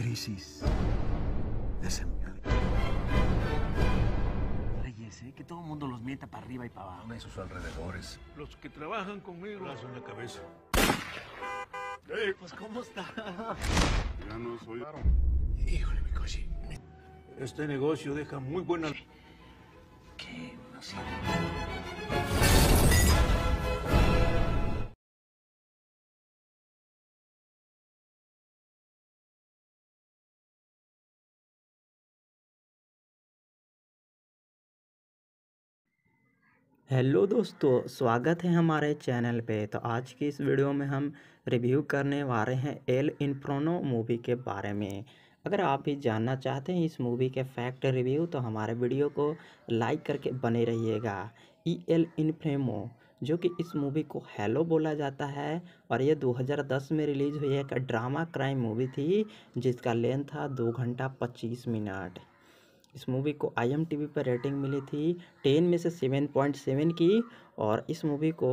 crisis, desempleo. Reyes, ¿eh? que todo el mundo los meta para arriba y para abajo. En sus alrededores. Los que trabajan conmigo lo hacen la cabeza. pues ¿cómo está? Ya no soy... Híjole, mi coche. Este negocio deja muy buena... ¿Qué? No sirve. Hello दोस्तों स्वागत है हमारे channel पे तो आज की इस video में हम रिव्यू करने वाले हैं एल इनप्रोनो मूवी के बारे में अगर आप भी जानना चाहते हैं इस मूवी के फैक्ट रिव्यू तो हमारे वीडियो को लाइक करके बने रहिएगा ई एल इनफ्रेमो जो कि इस मूवी को हेलो बोला जाता है और ये 2010 में रिलीज़ हुई एक ड्रामा क्राइम मूवी थी जिसका लेंथ था दो घंटा पच्चीस मिनट इस मूवी को आई एम पर रेटिंग मिली थी टेन में से सेवन पॉइंट सेवन की और इस मूवी को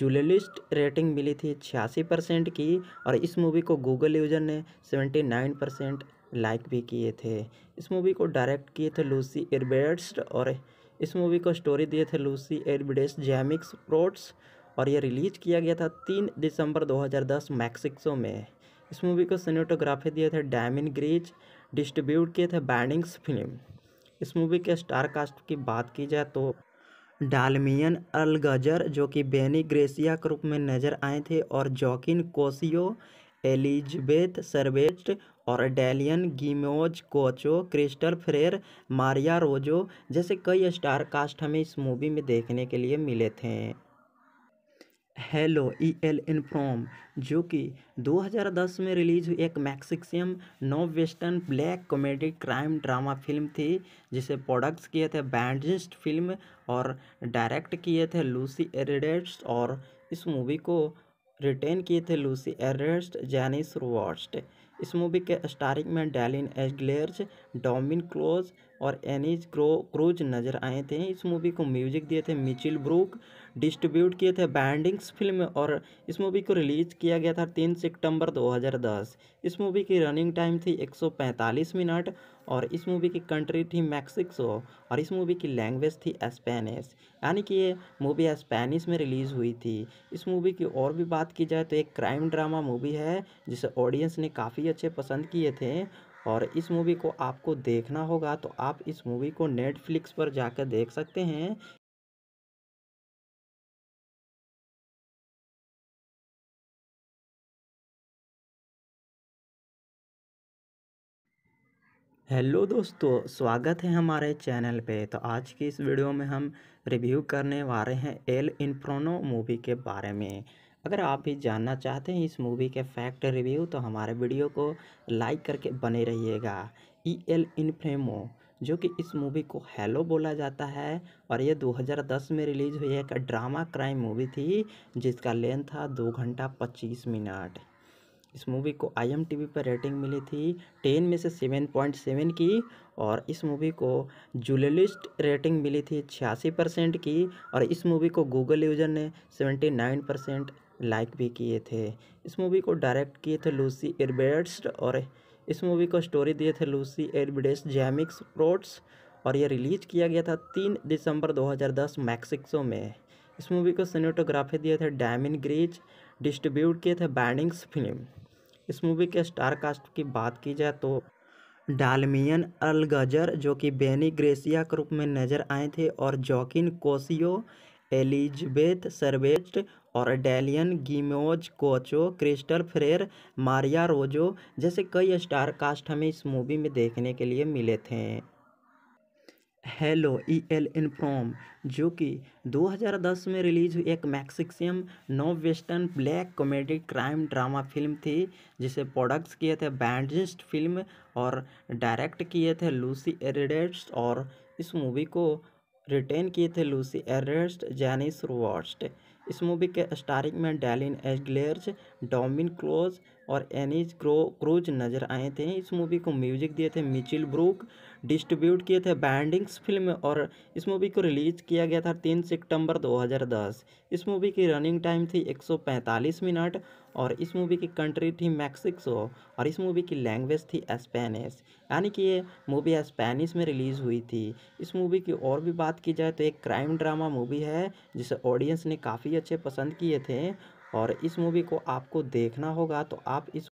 जूलिस्ट रेटिंग मिली थी छियासी परसेंट की और इस मूवी को गूगल यूजर ने सेवेंटी नाइन परसेंट लाइक भी किए थे इस मूवी को डायरेक्ट किए थे लूसी एरबेट्स और इस मूवी को स्टोरी दिए थे लूसी एरबिडेस जैमिक्स प्रोट्स और यह रिलीज किया गया था तीन दिसंबर दो मैक्सिक्सो में इस मूवी को सीनेटोग्राफी दिए थे डैमिन ग्रीज डिस्ट्रीब्यूट किए थे बैंडिंग्स फिल्म इस मूवी के स्टार कास्ट की बात की जाए तो डालमियन अलगजर जो कि बेनी ग्रेसिया के रूप में नजर आए थे और जॉकिन कोसियो एलिजबेथ सर्वेस्ट और डैलियन गिमोज कोचो क्रिस्टल फ्रेर मारिया रोजो जैसे कई स्टार कास्ट हमें इस मूवी में देखने के लिए मिले थे hello E L in from जो कि 2010 में रिलीज हुई एक Mexican neo western black comedy crime drama film थी जिसे प्रोडक्ट्स किए थे बैंडजिस्ट फिल्म और डायरेक्ट किए थे लूसी एरेडेट्स और इस मूवी को रिटेन किए थे लूसी एरिडेस्ट जैनिस रोवर्स्ट इस मूवी के स्टारिंग में डैलिन एजलेर्ज डोमिन क्लोज और एनिज क्रो क्रूज नजर आए थे इस मूवी को म्यूजिक दिए थे मिचिल ब्रूक डिस्ट्रीब्यूट किए थे बैंडिंग्स फिल्म और इस मूवी को रिलीज़ किया गया था तीन सितंबर 2010 इस मूवी की रनिंग टाइम थी 145 मिनट और इस मूवी की कंट्री थी मैक्सिको और इस मूवी की लैंग्वेज थी स्पेनिश यानी कि ये मूवी स्पेनिश में रिलीज़ हुई थी इस मूवी की और भी बात की जाए तो एक क्राइम ड्रामा मूवी है जिसे ऑडियंस ने काफ़ी अच्छे पसंद किए थे और इस मूवी को आपको देखना होगा तो आप इस मूवी को नेटफ्लिक्स पर जाकर देख सकते हैं हेलो दोस्तों स्वागत है हमारे चैनल पे तो आज की इस वीडियो में हम रिव्यू करने वाले हैं एल इन्फ्रोनो मूवी के बारे में अगर आप भी जानना चाहते हैं इस मूवी के फैक्ट रिव्यू तो हमारे वीडियो को लाइक करके बने रहिएगा ई एल इन्फ्रेमो जो कि इस मूवी को हेलो बोला जाता है और ये 2010 में रिलीज़ हुई एक ड्रामा क्राइम मूवी थी जिसका लेंथ था दो घंटा पच्चीस मिनट इस मूवी को आई एम पर रेटिंग मिली थी टेन में से सेवन पॉइंट सेवन की और इस मूवी को जुलेलिस्ट रेटिंग मिली थी छियासी परसेंट की और इस मूवी को गूगल यूजर ने सेवेंटी नाइन परसेंट लाइक भी किए थे इस मूवी को डायरेक्ट किए थे लूसी एरबेड्स और इस मूवी को स्टोरी दिए थे लूसी एरबेड्स जैमिक्स प्रोट्स और यह रिलीज किया गया था तीन दिसंबर दो मैक्सिक्सो में इस मूवी को सीनेटोग्राफी दिए थे डैमिन ग्रीज डिस्ट्रीब्यूट किए थे बैंडिंग्स फिल्म इस मूवी के स्टार कास्ट की बात की जाए तो डालमियन अलगजर जो कि बेनी ग्रेसिया के रूप में नजर आए थे और जॉकिन कोसियो एलिजबेथ सर्वेस्ट और डैलियन गिमोज कोचो क्रिस्टल फ्रेर मारिया रोजो जैसे कई स्टार कास्ट हमें इस मूवी में देखने के लिए मिले थे hello E L in from जो कि 2010 में रिलीज हुई एक Mexican neo western black comedy crime drama film थी जिसे प्रोडक्ट्स किए थे बैंडजिस्ट फिल्म और डायरेक्ट किए थे लूसी एरिडेट्स और इस मूवी को रिटेन किए थे लूसी एरेस्ट जैनिस रॉस्ट इस मूवी के स्टारिंग में डैलिन एजग्लेयर्स डोमिन क्लोज और एनीज क्रो क्रूज नज़र आए थे इस मूवी को म्यूजिक दिए थे मिचिल ब्रूक डिस्ट्रीब्यूट किए थे बैंडिंग्स फिल्म और इस मूवी को रिलीज़ किया गया था तीन सितंबर 2010 इस मूवी की रनिंग टाइम थी 145 मिनट और इस मूवी की कंट्री थी मैक्सिको और इस मूवी की लैंग्वेज थी स्पेनिश यानी कि ये मूवी स्पेनिश में रिलीज़ हुई थी इस मूवी की और भी बात की जाए तो एक क्राइम ड्रामा मूवी है जिसे ऑडियंस ने काफ़ी अच्छे पसंद किए थे और इस मूवी को आपको देखना होगा तो आप इस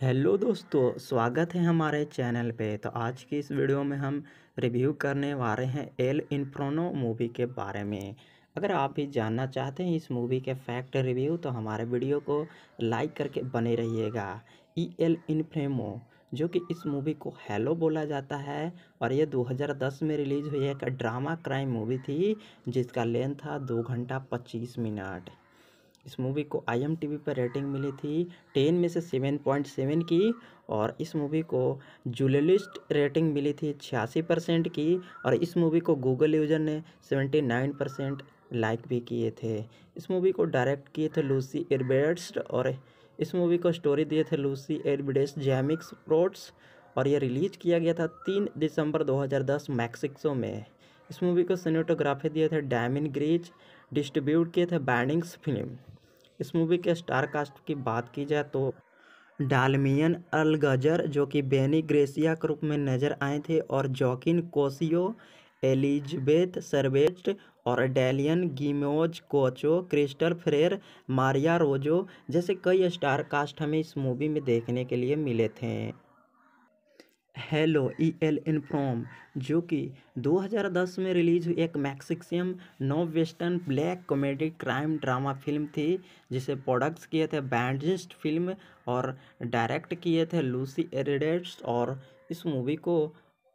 हेलो दोस्तों स्वागत है हमारे चैनल पे तो आज की इस वीडियो में हम रिव्यू करने वाले हैं एल इन्फ्रोनो मूवी के बारे में अगर आप भी जानना चाहते हैं इस मूवी के फैक्ट रिव्यू तो हमारे वीडियो को लाइक करके बने रहिएगा ई एल इनफ्रेमो जो कि इस मूवी को हेलो बोला जाता है और ये 2010 में रिलीज़ हुई एक ड्रामा क्राइम मूवी थी जिसका लेंथ था दो घंटा पच्चीस मिनट इस मूवी को आई एम टी वी पर रेटिंग मिली थी टेन में से सेवन पॉइंट सेवन की और इस मूवी को जुलेलिस्ट रेटिंग मिली थी छियासी परसेंट की और इस मूवी को गूगल यूजर ने सेवेंटी नाइन परसेंट लाइक भी किए थे इस मूवी को डायरेक्ट किए थे लूसी एरबेट्स और इस मूवी को स्टोरी दिए थे लूसी एरबिडेस जैमिक्स प्रोट्स और यह रिलीज किया गया था तीन दिसंबर 2010 मैक्सिक्सो में इस मूवी को सीनेटोग्राफी दिए थे डैमिन ग्रीच डिस्ट्रीब्यूट किए थे बैंडिंग्स फिल्म इस मूवी के स्टार कास्ट की बात की जाए तो डालमियन अलगजर जो कि बेनी ग्रेसिया के रूप में नजर आए थे और जॉकिन कोसियो एलिजबेथ सर्वेस्ट और डैलियन गिमोज कोचो क्रिस्टल फ्रेर मारिया रोजो जैसे कई स्टार कास्ट हमें इस मूवी में देखने के लिए मिले थे हेलो ई एल इनफ्रॉम जो कि 2010 में रिलीज हुई एक Mexican neo western black comedy crime drama film थी जिसे प्रोडक्ट्स किए थे बैंडिस्ट फिल्म और डायरेक्ट किए थे लूसी एरिडेट्स और इस मूवी को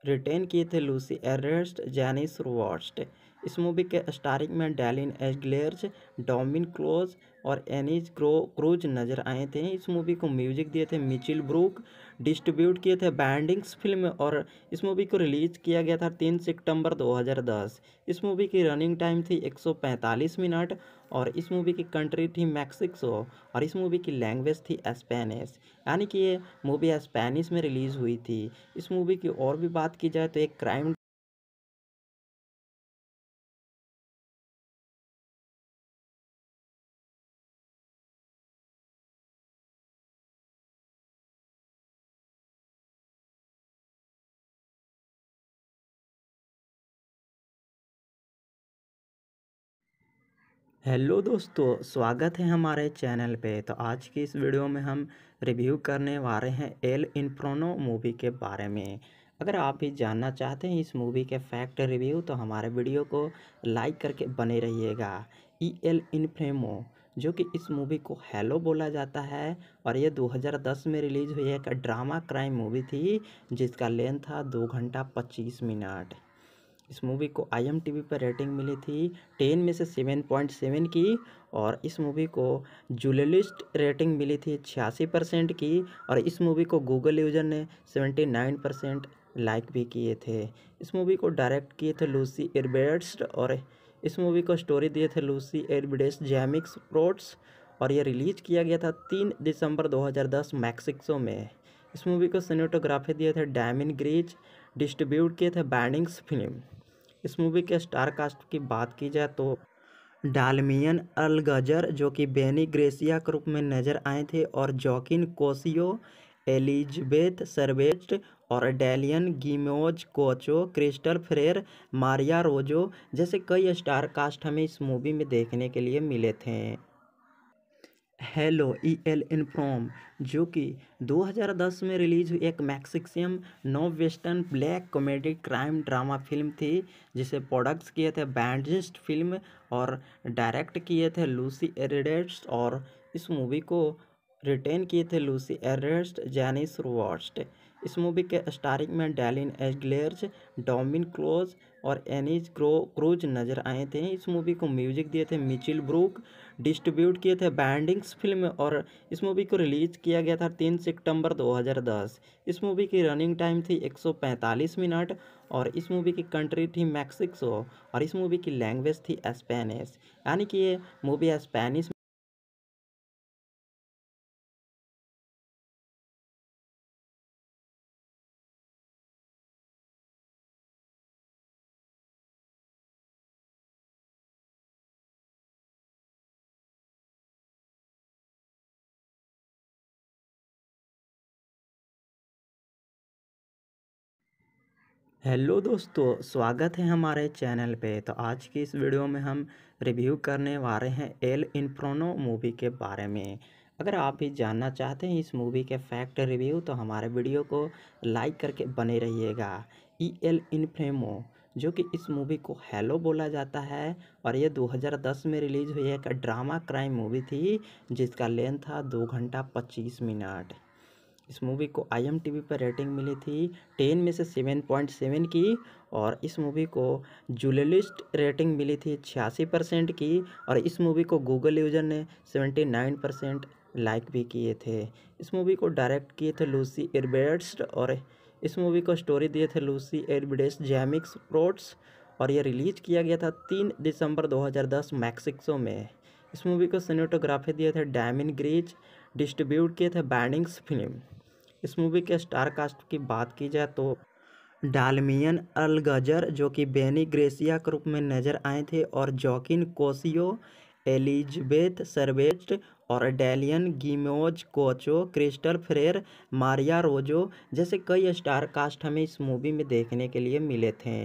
रिटेन किए थे लूसी एरेस्ट जैनिस वार्स्ट इस मूवी के स्टारिंग में डैलिन एग्लेयर्स डोमिन क्लोज और एनीज क्रो क्रूज नजर आए थे इस मूवी को म्यूजिक दिए थे मिचिल ब्रूक डिस्ट्रीब्यूट किए थे बैंडिंग्स फिल्म और इस मूवी को रिलीज किया गया था तीन सितंबर 2010 इस मूवी की रनिंग टाइम थी 145 मिनट और इस मूवी की कंट्री थी मैक्सिको और इस मूवी की लैंग्वेज थी स्पेनिश यानी कि ये मूवी स्पेनिश में रिलीज़ हुई थी इस मूवी की और भी बात की जाए तो एक क्राइम हेलो दोस्तों स्वागत है हमारे चैनल पे तो आज की इस वीडियो में हम रिव्यू करने वाले हैं एल इन्फ्रोनो मूवी के बारे में अगर आप भी जानना चाहते हैं इस मूवी के फैक्ट रिव्यू तो हमारे वीडियो को लाइक करके बने रहिएगा ई एल इन्फ्रेमो जो कि इस मूवी को हेलो बोला जाता है और ये 2010 में रिलीज़ हुई एक ड्रामा क्राइम मूवी थी जिसका लेंथ था दो घंटा पच्चीस मिनट इस मूवी को आई एम टी वी पर रेटिंग मिली थी टेन में से सेवन पॉइंट सेवन की और इस मूवी को जुललिस्ट रेटिंग मिली थी छियासी परसेंट की और इस मूवी को गूगल यूजर ने सेवेंटी नाइन परसेंट लाइक भी किए थे इस मूवी को डायरेक्ट किए थे लूसी एरबेड्स और इस मूवी को स्टोरी दिए थे लूसी एरबिडेस जैमिक्स प्रोट्स और यह रिलीज किया गया था तीन दिसंबर दो मैक्सिक्सो में इस मूवी को सीनेटोग्राफी दिए थे डायमिन ग्रीज डिस्ट्रीब्यूट किए थे बैंडिंग्स फिल्म इस मूवी के स्टार कास्ट की बात की जाए तो डालमियन अलगजर जो कि बेनी ग्रेसिया के रूप में नजर आए थे और जॉकिन कोसियो एलिजबेथ सर्वेस्ट और डैलियन गिमोज कोचो क्रिस्टल फ्रेर मारिया रोजो जैसे कई स्टार कास्ट हमें इस मूवी में देखने के लिए मिले थे hello E L in from जो कि 2010 में रिलीज़ हुई एक Mexican neo western black comedy crime drama film थी जिसे प्रोडक्ट्स किए थे बैंडिस्ट फिल्म और डायरेक्ट किए थे लूसी एरिडेस्ट और इस मूवी को रिटेन किए थे लूसी एरेस्ट जैनिस रॉस्ट इस मूवी के स्टारिंग में डैलिन एजग्लेयर्स डोमिन क्लोज और एनिज क्रो क्रूज नजर आए थे इस मूवी को म्यूजिक दिए थे मिचिल ब्रूक डिस्ट्रीब्यूट किए थे बैंडिंग्स फिल्म और इस मूवी को रिलीज किया गया था तीन सितंबर 2010 इस मूवी की रनिंग टाइम थी 145 मिनट और इस मूवी की कंट्री थी मैक्सिको और इस मूवी की लैंग्वेज थी स्पेनिश यानी कि ये मूवी स्पेनिश हेलो दोस्तों स्वागत है हमारे चैनल पे तो आज की इस वीडियो में हम रिव्यू करने वाले हैं एल इन्फ्रोनो मूवी के बारे में अगर आप भी जानना चाहते हैं इस मूवी के फैक्ट रिव्यू तो हमारे वीडियो को लाइक करके बने रहिएगा ई एल इन्फ्रेमो जो कि इस मूवी को हेलो बोला जाता है और ये 2010 में रिलीज़ हुई एक ड्रामा क्राइम मूवी थी जिसका लेंथ था दो घंटा पच्चीस मिनट इस मूवी को आई एम टी वी पर रेटिंग मिली थी टेन में से सेवन पॉइंट सेवन की और इस मूवी को जुललिस्ट रेटिंग मिली थी छियासी परसेंट की और इस मूवी को गूगल यूजर ने सेवेंटी नाइन परसेंट लाइक भी किए थे इस मूवी को डायरेक्ट किए थे लूसी एरबेट्स और इस मूवी को स्टोरी दिए थे लूसी एरबिडेस जैमिक्स प्रोट्स और ये रिलीज किया गया था तीन दिसंबर दो मैक्सिको में इस मूवी को सीनेटोग्राफी दिए थे डायमिन ग्रीच डिस्ट्रीब्यूट किए थे बैंडिंग्स फिल्म इस मूवी के स्टार कास्ट की बात की जाए तो डालमियन अलगजर जो कि बेनी ग्रेसिया के रूप में नजर आए थे और जॉकिन कोसियो एलिजबेथ सर्वेस्ट और डैलियन गिमोज कोचो क्रिस्टल फ्रेर मारिया रोजो जैसे कई स्टार कास्ट हमें इस मूवी में देखने के लिए मिले थे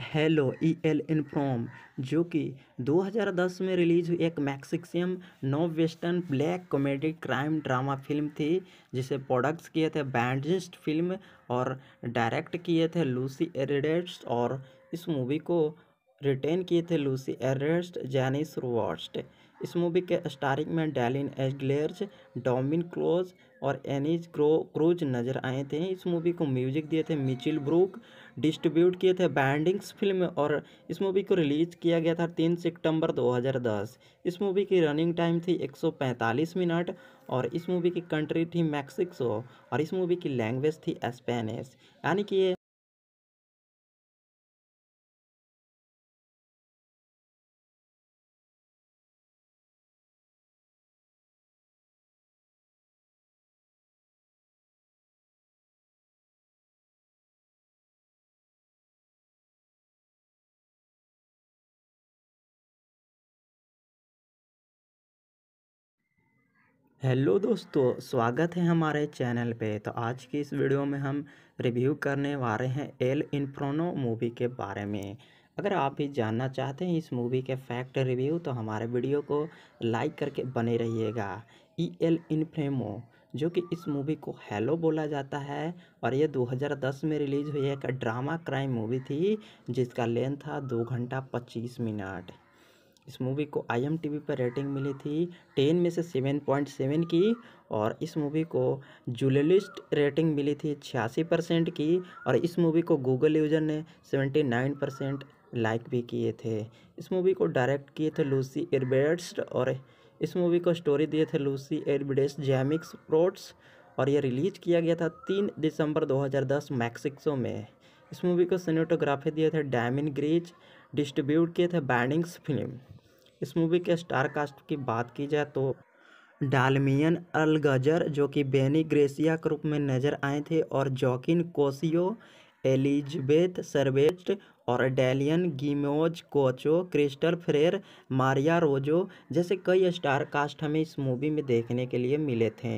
hello E L in from जो कि 2010 में रिलीज़ हुई एक Mexican neo western black comedy crime drama film थी जिसे प्रोडक्ट्स किए थे बैंडिस्ट फिल्म और डायरेक्ट किए थे लूसी एरिडेट्स और इस मूवी को रिटेन किए थे लूसी एरेस्ट जैनिस रोवर्स्ट इस मूवी के स्टारिंग में डैलिन एजग्लेयर्स डोमिन क्लोज और एनिज क्रो क्रूज नजर आए थे इस मूवी को म्यूजिक दिए थे मिचिल ब्रूक डिस्ट्रीब्यूट किए थे बैंडिंग्स फिल्म और इस मूवी को रिलीज किया गया था तीन सितंबर 2010 इस मूवी की रनिंग टाइम थी 145 मिनट और इस मूवी की कंट्री थी मैक्सिको और इस मूवी की लैंग्वेज थी स्पेनिश यानी कि ये हेलो दोस्तों स्वागत है हमारे चैनल पे तो आज की इस वीडियो में हम रिव्यू करने वाले हैं एल इन्फ्रोनो मूवी के बारे में अगर आप भी जानना चाहते हैं इस मूवी के फैक्ट रिव्यू तो हमारे वीडियो को लाइक करके बने रहिएगा ई एल इन्फ्रेमो जो कि इस मूवी को हेलो बोला जाता है और ये 2010 में रिलीज़ हुई एक ड्रामा क्राइम मूवी थी जिसका लेंथ था दो घंटा पच्चीस मिनट इस मूवी को आई एम टी वी पर रेटिंग मिली थी टेन में से सेवन पॉइंट सेवन की और इस मूवी को जुलेलिस्ट रेटिंग मिली थी छियासी परसेंट की और इस मूवी को गूगल यूजर ने सेवेंटी नाइन परसेंट लाइक भी किए थे इस मूवी को डायरेक्ट किए थे लूसी एरबेट्स और इस मूवी को स्टोरी दिए थे लूसी एरबिडेस जैमिक्स प्रोट्स और ये रिलीज किया गया था तीन दिसंबर दो मैक्सिको में इस मूवी को सीनेटोग्राफी दिए थे डायमिन ग्रीच डिस्ट्रीब्यूट किए थे बैंडिंग्स फिल्म इस मूवी के स्टार कास्ट की बात की जाए तो डालमियन अलगजर जो कि बेनी ग्रेसिया के रूप में नजर आए थे और जॉकिन कोसियो एलिजबेथ सर्वेस्ट और डैलियन गिमोज कोचो क्रिस्टल फ्रेर मारिया रोजो जैसे कई स्टार कास्ट हमें इस मूवी में देखने के लिए मिले थे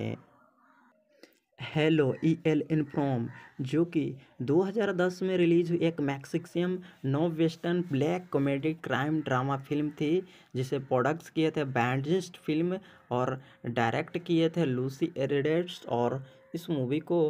hello E L in from जो कि 2010 में रिलीज़ हुई एक Mexican neo western black comedy crime drama film थी जिसे प्रोडक्ट्स किए थे बैंडिस्ट फिल्म और डायरेक्ट किए थे लूसी एरिडेट्स और इस मूवी को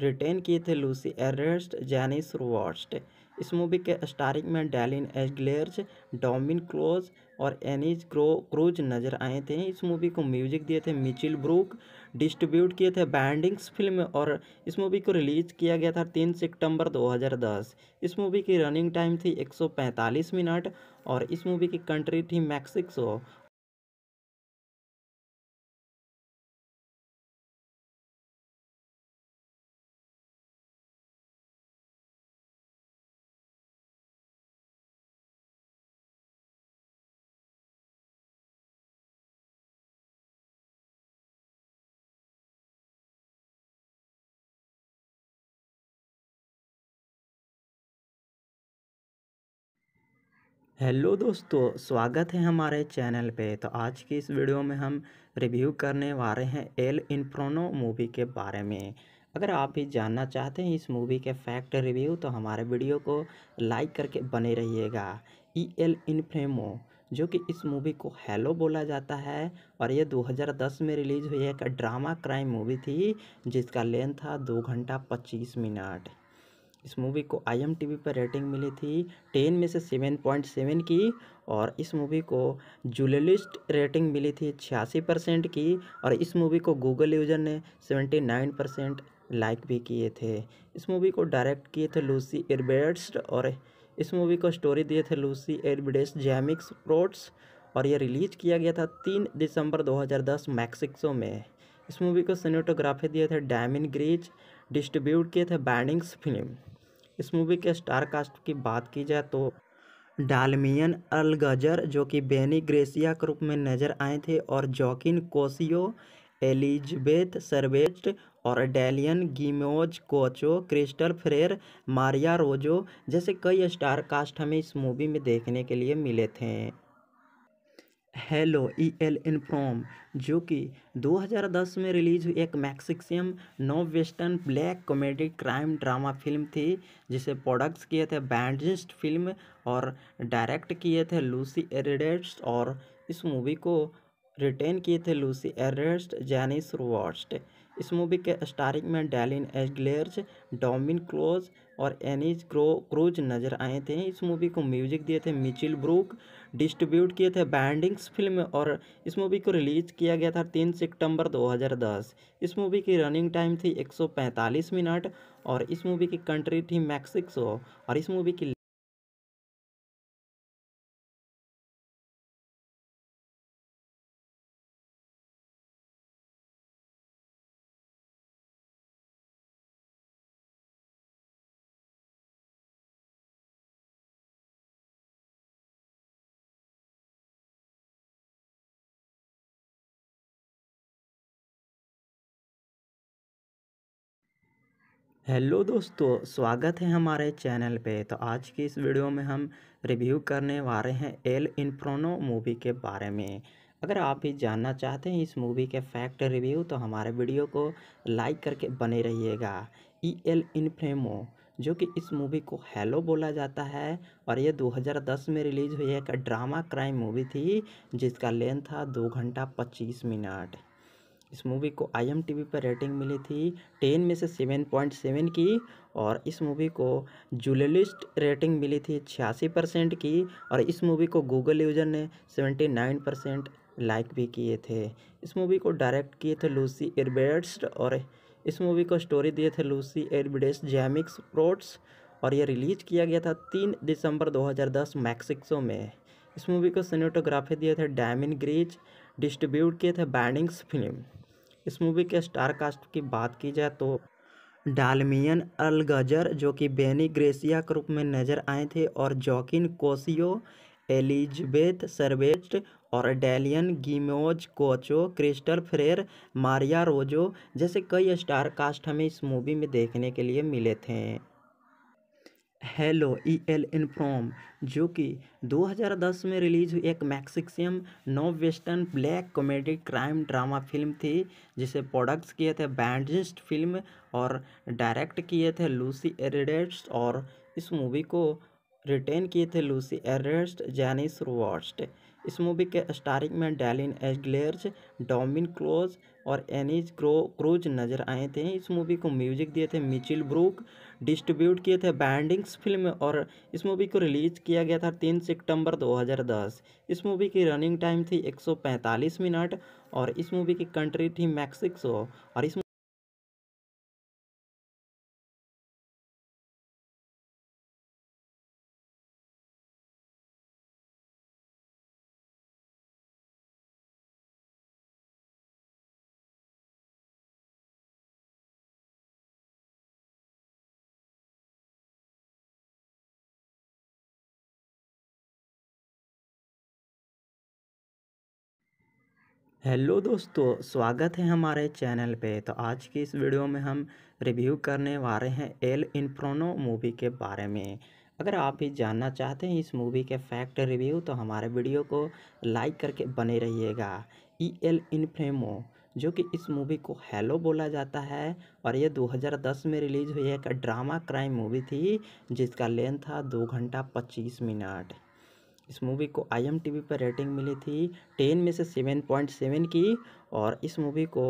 रिटेन किए थे लूसी एरिडेट्स जैनिस रोवर्स्ट इस मूवी के स्टारिंग में डैलिन एजग्लेयर्स डोमिन क्लोज और एनिज क्रो क्रूज नज़र आए थे इस मूवी को म्यूजिक दिए थे मिचिल ब्रूक डिस्ट्रीब्यूट किए थे बैंडिंग्स फिल्म और इस मूवी को रिलीज़ किया गया था तीन सितंबर 2010 इस मूवी की रनिंग टाइम थी 145 मिनट और इस मूवी की कंट्री थी मैक्सिको हेलो दोस्तों स्वागत है हमारे चैनल पे तो आज की इस वीडियो में हम रिव्यू करने वाले हैं एल इन्फ्रोनो मूवी के बारे में अगर आप भी जानना चाहते हैं इस मूवी के फैक्ट रिव्यू तो हमारे वीडियो को लाइक करके बने रहिएगा ई एल इन्फ्रेमो जो कि इस मूवी को हेलो बोला जाता है और ये 2010 में रिलीज़ हुई एक ड्रामा क्राइम मूवी थी जिसका लेंथ था दो घंटा पच्चीस मिनट इस मूवी को आई एम टी वी पर रेटिंग मिली थी टेन में से सेवन पॉइंट सेवन की और इस मूवी को जुलेलिस्ट रेटिंग मिली थी छियासी परसेंट की और इस मूवी को गूगल यूज़र ने सेवेंटी नाइन परसेंट लाइक भी किए थे इस मूवी को डायरेक्ट किए थे लूसी एरबेट्स और इस मूवी को स्टोरी दिए थे लूसी एरबिडेस जैमिक्स प्रोट्स और ये रिलीज किया गया था तीन दिसंबर दो मैक्सिको में इस मूवी को सीनेटोग्राफी दिए थे डायमिन ग्रीच डिस्ट्रीब्यूट किए थे बैंडिंग्स फिल्म इस मूवी के स्टार कास्ट की बात की जाए तो डालमियन अलगजर जो कि बेनी ग्रेसिया के रूप में नजर आए थे और जॉकिन कोसियो एलिजबेथ सर्वेस्ट और डैलियन गिमोज कोचो क्रिस्टल फ्रेर मारिया रोजो जैसे कई स्टार कास्ट हमें इस मूवी में देखने के लिए मिले थे hello E L in from जो कि 2010 में रिलीज़ हुई एक Mexican neo western black comedy crime drama film थी जिसे प्रोडक्ट्स किए थे बैंडिस्ट फिल्म और डायरेक्ट किए थे लूसी एरिडेट्स और इस मूवी को रिटेन किए थे लूसी एरेस्ट जैनिस रॉस्ट इस मूवी के स्टारिंग में डैलिन एजग्लेयर्स डोमिन क्लोज और एनिज क्रो क्रूज नजर आए थे इस मूवी को म्यूजिक दिए थे मिचिल ब्रूक डिस्ट्रीब्यूट किए थे बैंडिंग्स फिल्म और इस मूवी को रिलीज किया गया था तीन सितंबर 2010 इस मूवी की रनिंग टाइम थी 145 मिनट और इस मूवी की कंट्री थी मैक्सिको और इस मूवी की हेलो दोस्तों स्वागत है हमारे चैनल पे तो आज की इस वीडियो में हम रिव्यू करने वाले हैं एल इन्फ्रोनो मूवी के बारे में अगर आप भी जानना चाहते हैं इस मूवी के फैक्ट रिव्यू तो हमारे वीडियो को लाइक करके बने रहिएगा ई एल इन्फ्रेमो जो कि इस मूवी को हेलो बोला जाता है और ये 2010 में रिलीज़ हुई एक ड्रामा क्राइम मूवी थी जिसका लेंथ था दो घंटा पच्चीस मिनट इस मूवी को आई एम टी वी पर रेटिंग मिली थी टेन में से सेवन पॉइंट सेवन की और इस मूवी को जूलिस्ट रेटिंग मिली थी छियासी परसेंट की और इस मूवी को गूगल यूज़र ने सेवेंटी नाइन परसेंट लाइक भी किए थे इस मूवी को डायरेक्ट किए थे लूसी एयरबेड्स और इस मूवी को स्टोरी दिए थे लूसी एयरबेड्स जैमिक्स प्रोट्स और ये रिलीज किया गया था तीन दिसंबर दो मैक्सिक्सो में इस मूवी को सीनेटोग्राफी दिए थे डायमिन ग्रीच डिस्ट्रीब्यूट किए थे बैंडिंग्स फिल्म इस मूवी के स्टार कास्ट की बात की जाए तो डालमियन अलगजर जो कि बेनी ग्रेसिया के रूप में नजर आए थे और जॉकिन कोसियो एलिजबेथ सर्वेस्ट और डैलियन गिमोज कोचो क्रिस्टल फ्रेर मारिया रोजो जैसे कई स्टार कास्ट हमें इस मूवी में देखने के लिए मिले थे हेलो ई एल इन प्रोम जो कि 2010 में रिलीज हुई एक Mexican neo western black comedy crime drama film थी जिसे प्रोडक्ट्स किए थे बैंडिस्ट फिल्म और डायरेक्ट किए थे लूसी एरिडेस्ट और इस मूवी को रिटेन किए थे लूसी एरिडेस्ट जैनिस रोवर्स्ट इस मूवी के स्टारिंग में डैलिन एजग्लेयर्स डोमिन क्लोज और एनिज क्रो क्रूज नजर आए थे इस मूवी को म्यूजिक दिए थे मिचिल ब्रूक डिस्ट्रीब्यूट किए थे बैंडिंग्स फिल्म और इस मूवी को रिलीज किया गया था तीन सितंबर 2010 इस मूवी की रनिंग टाइम थी 145 मिनट और इस मूवी की कंट्री थी मैक्सिको और इस हेलो दोस्तों स्वागत है हमारे चैनल पे तो आज की इस वीडियो में हम रिव्यू करने वाले हैं एल इन्फ्रोनो मूवी के बारे में अगर आप भी जानना चाहते हैं इस मूवी के फैक्ट रिव्यू तो हमारे वीडियो को लाइक करके बने रहिएगा ई एल इन्फ्रेमो जो कि इस मूवी को हेलो बोला जाता है और ये 2010 में रिलीज़ हुई एक ड्रामा क्राइम मूवी थी जिसका लेंथ था दो घंटा पच्चीस मिनट इस मूवी को आई एम पर रेटिंग मिली थी टेन में से सेवन पॉइंट सेवन की और इस मूवी को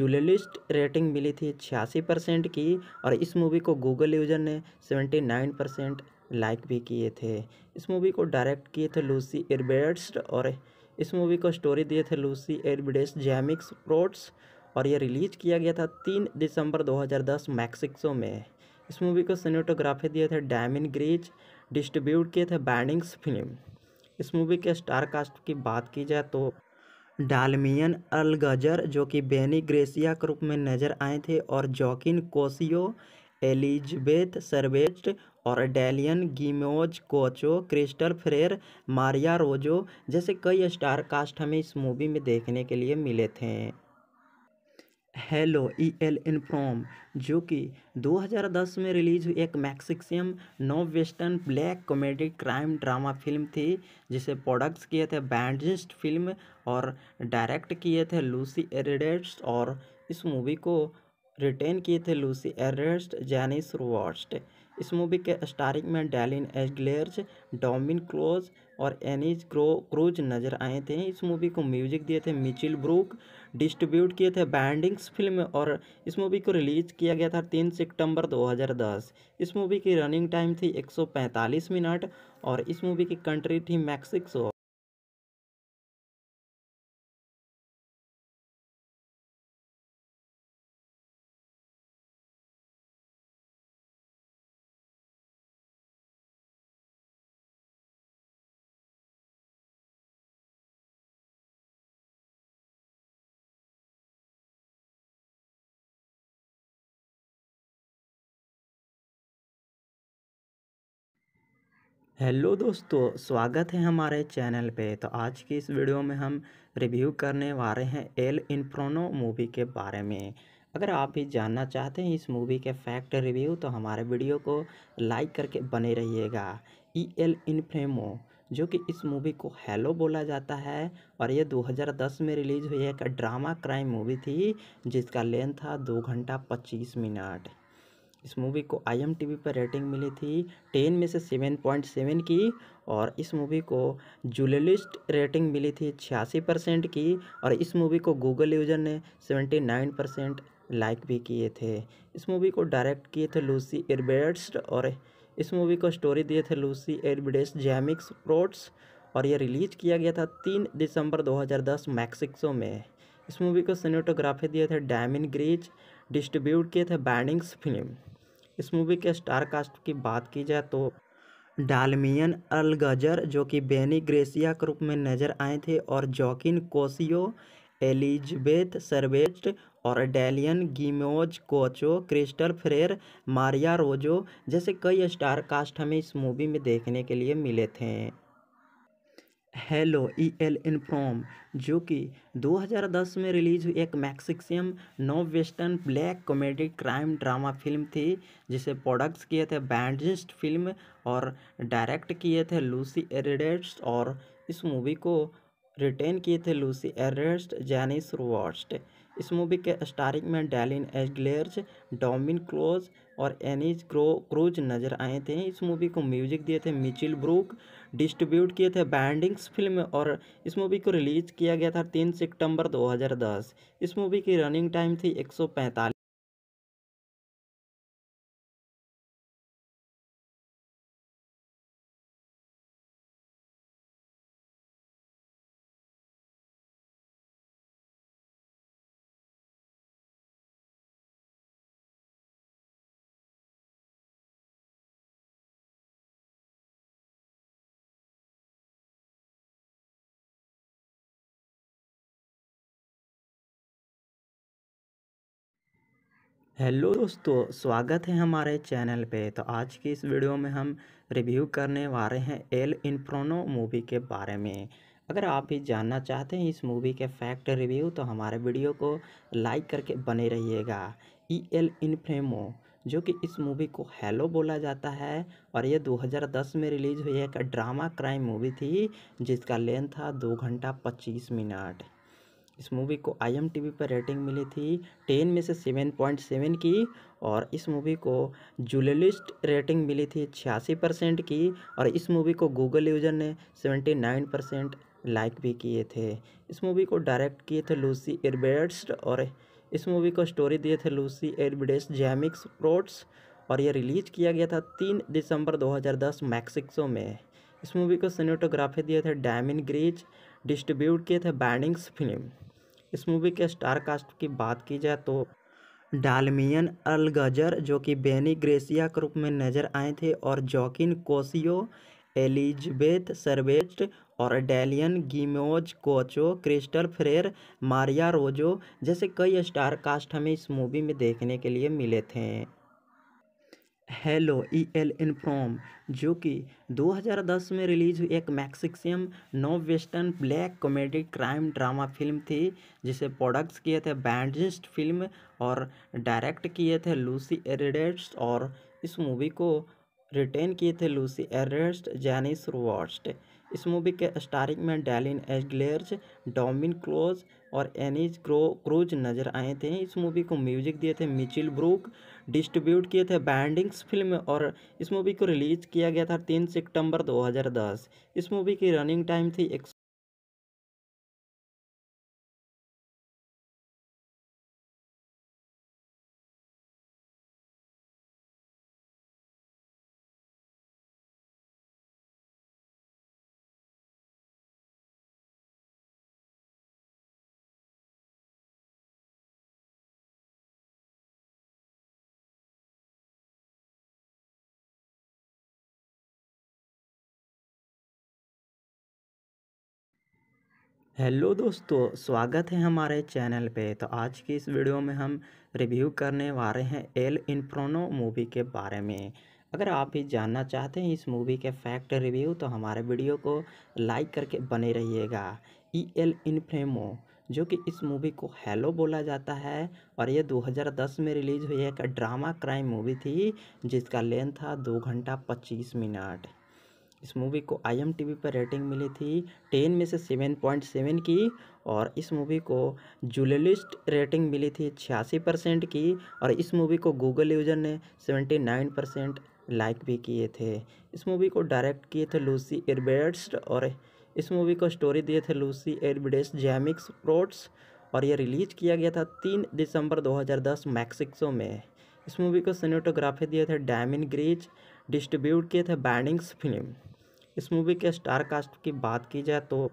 जुलेलिस्ट रेटिंग मिली थी छियासी परसेंट की और इस मूवी को गूगल यूजर ने सेवेंटी नाइन परसेंट लाइक भी किए थे इस मूवी को डायरेक्ट किए थे लूसी एयरबेड्स और इस मूवी को स्टोरी दिए थे लूसी एयरबेड्स जैमिक्स प्रोट्स और यह रिलीज किया गया था तीन दिसंबर दो मैक्सिक्सो में इस मूवी को सीनेटोग्राफी दिए थे डैमिन ग्रीज डिस्ट्रीब्यूट किए थे बैंडिंग्स फिल्म इस मूवी के स्टार कास्ट की बात की जाए तो डालमियन अलगजर जो कि बेनी ग्रेसिया के रूप में नजर आए थे और जॉकिन कोसियो एलिजबेथ सर्वेस्ट और डैलियन गिमोज कोचो क्रिस्टल फ्रेर मारिया रोजो जैसे कई स्टार कास्ट हमें इस मूवी में देखने के लिए मिले थे हेलो ई एल इनफ्रॉम जो कि 2010 में रिलीज हुई एक Mexican neo western black comedy crime drama film थी जिसे प्रोडक्ट्स किए थे बैंडजिस्ट फिल्म और डायरेक्ट किए थे लूसी एरिडेट्स और इस मूवी को रिटेन किए थे लूसी एरेस्ट जैनिस रोवर्स्ट इस मूवी के स्टारिंग में डैलिन एजलेर्ज डोमिन क्लोज और एनीज क्रो क्रूज नज़र आए थे इस मूवी को म्यूजिक दिए थे मिचिल ब्रूक डिस्ट्रीब्यूट किए थे बैंडिंग्स फिल्म और इस मूवी को रिलीज़ किया गया था तीन सितंबर 2010 इस मूवी की रनिंग टाइम थी 145 मिनट और इस मूवी की कंट्री थी मैक्सिको हेलो दोस्तों स्वागत है हमारे चैनल पे तो आज की इस वीडियो में हम रिव्यू करने वाले हैं एल इन्फ्रोनो मूवी के बारे में अगर आप भी जानना चाहते हैं इस मूवी के फैक्ट रिव्यू तो हमारे वीडियो को लाइक करके बने रहिएगा ई एल इन्फ्रेमो जो कि इस मूवी को हेलो बोला जाता है और ये 2010 में रिलीज़ हुई एक ड्रामा क्राइम मूवी थी जिसका लेंथ था दो घंटा पच्चीस मिनट इस मूवी को आई एम पर रेटिंग मिली थी टेन में से सेवन पॉइंट सेवन की और इस मूवी को जुलेलिस्ट रेटिंग मिली थी छियासी परसेंट की और इस मूवी को गूगल यूजर ने सेवेंटी नाइन परसेंट लाइक भी किए थे इस मूवी को डायरेक्ट किए थे लूसी एरबेट्स और इस मूवी को स्टोरी दिए थे लूसी एरबिडेस जैमिक्स प्रोट्स और यह रिलीज किया गया था तीन दिसंबर दो मैक्सिको में इस मूवी को सीनेटोग्राफी दिए थे डैमिन ग्रीज डिस्ट्रीब्यूट किए थे बैंडिंग्स फिल्म इस मूवी के स्टार कास्ट की बात की जाए तो डालमियन अलगजर जो कि बेनी ग्रेसिया के रूप में नजर आए थे और जॉकिन कोसियो एलिजबेथ सर्वेस्ट और डैलियन गिमोज कोचो क्रिस्टल फ्रेर मारिया रोजो जैसे कई स्टार कास्ट हमें इस मूवी में देखने के लिए मिले थे हेलो ई एल इनफ्रॉम जो कि 2010 में रिलीज़ हुई एक Mexican neo western black comedy crime drama film थी जिसे प्रोडक्ट्स किए थे बैंडजिस्ट फिल्म और डायरेक्ट किए थे लूसी एरिडेस्ट और इस मूवी को रिटेन किए थे लूसी एरेस्ट जैनिस रॉस्ट इस मूवी के स्टारिंग में डैलिन एजग्लेयर्स डोमिन क्लोज और एनिज क्रो क्रूज नजर आए थे इस मूवी को म्यूजिक दिए थे मिचिल ब्रूक डिस्ट्रीब्यूट किए थे बैंडिंग्स फिल्म और इस मूवी को रिलीज़ किया गया था तीन सितंबर 2010 इस मूवी की रनिंग टाइम थी 145 हेलो दोस्तों स्वागत है हमारे चैनल पे तो आज की इस वीडियो में हम रिव्यू करने वाले हैं एल इन्फ्रोनो मूवी के बारे में अगर आप भी जानना चाहते हैं इस मूवी के फैक्ट रिव्यू तो हमारे वीडियो को लाइक करके बने रहिएगा ई एल इन्फ्रेमो जो कि इस मूवी को हेलो बोला जाता है और ये 2010 में रिलीज़ हुई एक ड्रामा क्राइम मूवी थी जिसका लेंथ था दो घंटा पच्चीस मिनट इस मूवी को आई एम पर रेटिंग मिली थी टेन में से सेवन पॉइंट सेवन की और इस मूवी को जुलेलिस्ट रेटिंग मिली थी छियासी परसेंट की और इस मूवी को गूगल यूज़र ने सेवेंटी नाइन परसेंट लाइक भी किए थे इस मूवी को डायरेक्ट किए थे लूसी एयरबेड्स और इस मूवी को स्टोरी दिए थे लूसी एयरबेड्स जैमिक्स प्रोट्स और ये रिलीज किया गया था तीन दिसंबर दो मैक्सिको में इस मूवी को सीनेटोग्राफी दिए थे डैमिन ग्रीज डिस्ट्रीब्यूट किए थे बैंडिंग्स फिल्म इस मूवी के स्टार कास्ट की बात की जाए तो डालमियन अलगजर जो कि बेनी ग्रेसिया के रूप में नजर आए थे और जॉकिन कोसियो एलिजबेथ सर्वेस्ट और डैलियन गिमोज कोचो क्रिस्टल फ्रेर मारिया रोजो जैसे कई स्टार कास्ट हमें इस मूवी में देखने के लिए मिले थे hello E L in from जो कि 2010 में रिलीज हुई एक Mexican neo western black comedy crime drama film थी जिसे प्रोडक्ट्स किए थे बैंडिस्ट फिल्म और डायरेक्ट किए थे लूसी एरिडेस्ट और इस मूवी को रिटेन किए थे लूसी एरेस्ट जैनिस रोवर्स्ट इस मूवी के स्टारिंग में डैलिन एजग्लेर्ज डोमिन क्लोज और एनीज क्रो क्रूज नज़र आए थे इस मूवी को म्यूजिक दिए थे मिचिल ब्रूक डिस्ट्रीब्यूट किए थे बैंडिंग्स फिल्म और इस मूवी को रिलीज़ किया गया था तीन सितंबर 2010 इस मूवी की रनिंग टाइम थी एक हेलो दोस्तों स्वागत है हमारे चैनल पे तो आज की इस वीडियो में हम रिव्यू करने वाले हैं एल इन्फ्रोनो मूवी के बारे में अगर आप भी जानना चाहते हैं इस मूवी के फैक्ट रिव्यू तो हमारे वीडियो को लाइक करके बने रहिएगा ई एल इन्फ्रेमो जो कि इस मूवी को हेलो बोला जाता है और ये 2010 में रिलीज़ हुई एक ड्रामा क्राइम मूवी थी जिसका लेंथ था दो घंटा पच्चीस मिनट इस मूवी को आई एम टी वी पर रेटिंग मिली थी टेन में से सेवन पॉइंट सेवन की और इस मूवी को जुललिस्ट रेटिंग मिली थी छियासी परसेंट की और इस मूवी को गूगल यूजर ने सेवेंटी नाइन परसेंट लाइक भी किए थे इस मूवी को डायरेक्ट किए थे लूसी एरबेड्स और इस मूवी को स्टोरी दिए थे लूसी एरबिडेस जैमिक्स प्रोट्स और यह रिलीज किया गया था तीन दिसंबर दो मैक्सिको में इस मूवी को सीनेटोग्राफी दिए थे डायमिन ग्रीच डिस्ट्रीब्यूट किए थे बैंडिंग्स फिल्म इस मूवी के स्टार कास्ट की बात की जाए तो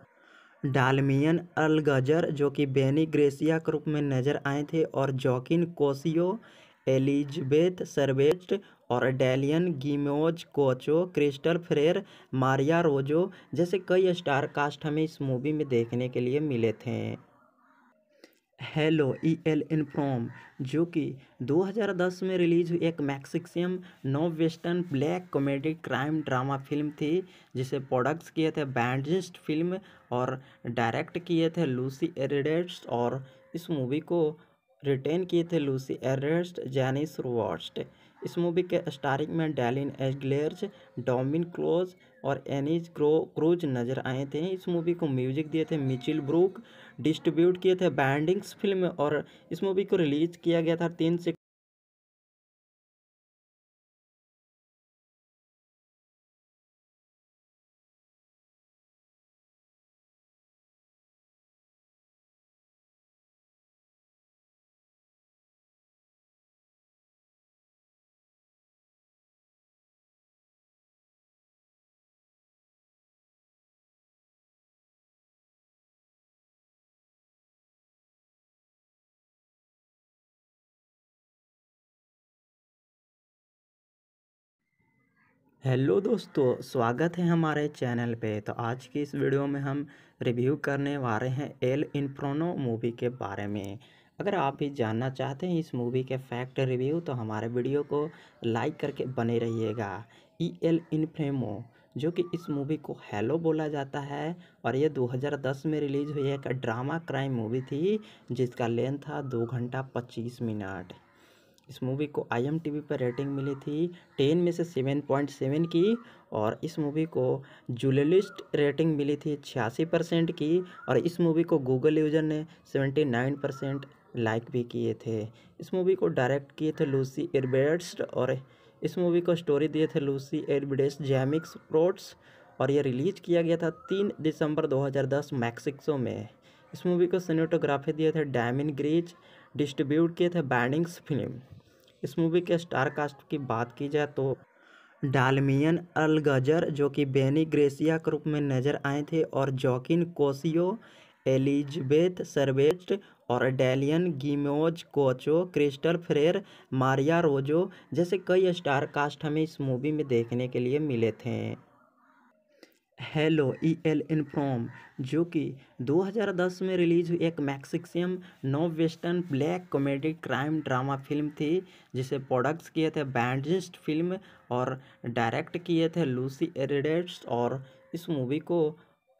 डालमियन अलगजर जो कि बेनी ग्रेसिया के रूप में नजर आए थे और जॉकिन कोसियो एलिजबेथ सर्वेस्ट और डैलियन गिमोज कोचो क्रिस्टल फ्रेर मारिया रोजो जैसे कई स्टार कास्ट हमें इस मूवी में देखने के लिए मिले थे hello E L in from जो कि 2010 में रिलीज़ हुई एक Mexican neo western black comedy crime drama film थी जिसे प्रोडक्ट्स किए थे बैंडिस्ट फिल्म और डायरेक्ट किए थे लूसी एरिडेस्ट और इस मूवी को रिटेन किए थे लूसी एरिडेस्ट जैनिस रोवर्स्ट इस मूवी के स्टारिंग में डैलिन एग्लेयर्स डोमिन क्लोज और एनिज क्रो क्रूज नज़र आए थे इस मूवी को म्यूजिक दिए थे मिचिल ब्रूक डिस्ट्रीब्यूट किए थे बैंडिंग्स फिल्म और इस मूवी को रिलीज़ किया गया था तीन से हेलो दोस्तों स्वागत है हमारे चैनल पे तो आज की इस वीडियो में हम रिव्यू करने वाले हैं एल इन्फ्रोनो मूवी के बारे में अगर आप भी जानना चाहते हैं इस मूवी के फैक्ट रिव्यू तो हमारे वीडियो को लाइक करके बने रहिएगा ई एल इन्फ्रेमो जो कि इस मूवी को हेलो बोला जाता है और ये 2010 में रिलीज़ हुई एक ड्रामा क्राइम मूवी थी जिसका लेंथ था दो घंटा पच्चीस मिनट इस मूवी को आई एम टी वी पर रेटिंग मिली थी टेन में से सेवन पॉइंट सेवन की और इस मूवी को जूलिस्ट रेटिंग मिली थी छियासी परसेंट की और इस मूवी को गूगल यूजर ने सेवेंटी नाइन परसेंट लाइक भी किए थे इस मूवी को डायरेक्ट किए थे लूसी एरबेट्स और इस मूवी को स्टोरी दिए थे लूसी एरबिडेस जैमिक्स प्रोट्स और ये रिलीज किया गया था तीन दिसंबर 2010 मैक्सिको में इस मूवी को सीनेटोग्राफी दिए थे डायमिन ग्रीच डिस्ट्रीब्यूट किए थे बैंडिंग्स फिल्म इस मूवी के स्टार कास्ट की बात की जाए तो डालमियन अलगजर जो कि बेनी ग्रेसिया के रूप में नजर आए थे और जॉकिन कोसियो एलिजबेथ सर्वेस्ट और डैलियन गिमोज कोचो क्रिस्टल फ्रेर मारिया रोजो जैसे कई स्टार कास्ट हमें इस मूवी में देखने के लिए मिले थे hello E L in from जो कि 2010 में रिलीज़ हुई एक Mexican neo western black comedy crime drama film थी जिसे प्रोडक्ट्स किए थे बैंडजिस्ट फिल्म और डायरेक्ट किए थे लूसी एरिडेट्स और इस मूवी को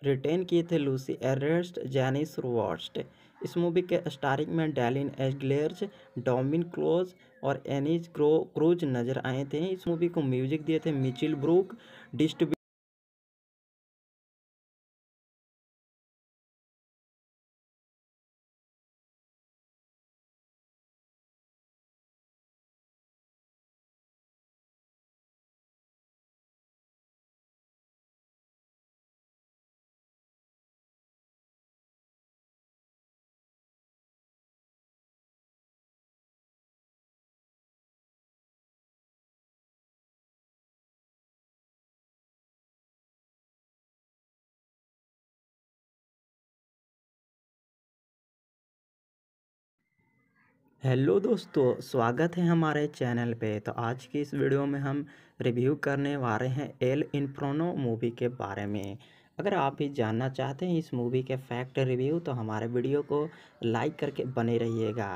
रिटेन किए थे लूसी एरेस्ट जैनिस रोवर्स्ट इस मूवी के स्टारिंग में डैलिन एजग्लेयर्स डोमिन क्लोज और एनिज क्रो क्रूज नजर आए थे इस मूवी को म्यूजिक दिए थे मिचिल ब्रूक डिस्ट्रीब्यू हेलो दोस्तों स्वागत है हमारे चैनल पे तो आज की इस वीडियो में हम रिव्यू करने वाले हैं एल इन्फ्रोनो मूवी के बारे में अगर आप भी जानना चाहते हैं इस मूवी के फैक्ट रिव्यू तो हमारे वीडियो को लाइक करके बने रहिएगा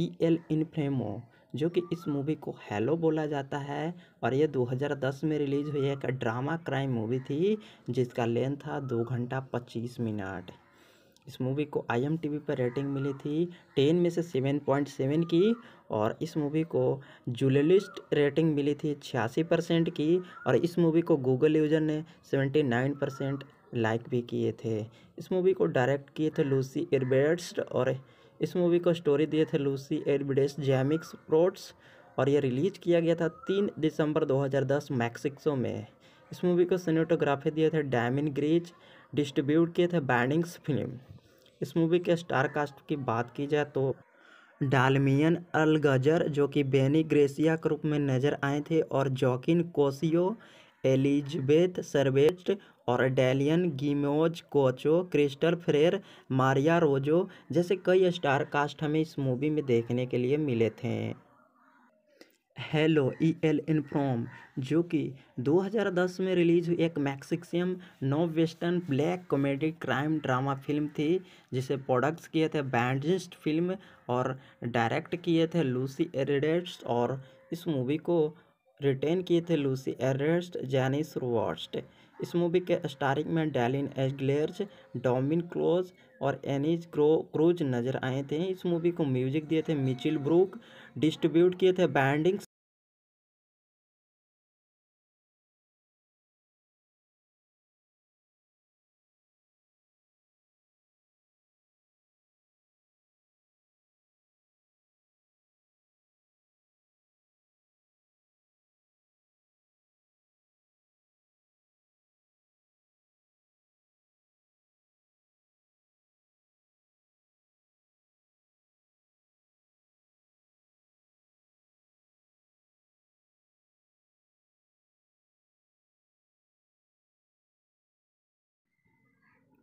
ई एल इन्फ्रेमो जो कि इस मूवी को हेलो बोला जाता है और ये 2010 में रिलीज़ हुई एक ड्रामा क्राइम मूवी थी जिसका लेंथ था दो घंटा पच्चीस मिनट इस मूवी को आई एम टी वी पर रेटिंग मिली थी टेन में से सेवन पॉइंट सेवन की और इस मूवी को जुललिस्ट रेटिंग मिली थी छियासी परसेंट की और इस मूवी को गूगल यूजर ने सेवेंटी नाइन परसेंट लाइक भी किए थे इस मूवी को डायरेक्ट किए थे लूसी एरबेट्स और इस मूवी को स्टोरी दिए थे लूसी एरबिडेस जैमिक्स प्रोट्स और ये रिलीज किया गया था तीन दिसंबर दो मैक्सिको में इस मूवी को सीनेटोग्राफी दिए थे डायमिन ग्रीच डिस्ट्रीब्यूट किए थे बैंडिंग्स फिल्म इस मूवी के स्टार कास्ट की बात की जाए तो डालमियन अलगजर जो कि बेनी ग्रेसिया के रूप में नजर आए थे और जॉकिन कोसियो एलिजबेथ सर्वेस्ट और डैलियन गिमोज कोचो क्रिस्टल फ्रेर मारिया रोजो जैसे कई स्टार कास्ट हमें इस मूवी में देखने के लिए मिले थे हेलो ई एल इनफ्रॉम जो कि 2010 में रिलीज़ हुई एक Mexican neo western black comedy crime drama film थी जिसे प्रोडक्ट्स किए थे बैंडस्ट फिल्म और डायरेक्ट किए थे लूसी एरिडेट्स और इस मूवी को रिटेन किए थे लूसी एरेस्ट जैनिस रॉस्ट इस मूवी के स्टारिंग में डैलिन एजग्लेयर्स डोमिन क्लोज और एनिज क्रो क्रूज नजर आए थे इस मूवी को म्यूजिक दिए थे मिचिल ब्रूक डिस्ट्रीब्यूट किए थे बैंडिंग्स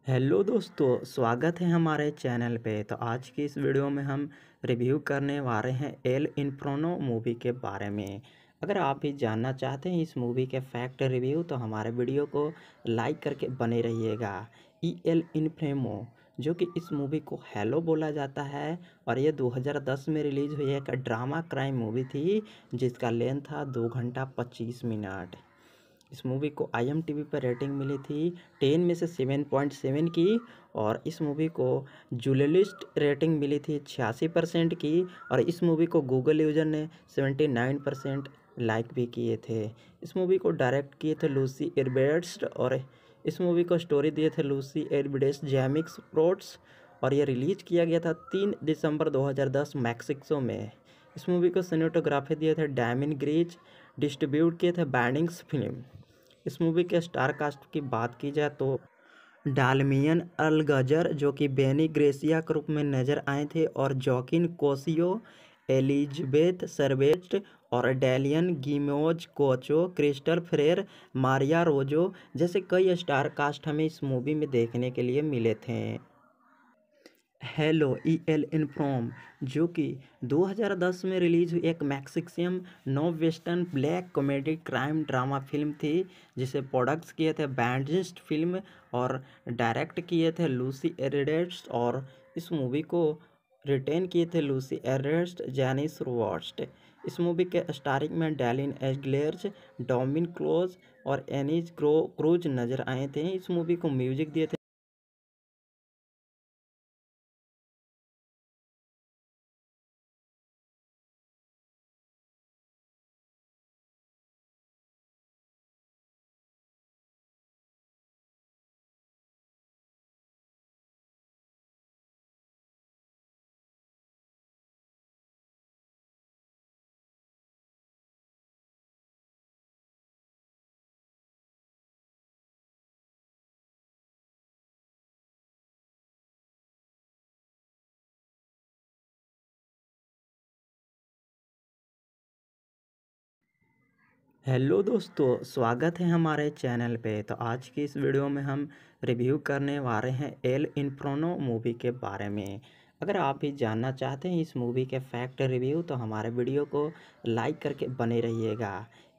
हेलो दोस्तों स्वागत है हमारे चैनल पे तो आज की इस वीडियो में हम रिव्यू करने वाले हैं एल इन्फ्रोनो मूवी के बारे में अगर आप भी जानना चाहते हैं इस मूवी के फैक्ट रिव्यू तो हमारे वीडियो को लाइक करके बने रहिएगा ई एल इन्फ्रेमो जो कि इस मूवी को हेलो बोला जाता है और ये 2010 में रिलीज़ हुई एक ड्रामा क्राइम मूवी थी जिसका लेंथ था दो घंटा पच्चीस मिनट इस मूवी को आई एम टी वी पर रेटिंग मिली थी टेन में से सेवन पॉइंट सेवन की और इस मूवी को जुलेलिस्ट रेटिंग मिली थी छियासी परसेंट की और इस मूवी को गूगल यूजर ने सेवेंटी नाइन परसेंट लाइक भी किए थे इस मूवी को डायरेक्ट किए थे लूसी एरबेट्स और इस मूवी को स्टोरी दिए थे लूसी एरबिडेस जैमिक्स प्रोट्स और ये रिलीज किया गया था तीन दिसंबर दो मैक्सिक्सो में इस मूवी को सीनेटोग्राफी दिए थे डैमिन ग्रीज डिस्ट्रीब्यूट किए थे बैंडिंग्स फिल्म इस मूवी के स्टार कास्ट की बात की जाए तो डालमियन अलगजर जो कि बेनी ग्रेसिया के रूप में नजर आए थे और जॉकिन कोसियो एलिजबेथ सर्वेस्ट और डेलियन गिमोज कोचो क्रिस्टल फ्रेर मारिया रोजो जैसे कई स्टार कास्ट हमें इस मूवी में देखने के लिए मिले थे hello E L in from जो कि 2010 में रिलीज हुई एक Mexican neo western black comedy crime drama film थी जिसे प्रोडक्ट्स किए थे बैंडिस्ट फिल्म और डायरेक्ट किए थे लूसी एरिडेस्ट और इस मूवी को रिटेन किए थे लूसी एरेस्ट जैनिस रोवर्स्ट इस मूवी के स्टारिंग में डैलिन एग्लेर्ज डोमिन क्लोज और एनिज क्रो क्रूज नजर आए थे इस मूवी को म्यूजिक दिए थे हेलो दोस्तों स्वागत है हमारे चैनल पे तो आज की इस वीडियो में हम रिव्यू करने वाले हैं एल इन्फ्रोनो मूवी के बारे में अगर आप भी जानना चाहते हैं इस मूवी के फैक्ट रिव्यू तो हमारे वीडियो को लाइक करके बने रहिएगा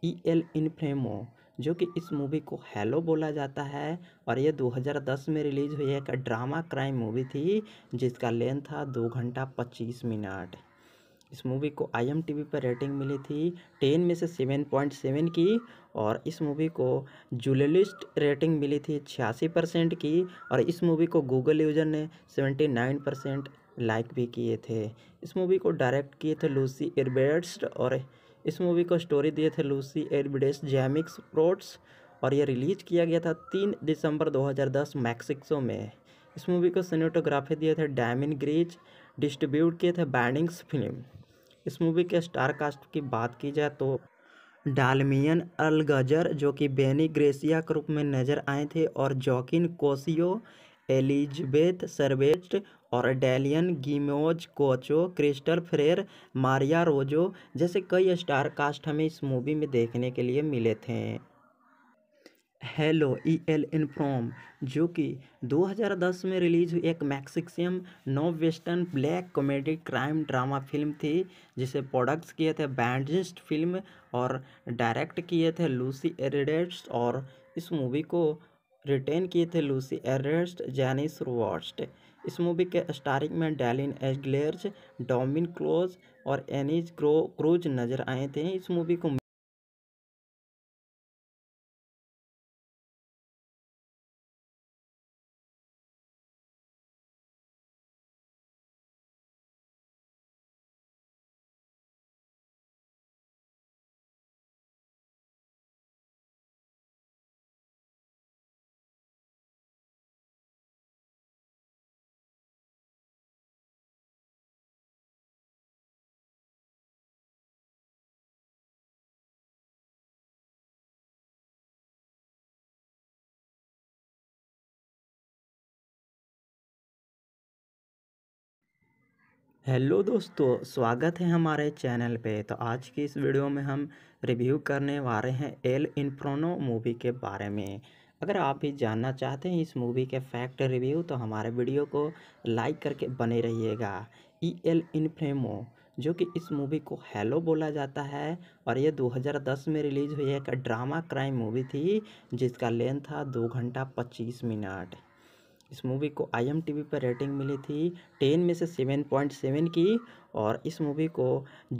ई एल इन्फ्रेमो जो कि इस मूवी को हेलो बोला जाता है और ये 2010 में रिलीज़ हुई एक ड्रामा क्राइम मूवी थी जिसका लेंथ था दो घंटा पच्चीस मिनट इस मूवी को आई एम पर रेटिंग मिली थी टेन में से सेवन पॉइंट सेवन की और इस मूवी को जुलेलिस्ट रेटिंग मिली थी छियासी परसेंट की और इस मूवी को गूगल यूज़र ने सेवेंटी नाइन परसेंट लाइक भी किए थे इस मूवी को डायरेक्ट किए थे लूसी एयरबेड्स और इस मूवी को स्टोरी दिए थे लूसी एयरबिडेस जैमिक्स प्रोट्स और यह रिलीज किया गया था तीन दिसंबर दो मैक्सिक्सो में इस मूवी को सीनेटोग्राफी दिए थे डायमिन ग्रीच डिस्ट्रीब्यूट किए थे बैंडिंग्स फिल्म इस मूवी के स्टार कास्ट की बात की जाए तो डालमियन अलगजर जो कि बेनी ग्रेसिया के रूप में नजर आए थे और जॉकिन कोसियो एलिजबेथ सर्वेस्ट और डैलियन गिमोज कोचो क्रिस्टल फ्रेर मारिया रोजो जैसे कई स्टार कास्ट हमें इस मूवी में देखने के लिए मिले थे हेलो ई एल इन जो कि 2010 में रिलीज हुई एक Mexican neo western black comedy crime drama film थी जिसे प्रोडक्ट्स किए थे बैंडजिस्ट फिल्म और डायरेक्ट किए थे लूसी एरिडेस्ट और इस मूवी को रिटेन किए थे लूसी एरेस्ट जैनिस रोवर्स्ट इस मूवी के स्टारिंग में डैलिन एग्लेर्ज डोमिन क्लोज और एनिज क्रो क्रूज नजर आए थे इस मूवी को हेलो दोस्तों स्वागत है हमारे चैनल पे तो आज की इस वीडियो में हम रिव्यू करने वाले हैं एल इन्फ्रोनो मूवी के बारे में अगर आप भी जानना चाहते हैं इस मूवी के फैक्ट रिव्यू तो हमारे वीडियो को लाइक करके बने रहिएगा ई एल इनफ्रेमो जो कि इस मूवी को हेलो बोला जाता है और ये 2010 में रिलीज़ हुई एक ड्रामा क्राइम मूवी थी जिसका लेंथ था दो घंटा पच्चीस मिनट इस मूवी को आई एम पर रेटिंग मिली थी टेन में से सेवन पॉइंट सेवन की और इस मूवी को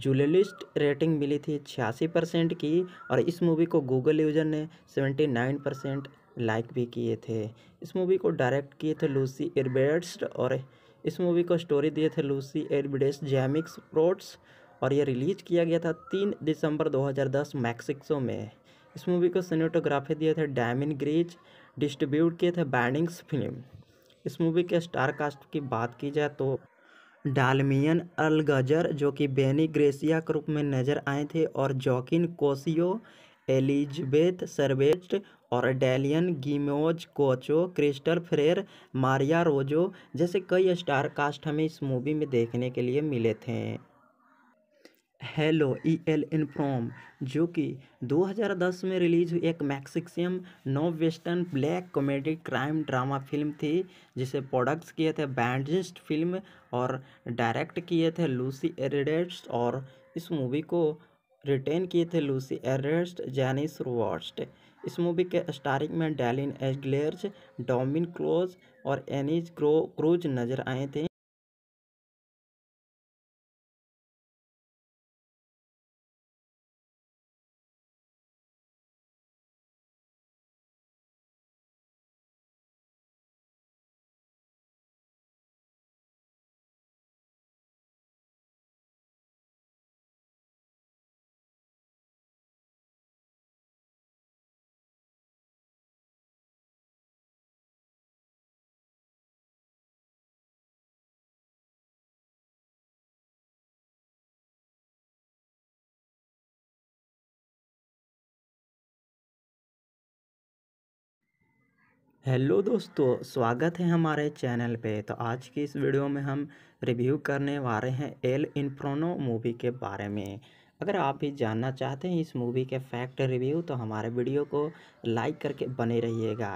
जूलिस्ट रेटिंग मिली थी छियासी परसेंट की और इस मूवी को गूगल यूजर ने सेवेंटी नाइन परसेंट लाइक भी किए थे इस मूवी को डायरेक्ट किए थे लूसी एयरबेड्स और इस मूवी को स्टोरी दिए थे लूसी एयरबेड्स जैमिक्स प्रोट्स और यह रिलीज किया गया था तीन दिसंबर दो मैक्सिक्सो में इस मूवी को सीनेटोग्राफी दिए थे डायमिन ग्रीज डिस्ट्रीब्यूट किए थे बैंडिंग्स फिल्म इस मूवी के स्टार कास्ट की बात की जाए तो डालमियन अलगजर जो कि बेनी ग्रेसिया के रूप में नजर आए थे और जॉकिन कोसियो एलिजबेथ सर्वेस्ट और डेलियन गिमोज कोचो क्रिस्टल फ्रेर मारिया रोजो जैसे कई स्टार कास्ट हमें इस मूवी में देखने के लिए मिले थे hello E L in from जो कि 2010 में रिलीज हुई एक Mexican neo western black comedy crime drama film थी जिसे प्रोडक्ट्स किए थे बैंडिस्ट फिल्म और डायरेक्ट किए थे लूसी एरिडेट्स और इस मूवी को रिटेन किए थे लूसी एरेस्ट जैनिस रोवर्स्ट इस मूवी के स्टारिंग में डैलिन एजग्लेयर्स डोमिन क्लोज और एनिज क्रो क्रूज नजर आए थे हेलो दोस्तों स्वागत है हमारे चैनल पे तो आज की इस वीडियो में हम रिव्यू करने वाले हैं एल इन्फ्रोनो मूवी के बारे में अगर आप भी जानना चाहते हैं इस मूवी के फैक्ट रिव्यू तो हमारे वीडियो को लाइक करके बने रहिएगा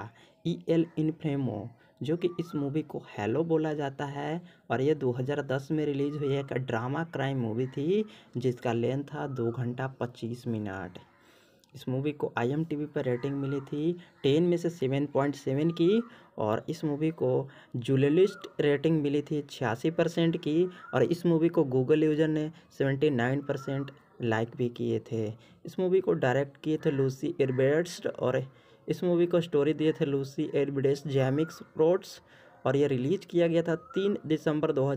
ई एल इन्फ्रेमो जो कि इस मूवी को हेलो बोला जाता है और ये 2010 में रिलीज़ हुई एक ड्रामा क्राइम मूवी थी जिसका लेंथ था दो घंटा पच्चीस मिनट इस मूवी को आई एम पर रेटिंग मिली थी टेन में से सेवन पॉइंट सेवन की और इस मूवी को जूलिस्ट रेटिंग मिली थी छियासी परसेंट की और इस मूवी को गूगल यूजर ने सेवेंटी नाइन परसेंट लाइक भी किए थे इस मूवी को डायरेक्ट किए थे लूसी एरबेट्स और इस मूवी को स्टोरी दिए थे लूसी एरबिडेस जैमिक्स प्रोट्स और यह रिलीज किया गया था तीन दिसंबर दो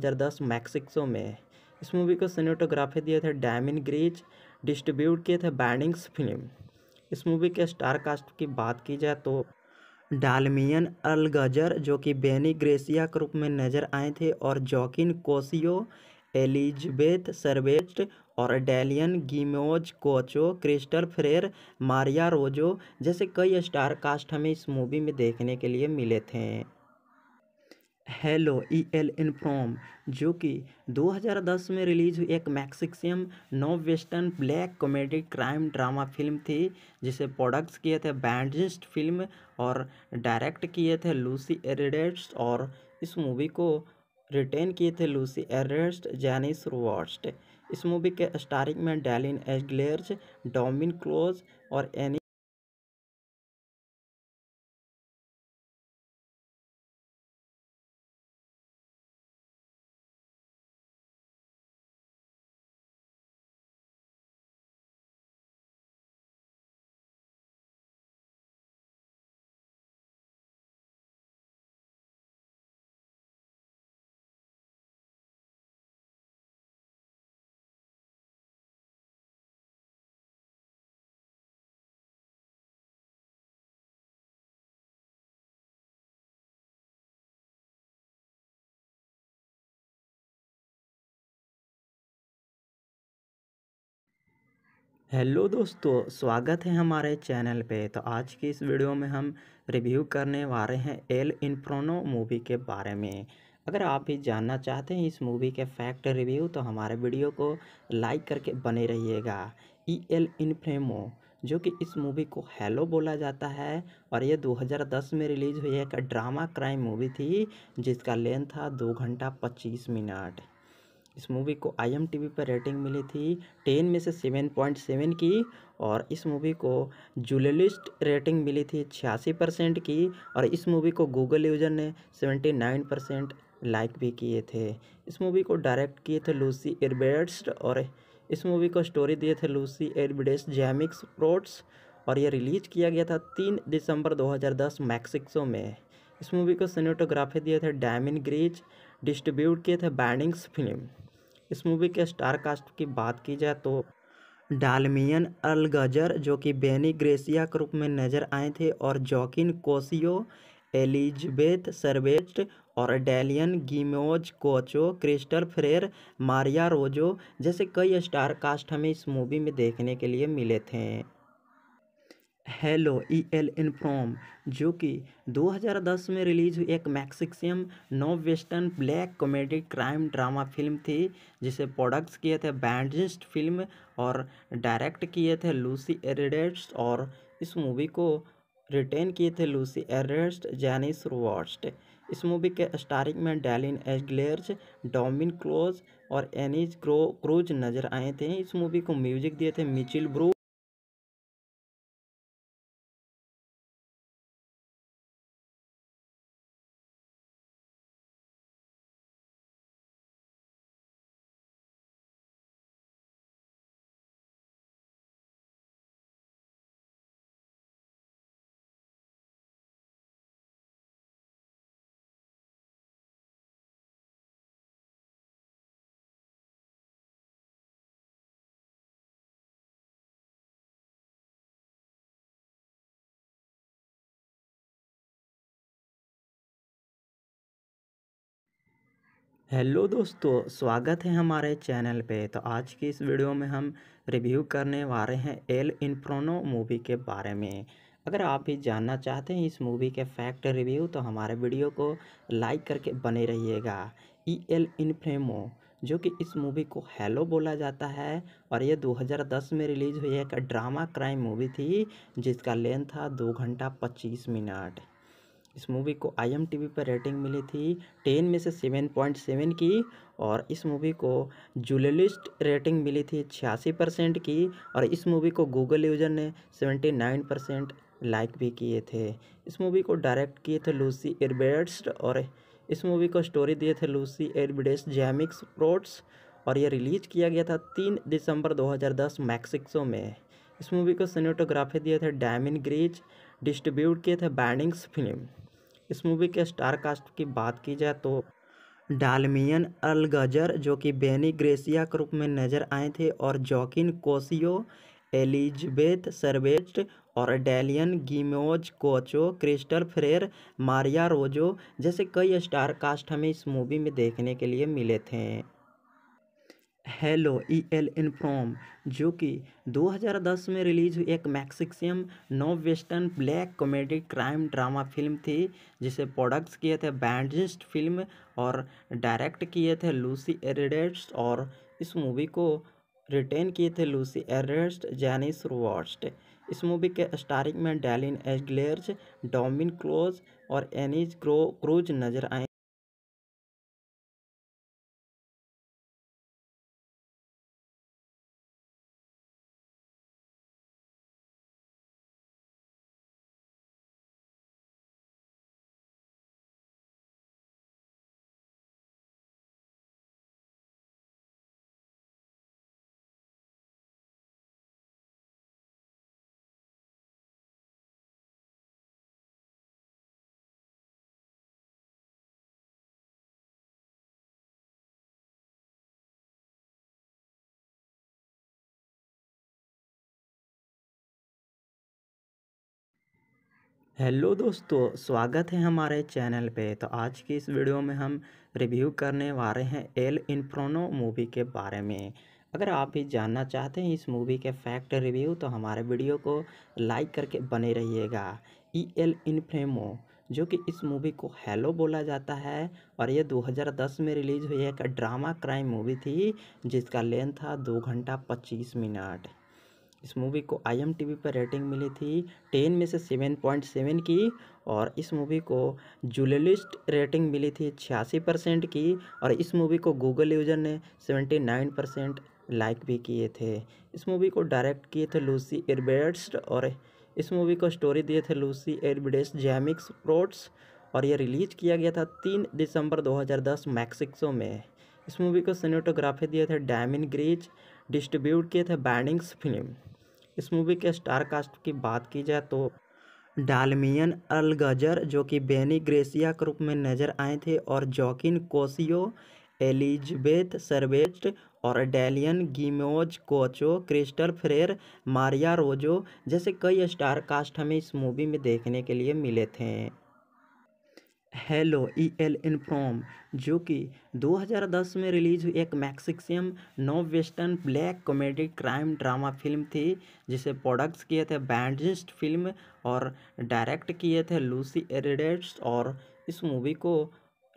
मैक्सिक्सो में इस मूवी को सीनेटोग्राफी दिए थे डैमिन ग्रीच डिस्ट्रीब्यूट किए थे बैंडिंग्स फिल्म इस मूवी के स्टार कास्ट की बात की जाए तो डालमियन अलगजर जो कि बेनी ग्रेसिया के रूप में नजर आए थे और जॉकिन कोसियो एलिजबेथ सर्वेस्ट और डेलियन गिमोज कोचो क्रिस्टल फ्रेर मारिया रोजो जैसे कई स्टार कास्ट हमें इस मूवी में देखने के लिए मिले थे हेलो ई एल इनफ्रॉम जो कि 2010 में रिलीज हुई एक Mexican neo western black comedy crime drama film थी जिसे प्रोडक्ट्स किए थे बैंडिस्ट फिल्म और डायरेक्ट किए थे लूसी एरिडेट्स और इस मूवी को रिटेन किए थे लूसी एरेस्ट जैनिस रोवर्स्ट इस मूवी के स्टारिंग में डैलिन एग्लेयर्स डोमिन क्लोज और एनी हेलो दोस्तों स्वागत है हमारे चैनल पे तो आज की इस वीडियो में हम रिव्यू करने वाले हैं एल इन्फ्रोनो मूवी के बारे में अगर आप भी जानना चाहते हैं इस मूवी के फैक्ट रिव्यू तो हमारे वीडियो को लाइक करके बने रहिएगा ई एल इन्फ्रेमो जो कि इस मूवी को हेलो बोला जाता है और ये 2010 में रिलीज़ हुई एक ड्रामा क्राइम मूवी थी जिसका लेंथ था दो घंटा पच्चीस मिनट इस मूवी को आई एम पर रेटिंग मिली थी टेन में से सेवन पॉइंट सेवन की और इस मूवी को जुलेलिस्ट रेटिंग मिली थी छियासी परसेंट की और इस मूवी को गूगल यूजर ने सेवेंटी नाइन परसेंट लाइक भी किए थे इस मूवी को डायरेक्ट किए थे लूसी एरबेट्स और इस मूवी को स्टोरी दिए थे लूसी एरबिडेस जैमिक्स प्रोट्स और यह रिलीज किया गया था तीन दिसंबर दो मैक्सिको में इस मूवी को सीनेटोग्राफी दिए थे डैमिन ग्रीच डिस्ट्रीब्यूट किए थे बैंडिंग्स फिल्म इस मूवी के स्टार कास्ट की बात की जाए तो डालमियन अलगजर जो कि बेनी ग्रेसिया के रूप में नजर आए थे और जॉकिन कोसियो एलिजबेथ सर्वेस्ट और डेलियन गिमोज कोचो क्रिस्टल फ्रेर मारिया रोजो जैसे कई स्टार कास्ट हमें इस मूवी में देखने के लिए मिले थे हेलो ई एल इनफ्रॉम जो कि 2010 में रिलीज हुई एक Mexican neo western black comedy crime drama film थी जिसे प्रोडक्ट्स किए थे बैंडजिस्ट फिल्म और डायरेक्ट किए थे लूसी एरिडेस्ट और इस मूवी को रिटेन किए थे लूसी एरेस्ट जैनिस रॉस्ट इस मूवी के स्टारिंग में डैलिन एजग्लेयर्स डोमिन क्लोज और एनिज क्रो क्रूज नजर आए थे इस मूवी को म्यूजिक दिए थे मिचिल ब्रू हेलो दोस्तों स्वागत है हमारे चैनल पे तो आज की इस वीडियो में हम रिव्यू करने वाले हैं एल इन्फ्रोनो मूवी के बारे में अगर आप भी जानना चाहते हैं इस मूवी के फैक्ट रिव्यू तो हमारे वीडियो को लाइक करके बने रहिएगा ई एल इनफ्रेमो जो कि इस मूवी को हेलो बोला जाता है और ये 2010 में रिलीज़ हुई एक ड्रामा क्राइम मूवी थी जिसका लेंथ था दो घंटा पच्चीस मिनट इस मूवी को आई एम पर रेटिंग मिली थी टेन में से सेवन पॉइंट सेवन की और इस मूवी को जुलेलिस्ट रेटिंग मिली थी छियासी परसेंट की और इस मूवी को गूगल यूजर ने सेवेंटी नाइन परसेंट लाइक भी किए थे इस मूवी को डायरेक्ट किए थे लूसी एरबेट्स और इस मूवी को स्टोरी दिए थे लूसी एरबिडेस जैमिक्स प्रोट्स और यह रिलीज किया गया था तीन दिसंबर दो मैक्सिको में इस मूवी को सीनेटोग्राफी दिए थे डैमिन ग्रीज डिस्ट्रीब्यूट किए थे बैंडिंग्स फिल्म इस मूवी के स्टार कास्ट की बात की जाए तो डालमियन अलगजर जो कि बेनी ग्रेसिया के रूप में नजर आए थे और जॉकिन कोसियो एलिजबेथ सर्वेस्ट और डैलियन गिमोज कोचो क्रिस्टल फ्रेर मारिया रोजो जैसे कई स्टार कास्ट हमें इस मूवी में देखने के लिए मिले थे hello E L in from जो कि 2010 में रिलीज हुई एक Mexican neo western black comedy crime drama film थी जिसे प्रोडक्ट्स किए थे बैंडजिस्ट फिल्म और डायरेक्ट किए थे लूसी एरिडेट्स और इस मूवी को रिटेन किए थे लूसी एरेस्ट जैनिस रॉस्ट इस मूवी के स्टारिंग में डैलिन एजलेर्ज डोमिन क्लोज और एनिज क्रो क्रूज नजर आए हेलो दोस्तों स्वागत है हमारे चैनल पे तो आज की इस वीडियो में हम रिव्यू करने वाले हैं एल इन्फ्रोनो मूवी के बारे में अगर आप भी जानना चाहते हैं इस मूवी के फैक्ट रिव्यू तो हमारे वीडियो को लाइक करके बने रहिएगा ई एल इन्फ्रेमो जो कि इस मूवी को हेलो बोला जाता है और ये 2010 में रिलीज़ हुई एक ड्रामा क्राइम मूवी थी जिसका लेंथ था दो घंटा पच्चीस मिनट इस मूवी को आई एम टी वी पर रेटिंग मिली थी टेन में से सेवन पॉइंट सेवन की और इस मूवी को जुललिस्ट रेटिंग मिली थी छियासी परसेंट की और इस मूवी को गूगल यूजर ने सेवेंटी नाइन परसेंट लाइक भी किए थे इस मूवी को डायरेक्ट किए थे लूसी एरबेट्स और इस मूवी को स्टोरी दिए थे लूसी एरबिडेस जैमिक्स प्रोट्स और यह रिलीज किया गया था तीन दिसंबर दो मैक्सिको में इस मूवी को सीनेटोग्राफी दिए थे डैमिन ग्रीच डिस्ट्रीब्यूट किए थे बैंडिंग्स फिल्म इस मूवी के स्टार कास्ट की बात की जाए तो डालमियन अलगजर जो कि बेनी ग्रेसिया के रूप में नजर आए थे और जॉकिन कोसियो एलिजबेथ सर्वेस्ट और डैलियन गिमोज कोचो क्रिस्टल फ्रेर मारिया रोजो जैसे कई स्टार कास्ट हमें इस मूवी में देखने के लिए मिले थे hello E L in from जो कि 2010 में रिलीज़ हुई एक Mexican neo western black comedy crime drama film थी जिसे प्रोडक्ट्स किए थे बैंडस्ट फिल्म और डायरेक्ट किए थे लूसी एरिडेट्स और इस मूवी को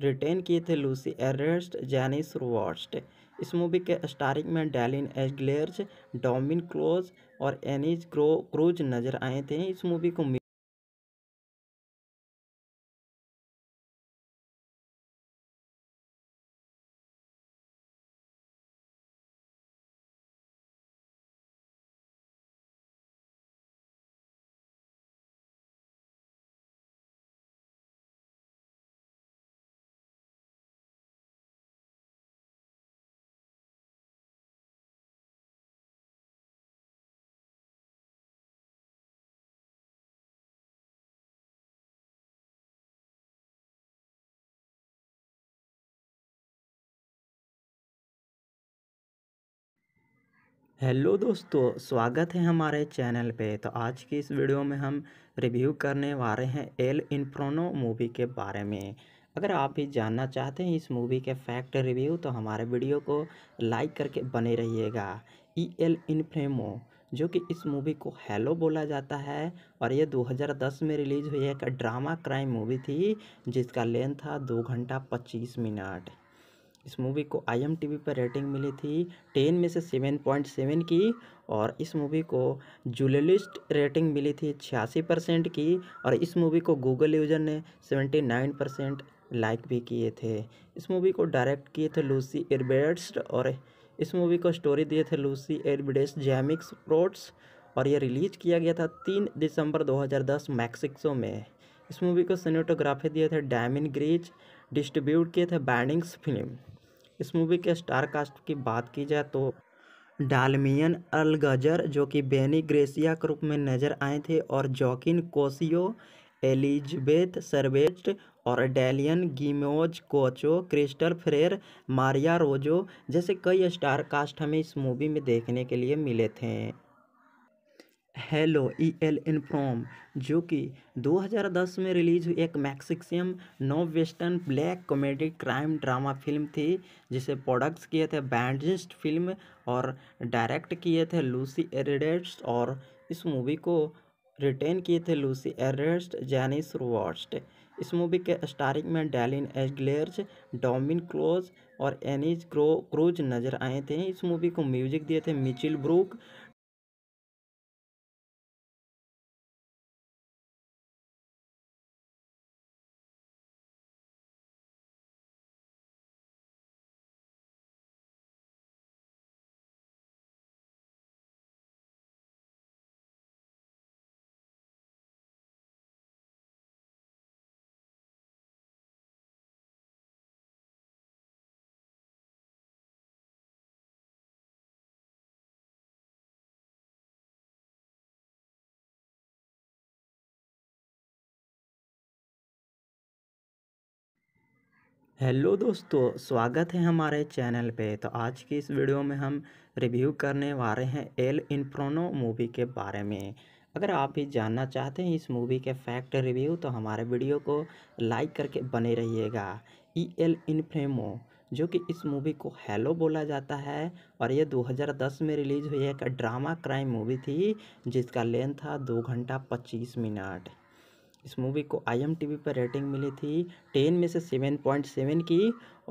रिटेन किए थे लूसी एरेस्ट जैनिस रोवर्स्ट इस मूवी के स्टारिंग में डैलिन एग्लेयर्स डोमिन क्लोज और एनिज क्रो क्रूज नजर आए थे इस मूवी को हेलो दोस्तों स्वागत है हमारे चैनल पे तो आज की इस वीडियो में हम रिव्यू करने वाले हैं एल इन्फ्रोनो मूवी के बारे में अगर आप भी जानना चाहते हैं इस मूवी के फैक्ट रिव्यू तो हमारे वीडियो को लाइक करके बने रहिएगा ई एल इन्फ्रेमो जो कि इस मूवी को हेलो बोला जाता है और ये 2010 में रिलीज़ हुई एक ड्रामा क्राइम मूवी थी जिसका लेंथ था दो घंटा पच्चीस मिनट इस मूवी को आई एम टी वी पर रेटिंग मिली थी टेन में से सेवन पॉइंट सेवन की और इस मूवी को जुलेलिस्ट रेटिंग मिली थी छियासी परसेंट की और इस मूवी को गूगल यूजर ने सेवेंटी नाइन परसेंट लाइक भी किए थे इस मूवी को डायरेक्ट किए थे लूसी एरबेट्स और इस मूवी को स्टोरी दिए थे लूसी एरबेट्स जैमिक्स प्रोट्स और ये रिलीज किया गया था तीन दिसंबर दो मैक्सिको में इस मूवी को सीनेटोग्राफी दिए थे डायमिन ग्रीच डिस्ट्रीब्यूट किए थे बैंडिंग्स फिल्म इस मूवी के स्टार कास्ट की बात की जाए तो डालमियन अलगजर जो कि बेनी ग्रेसिया के रूप में नजर आए थे और जॉकिन कोसियो एलिजबेथ सर्वेस्ट और डेलियन गिमोज कोचो क्रिस्टल फ्रेर मारिया रोजो जैसे कई स्टार कास्ट हमें इस मूवी में देखने के लिए मिले थे hello E L in from जो कि 2010 में रिलीज़ हुई एक Mexican neo western black comedy crime drama film थी जिसे प्रोडक्ट्स किए थे बैंडिस्ट फिल्म और डायरेक्ट किए थे लूसी एरिडेट्स और इस मूवी को रिटेन किए थे लूसी एरेस्ट जैनिस रॉस्ट इस मूवी के स्टारिंग में डैलिन एजग्लेयर्स डोमिन क्लोज और एनिज क्रो क्रूज नजर आए थे इस मूवी को म्यूजिक दिए थे मिचिल ब्रूक हेलो दोस्तों स्वागत है हमारे चैनल पे तो आज की इस वीडियो में हम रिव्यू करने वाले हैं एल इन्फ्रोनो मूवी के बारे में अगर आप भी जानना चाहते हैं इस मूवी के फैक्ट रिव्यू तो हमारे वीडियो को लाइक करके बने रहिएगा ई एल इन्फ्रेमो जो कि इस मूवी को हेलो बोला जाता है और ये 2010 में रिलीज़ हुई एक ड्रामा क्राइम मूवी थी जिसका लेंथ था दो घंटा पच्चीस मिनट इस मूवी को आई एम टी वी पर रेटिंग मिली थी टेन में से सेवन पॉइंट सेवन की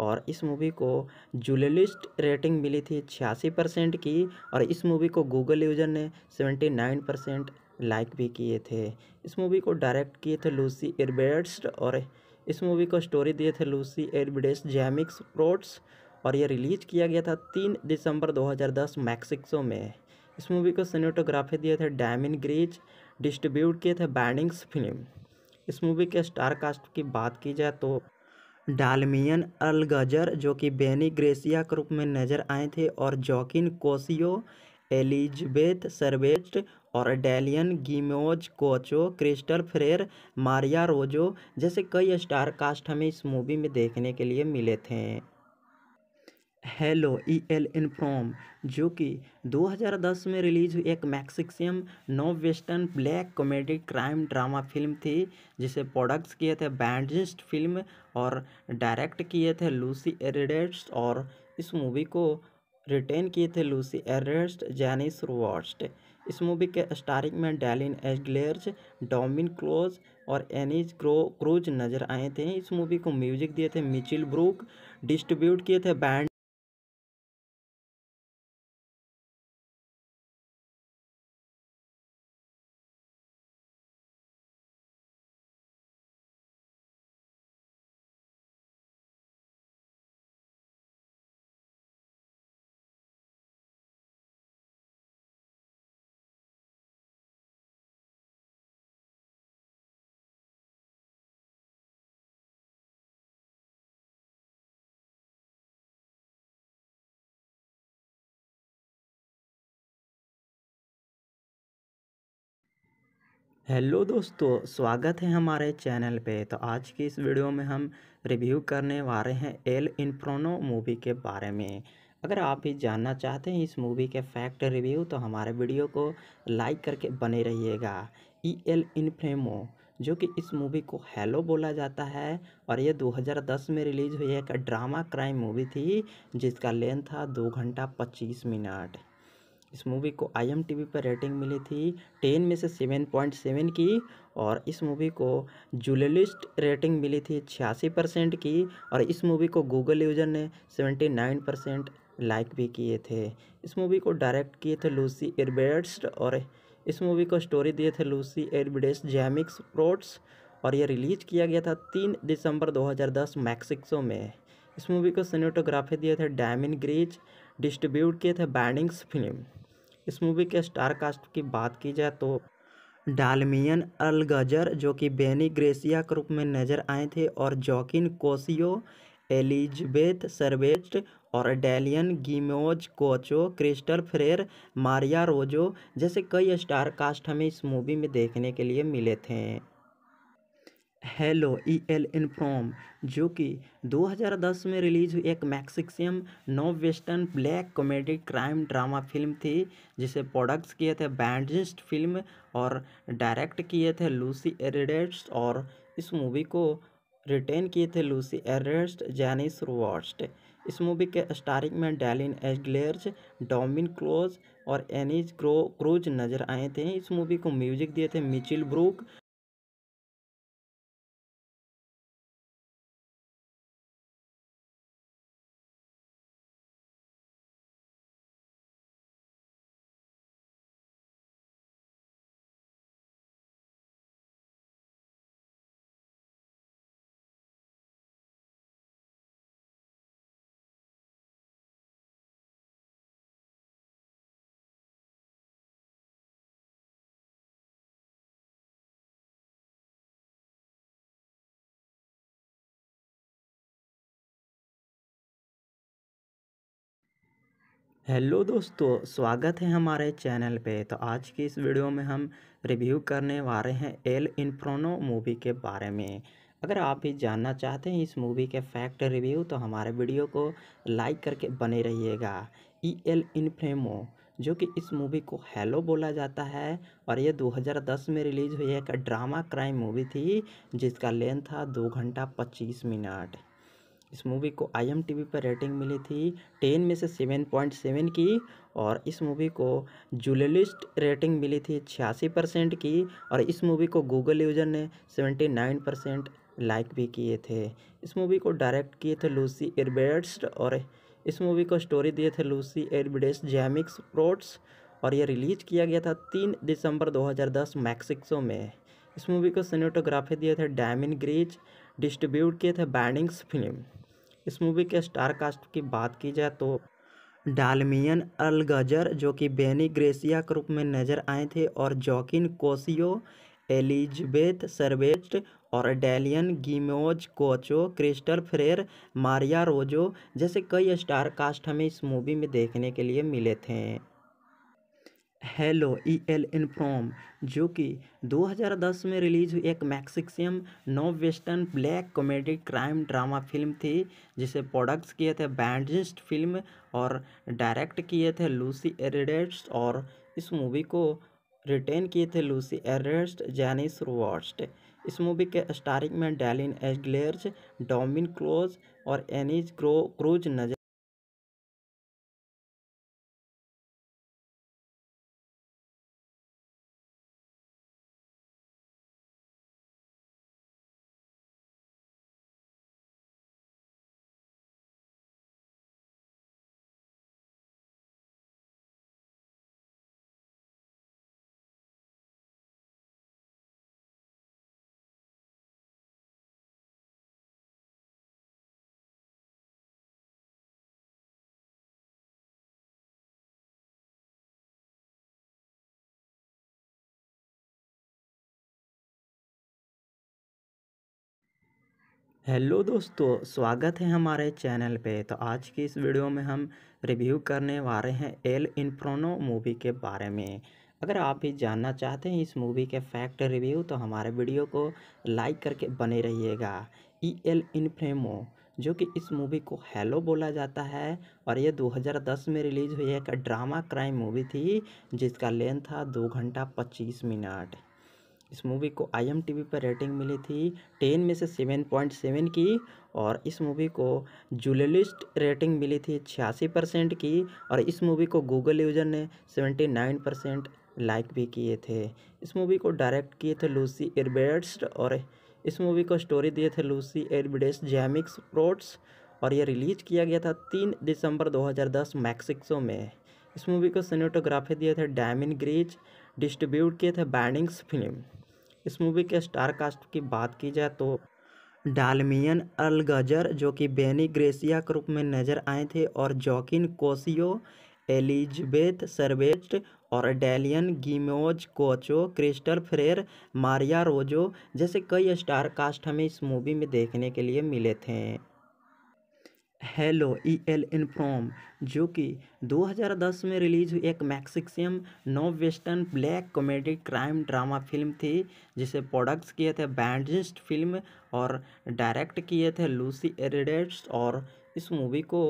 और इस मूवी को जुलेलिस्ट रेटिंग मिली थी छियासी परसेंट की और इस मूवी को गूगल यूजर ने सेवेंटी नाइन परसेंट लाइक भी किए थे इस मूवी को डायरेक्ट किए थे लूसी एयरबेड्स और इस मूवी को स्टोरी दिए थे लूसी एयरबेड्स जैमिक्स प्रोट्स और ये रिलीज किया गया था तीन दिसंबर दो मैक्सिको में इस मूवी को सीनेटोग्राफी दिए थे डायमिन ग्रीच डिस्ट्रीब्यूट किए थे बैंडिंग्स फिल्म इस मूवी के स्टार कास्ट की बात की जाए तो डालमियन अलगजर जो कि बेनी ग्रेसिया के रूप में नजर आए थे और जॉकिन कोसियो एलिजबेथ सर्वेस्ट और डैलियन गिमोज कोचो क्रिस्टल फ्रेर मारिया रोजो जैसे कई स्टार कास्ट हमें इस मूवी में देखने के लिए मिले थे hello E L in from जो कि 2010 में रिलीज़ हुई एक Mexican neo western black comedy crime drama film थी जिसे प्रोडक्ट्स किए थे बैंडस्ट फिल्म और डायरेक्ट किए थे लूसी एरिडेट्स और इस मूवी को रिटेन किए थे लूसी एरेस्ट जैनिस रॉस्ट इस मूवी के स्टारिंग में डैलिन एजग्लेयर्स डोमिन क्लोज और एनिज क्रो क्रूज नजर आए थे इस मूवी को म्यूजिक दिए थे मिचिल ब्रूक डिस्ट्रीब्यूट किए थे बैंड हेलो दोस्तों स्वागत है हमारे चैनल पे तो आज की इस वीडियो में हम रिव्यू करने वाले हैं एल इन्फ्रोनो मूवी के बारे में अगर आप भी जानना चाहते हैं इस मूवी के फैक्ट रिव्यू तो हमारे वीडियो को लाइक करके बने रहिएगा ई एल इन्फ्रेमो जो कि इस मूवी को हेलो बोला जाता है और ये 2010 में रिलीज़ हुई एक ड्रामा क्राइम मूवी थी जिसका लेंथ था दो घंटा पच्चीस मिनट इस मूवी को आई एम टी वी पर रेटिंग मिली थी टेन में से सेवन पॉइंट सेवन की और इस मूवी को जुलेलिस्ट रेटिंग मिली थी छियासी परसेंट की और इस मूवी को गूगल यूजर ने सेवेंटी नाइन परसेंट लाइक भी किए थे इस मूवी को डायरेक्ट किए थे लूसी एरबेट्स और इस मूवी को स्टोरी दिए थे लूसी एरबिडेस जैमिक्स प्रोट्स और ये रिलीज किया गया था तीन दिसंबर 2010 मैक्सिको में इस मूवी को सीनेटोग्राफी दिए थे डायमिन ग्रीच डिस्ट्रीब्यूट किए थे बैंडिंग्स फिल्म इस मूवी के स्टार कास्ट की बात की जाए तो डालमियन अलगजर जो कि बेनी ग्रेसिया के रूप में नजर आए थे और जॉकिन कोसियो एलिजबेथ सर्वेस्ट और डेलियन गिमोज कोचो क्रिस्टल फ्रेर मारिया रोजो जैसे कई स्टार कास्ट हमें इस मूवी में देखने के लिए मिले थे hello E L in from जो कि 2010 में रिलीज हुई एक Mexican neo western black comedy crime drama film थी जिसे प्रोडक्ट्स किए थे बैंडिस्ट फिल्म और डायरेक्ट किए थे लूसी एरिडेट्स और इस मूवी को रिटेन किए थे लूसी एरेस्ट जैनिस रोवर्स्ट इस मूवी के स्टारिंग में डैलिन एग्लेर्ज डोमिन क्लोज और एनिज क्रो क्रूज नजर आए थे इस मूवी को म्यूजिक दिए थे मिचिल ब्रूक हेलो दोस्तों स्वागत है हमारे चैनल पे तो आज की इस वीडियो में हम रिव्यू करने वाले हैं एल इन्फ्रोनो मूवी के बारे में अगर आप भी जानना चाहते हैं इस मूवी के फैक्ट रिव्यू तो हमारे वीडियो को लाइक करके बने रहिएगा ई एल इन्फ्रेमो जो कि इस मूवी को हेलो बोला जाता है और ये 2010 में रिलीज़ हुई एक ड्रामा क्राइम मूवी थी जिसका लेंथ था दो घंटा पच्चीस मिनट इस मूवी को आई एम टी वी पर रेटिंग मिली थी टेन में से सेवन पॉइंट सेवन की और इस मूवी को जुलेलिस्ट रेटिंग मिली थी छियासी परसेंट की और इस मूवी को गूगल यूजर ने सेवेंटी नाइन परसेंट लाइक भी किए थे इस मूवी को डायरेक्ट किए थे लूसी एयरबेड्स और इस मूवी को स्टोरी दिए थे लूसी एयरबेड्स जैमिक्स प्रोट्स और यह रिलीज किया गया था तीन दिसंबर दो मैक्सिको में इस मूवी को सीनेटोग्राफी दिए थे डायमिन ग्रीच डिस्ट्रीब्यूट किए थे बैंडिंग्स फिल्म इस मूवी के स्टार कास्ट की बात की जाए तो डालमियन अलगजर जो कि बेनी ग्रेसिया के रूप में नज़र आए थे और जॉकिन कोसियो एलिजबेथ सर्वेस्ट और डेलियन गिमोज कोचो क्रिस्टल फ्रेर मारिया रोजो जैसे कई स्टार कास्ट हमें इस मूवी में देखने के लिए मिले थे hello E L in from जो कि 2010 में रिलीज हुई एक Mexican neo western black comedy crime drama film थी जिसे प्रोडक्ट्स किए थे बैंडजिस्ट फिल्म और डायरेक्ट किए थे लूसी एरिडेस्ट और इस मूवी को रिटेन किए थे लूसी एरेस्ट जैनिस रोवर्स्ट इस मूवी के स्टारिंग में डैलिन एजलेर्ज डोमिन क्लोज और एनिज क्रो क्रूज नजर हेलो दोस्तों स्वागत है हमारे चैनल पे तो आज की इस वीडियो में हम रिव्यू करने वाले हैं एल इन्फ्रोनो मूवी के बारे में अगर आप भी जानना चाहते हैं इस मूवी के फैक्ट रिव्यू तो हमारे वीडियो को लाइक करके बने रहिएगा ई एल इन्फ्रेमो जो कि इस मूवी को हेलो बोला जाता है और ये 2010 में रिलीज़ हुई एक ड्रामा क्राइम मूवी थी जिसका लेंथ था दो घंटा पच्चीस मिनट इस मूवी को आई एम टी वी पर रेटिंग मिली थी टेन में से सेवन पॉइंट सेवन की और इस मूवी को जुलेलिस्ट रेटिंग मिली थी छियासी परसेंट की और इस मूवी को गूगल यूजर ने सेवेंटी नाइन परसेंट लाइक भी किए थे इस मूवी को डायरेक्ट किए थे लूसी एयरबेड्स और इस मूवी को स्टोरी दिए थे लूसी एयरबेड्स जैमिक्स प्रोट्स और ये रिलीज किया गया था तीन दिसंबर 2010 मैक्सिक्सो में इस मूवी को सीनेटोग्राफी दिए थे डायमिन ग्रीच डिस्ट्रीब्यूट किए थे बैंडिंग्स फिल्म इस मूवी के स्टार कास्ट की बात की जाए तो डालमियन अलगजर जो कि बेनी ग्रेसिया के रूप में नजर आए थे और जॉकिन कोसियो एलिजबेथ सर्वेस्ट और डैलियन गिमोज कोचो क्रिस्टल फ्रेर मारिया रोजो जैसे कई स्टार कास्ट हमें इस मूवी में देखने के लिए मिले थे hello E L in from जो कि 2010 में रिलीज हुई एक Mexican neo western black comedy crime drama film थी जिसे प्रोडक्ट्स किए थे बैंडिस्ट फिल्म और डायरेक्ट किए थे लूसी एरिडेट्स और इस मूवी को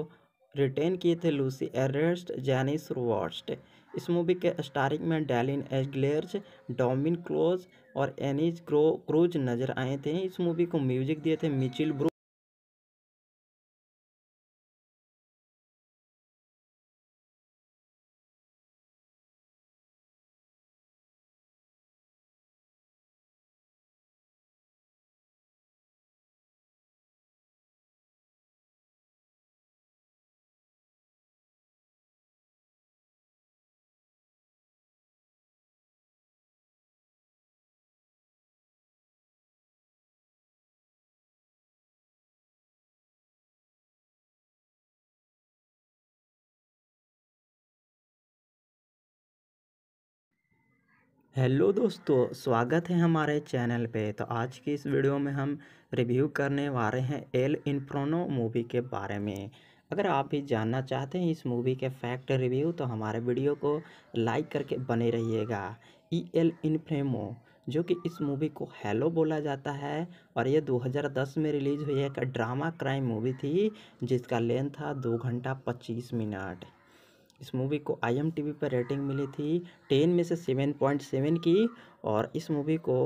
रिटेन किए थे लूसी एरेस्ट जैनिस रोवर्स्ट इस मूवी के स्टारिंग में डैलिन एग्लेर्ज डोमिन क्लोज और एनिज क्रो क्रूज नजर आए थे इस मूवी को म्यूजिक दिए थे मिचिल ब्रू हेलो दोस्तों स्वागत है हमारे चैनल पे तो आज की इस वीडियो में हम रिव्यू करने वाले हैं एल इन्फ्रोनो मूवी के बारे में अगर आप भी जानना चाहते हैं इस मूवी के फैक्ट रिव्यू तो हमारे वीडियो को लाइक करके बने रहिएगा ई एल इनफ्रेमो जो कि इस मूवी को हेलो बोला जाता है और ये 2010 में रिलीज़ हुई एक ड्रामा क्राइम मूवी थी जिसका लेंथ था दो घंटा पच्चीस मिनट इस मूवी को आई एम पर रेटिंग मिली थी टेन में से सेवन पॉइंट सेवन की और इस मूवी को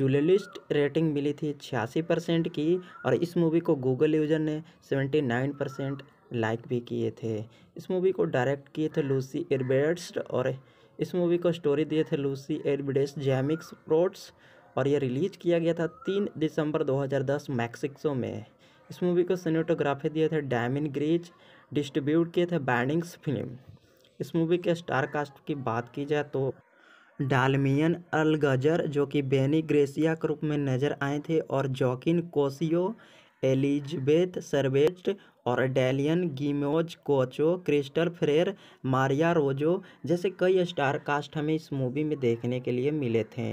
जुलेलिस्ट रेटिंग मिली थी छियासी परसेंट की और इस मूवी को गूगल यूजर ने सेवेंटी नाइन परसेंट लाइक भी किए थे इस मूवी को डायरेक्ट किए थे लूसी एरबेट्स और इस मूवी को स्टोरी दिए थे लूसी एरबिडेस जैमिक्स प्रोट्स और यह रिलीज किया गया था तीन दिसंबर दो मैक्सिक्सो में इस मूवी को सीनेटोग्राफी दिए थे डायमिन ग्रीच डिस्ट्रीब्यूट किए थे बैंडिंग्स फिल्म इस मूवी के स्टार कास्ट की बात की जाए तो डालमियन अलगजर जो कि बेनी ग्रेसिया के रूप में नजर आए थे और जॉकिन कोसियो एलिजबेथ सर्वेस्ट और डेलियन गिमोज कोचो क्रिस्टल फ्रेर मारिया रोजो जैसे कई स्टार कास्ट हमें इस मूवी में देखने के लिए मिले थे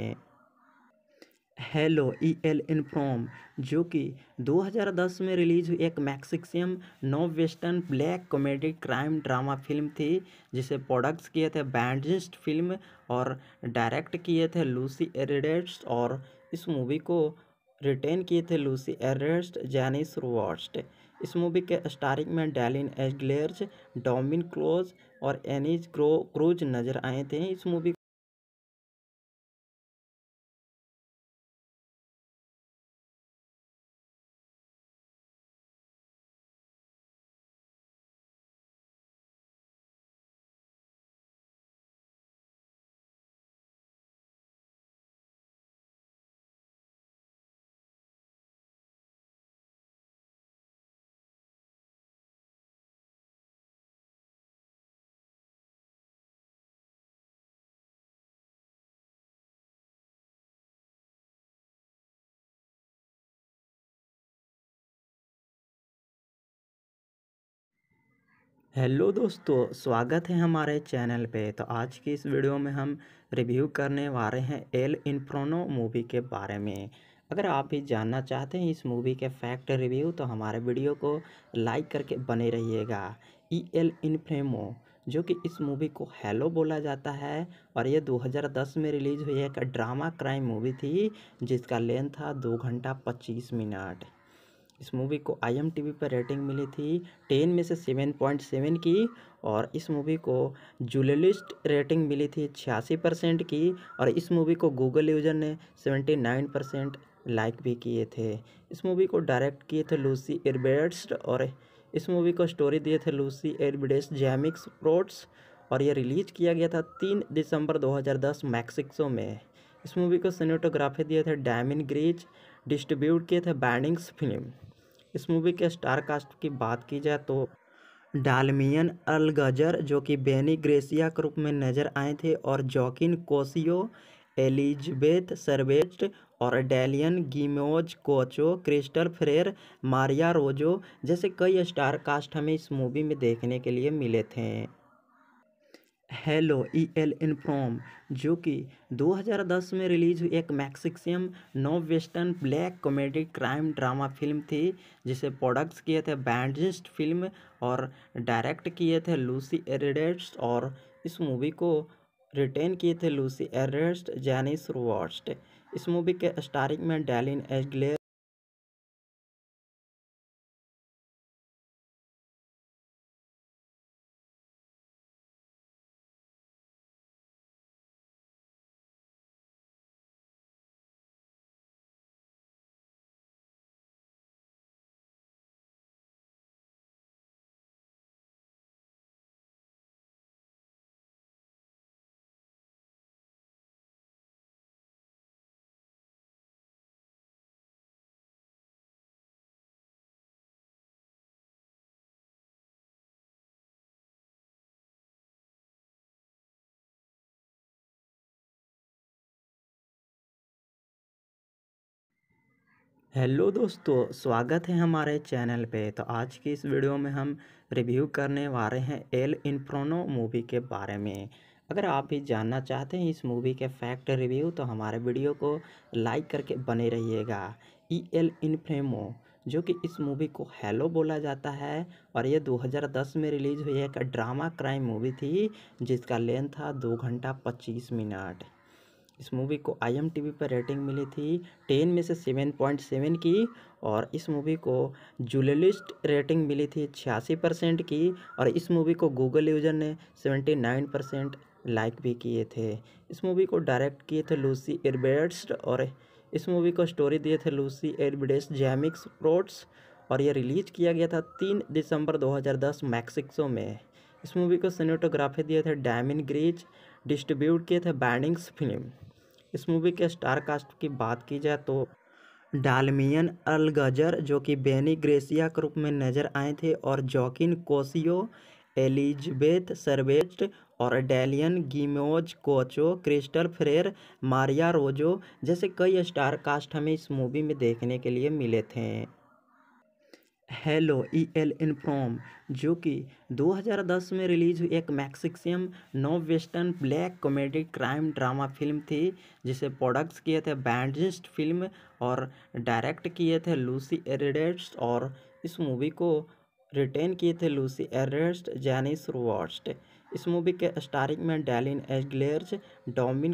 hello E L in from जो कि 2010 में रिलीज़ हुई एक Mexican neo western black comedy crime drama film थी जिसे प्रोडक्ट्स किए थे बैंडजिस्ट फिल्म और डायरेक्ट किए थे लूसी एरिडेस्ट और इस मूवी को रिटेन किए थे लूसी एरिडेस्ट जैनिस रोवर्स्ट इस मूवी के स्टारिंग में डैलिन एजग्लेयर्स डोमिन क्लोज और एनिज क्रो क्रूज नजर आए थे इस मूवी हेलो दोस्तों स्वागत है हमारे चैनल पे तो आज की इस वीडियो में हम रिव्यू करने वाले हैं एल इन्फ्रोनो मूवी के बारे में अगर आप भी जानना चाहते हैं इस मूवी के फैक्ट रिव्यू तो हमारे वीडियो को लाइक करके बने रहिएगा ई एल इन्फ्रेमो जो कि इस मूवी को हेलो बोला जाता है और ये 2010 में रिलीज़ हुई एक ड्रामा क्राइम मूवी थी जिसका लेंथ था दो घंटा पच्चीस मिनट इस मूवी को आई एम पर रेटिंग मिली थी टेन में से सेवन पॉइंट सेवन की और इस मूवी को जुलेलिस्ट रेटिंग मिली थी छियासी परसेंट की और इस मूवी को गूगल यूजर ने सेवेंटी नाइन परसेंट लाइक भी किए थे इस मूवी को डायरेक्ट किए थे लूसी एरबेट्स और इस मूवी को स्टोरी दिए थे लूसी एरबिडेस जैमिक्स प्रोट्स और यह रिलीज किया गया था तीन दिसंबर दो मैक्सिको में इस मूवी को सीनेटोग्राफी दिए थे डायमिन ग्रीच डिस्ट्रीब्यूट किए थे बैंडिंग्स फिल्म इस मूवी के स्टार कास्ट की बात की जाए तो डालमियन अलगजर जो कि बेनी ग्रेसिया के रूप में नजर आए थे और जॉकिन कोसियो एलिजबेथ सर्वेस्ट और डैलियन गिमोज कोचो क्रिस्टल फ्रेर मारिया रोजो जैसे कई स्टार कास्ट हमें इस मूवी में देखने के लिए मिले थे हेलो ई एल इनफ्रॉम जो कि 2010 में रिलीज हुई एक Mexican neo western black comedy crime drama film थी जिसे प्रोडक्ट्स किए थे बैंडजिस्ट फिल्म और डायरेक्ट किए थे लूसी एरिडेट्स और इस मूवी को रिटेन किए थे लूसी एरिडेट्स जैनिस रॉस्ट इस मूवी के स्टारिंग में डैलिन एजग्लेयर हेलो दोस्तों स्वागत है हमारे चैनल पे तो आज की इस वीडियो में हम रिव्यू करने वाले हैं एल इन्फ्रोनो मूवी के बारे में अगर आप भी जानना चाहते हैं इस मूवी के फैक्ट रिव्यू तो हमारे वीडियो को लाइक करके बने रहिएगा ई एल इन्फ्रेमो जो कि इस मूवी को हेलो बोला जाता है और ये 2010 में रिलीज़ हुई एक ड्रामा क्राइम मूवी थी जिसका लेंथ था दो घंटा पच्चीस मिनट इस मूवी को आई एम पर रेटिंग मिली थी टेन में से सेवन पॉइंट सेवन की और इस मूवी को जुलेलिस्ट रेटिंग मिली थी छियासी परसेंट की और इस मूवी को गूगल यूजर ने सेवेंटी नाइन परसेंट लाइक भी किए थे इस मूवी को डायरेक्ट किए थे लूसी एयरबेड्स और इस मूवी को स्टोरी दिए थे लूसी एयरबेड्स जैमिक्स प्रोट्स और यह रिलीज किया गया था तीन दिसंबर दो मैक्सिक्सो में इस मूवी को सीनेटोग्राफी दिए थे डैमिन ग्रीज डिस्ट्रीब्यूट किए थे बैंडिंग्स फिल्म इस मूवी के स्टार कास्ट की बात की जाए तो डालमियन अलगजर जो कि बेनी ग्रेसिया के रूप में नजर आए थे और जॉकिन कोसियो एलिजबेथ सर्वेस्ट और डैलियन गिमोज कोचो क्रिस्टल फ्रेर मारिया रोजो जैसे कई स्टार कास्ट हमें इस मूवी में देखने के लिए मिले थे हेलो ई एल इनफ्रॉम जो कि 2010 में रिलीज़ हुई एक Mexican neo western black comedy crime drama film थी जिसे प्रोडक्ट्स किए थे बैंडजिस्ट फिल्म और डायरेक्ट किए थे लूसी एरिडेस्ट और इस मूवी को रिटेन किए थे लूसी एरेस्ट जैनिस रॉस्ट इस मूवी के स्टारिंग में डैलिन एजग्लेयर्स डोमिन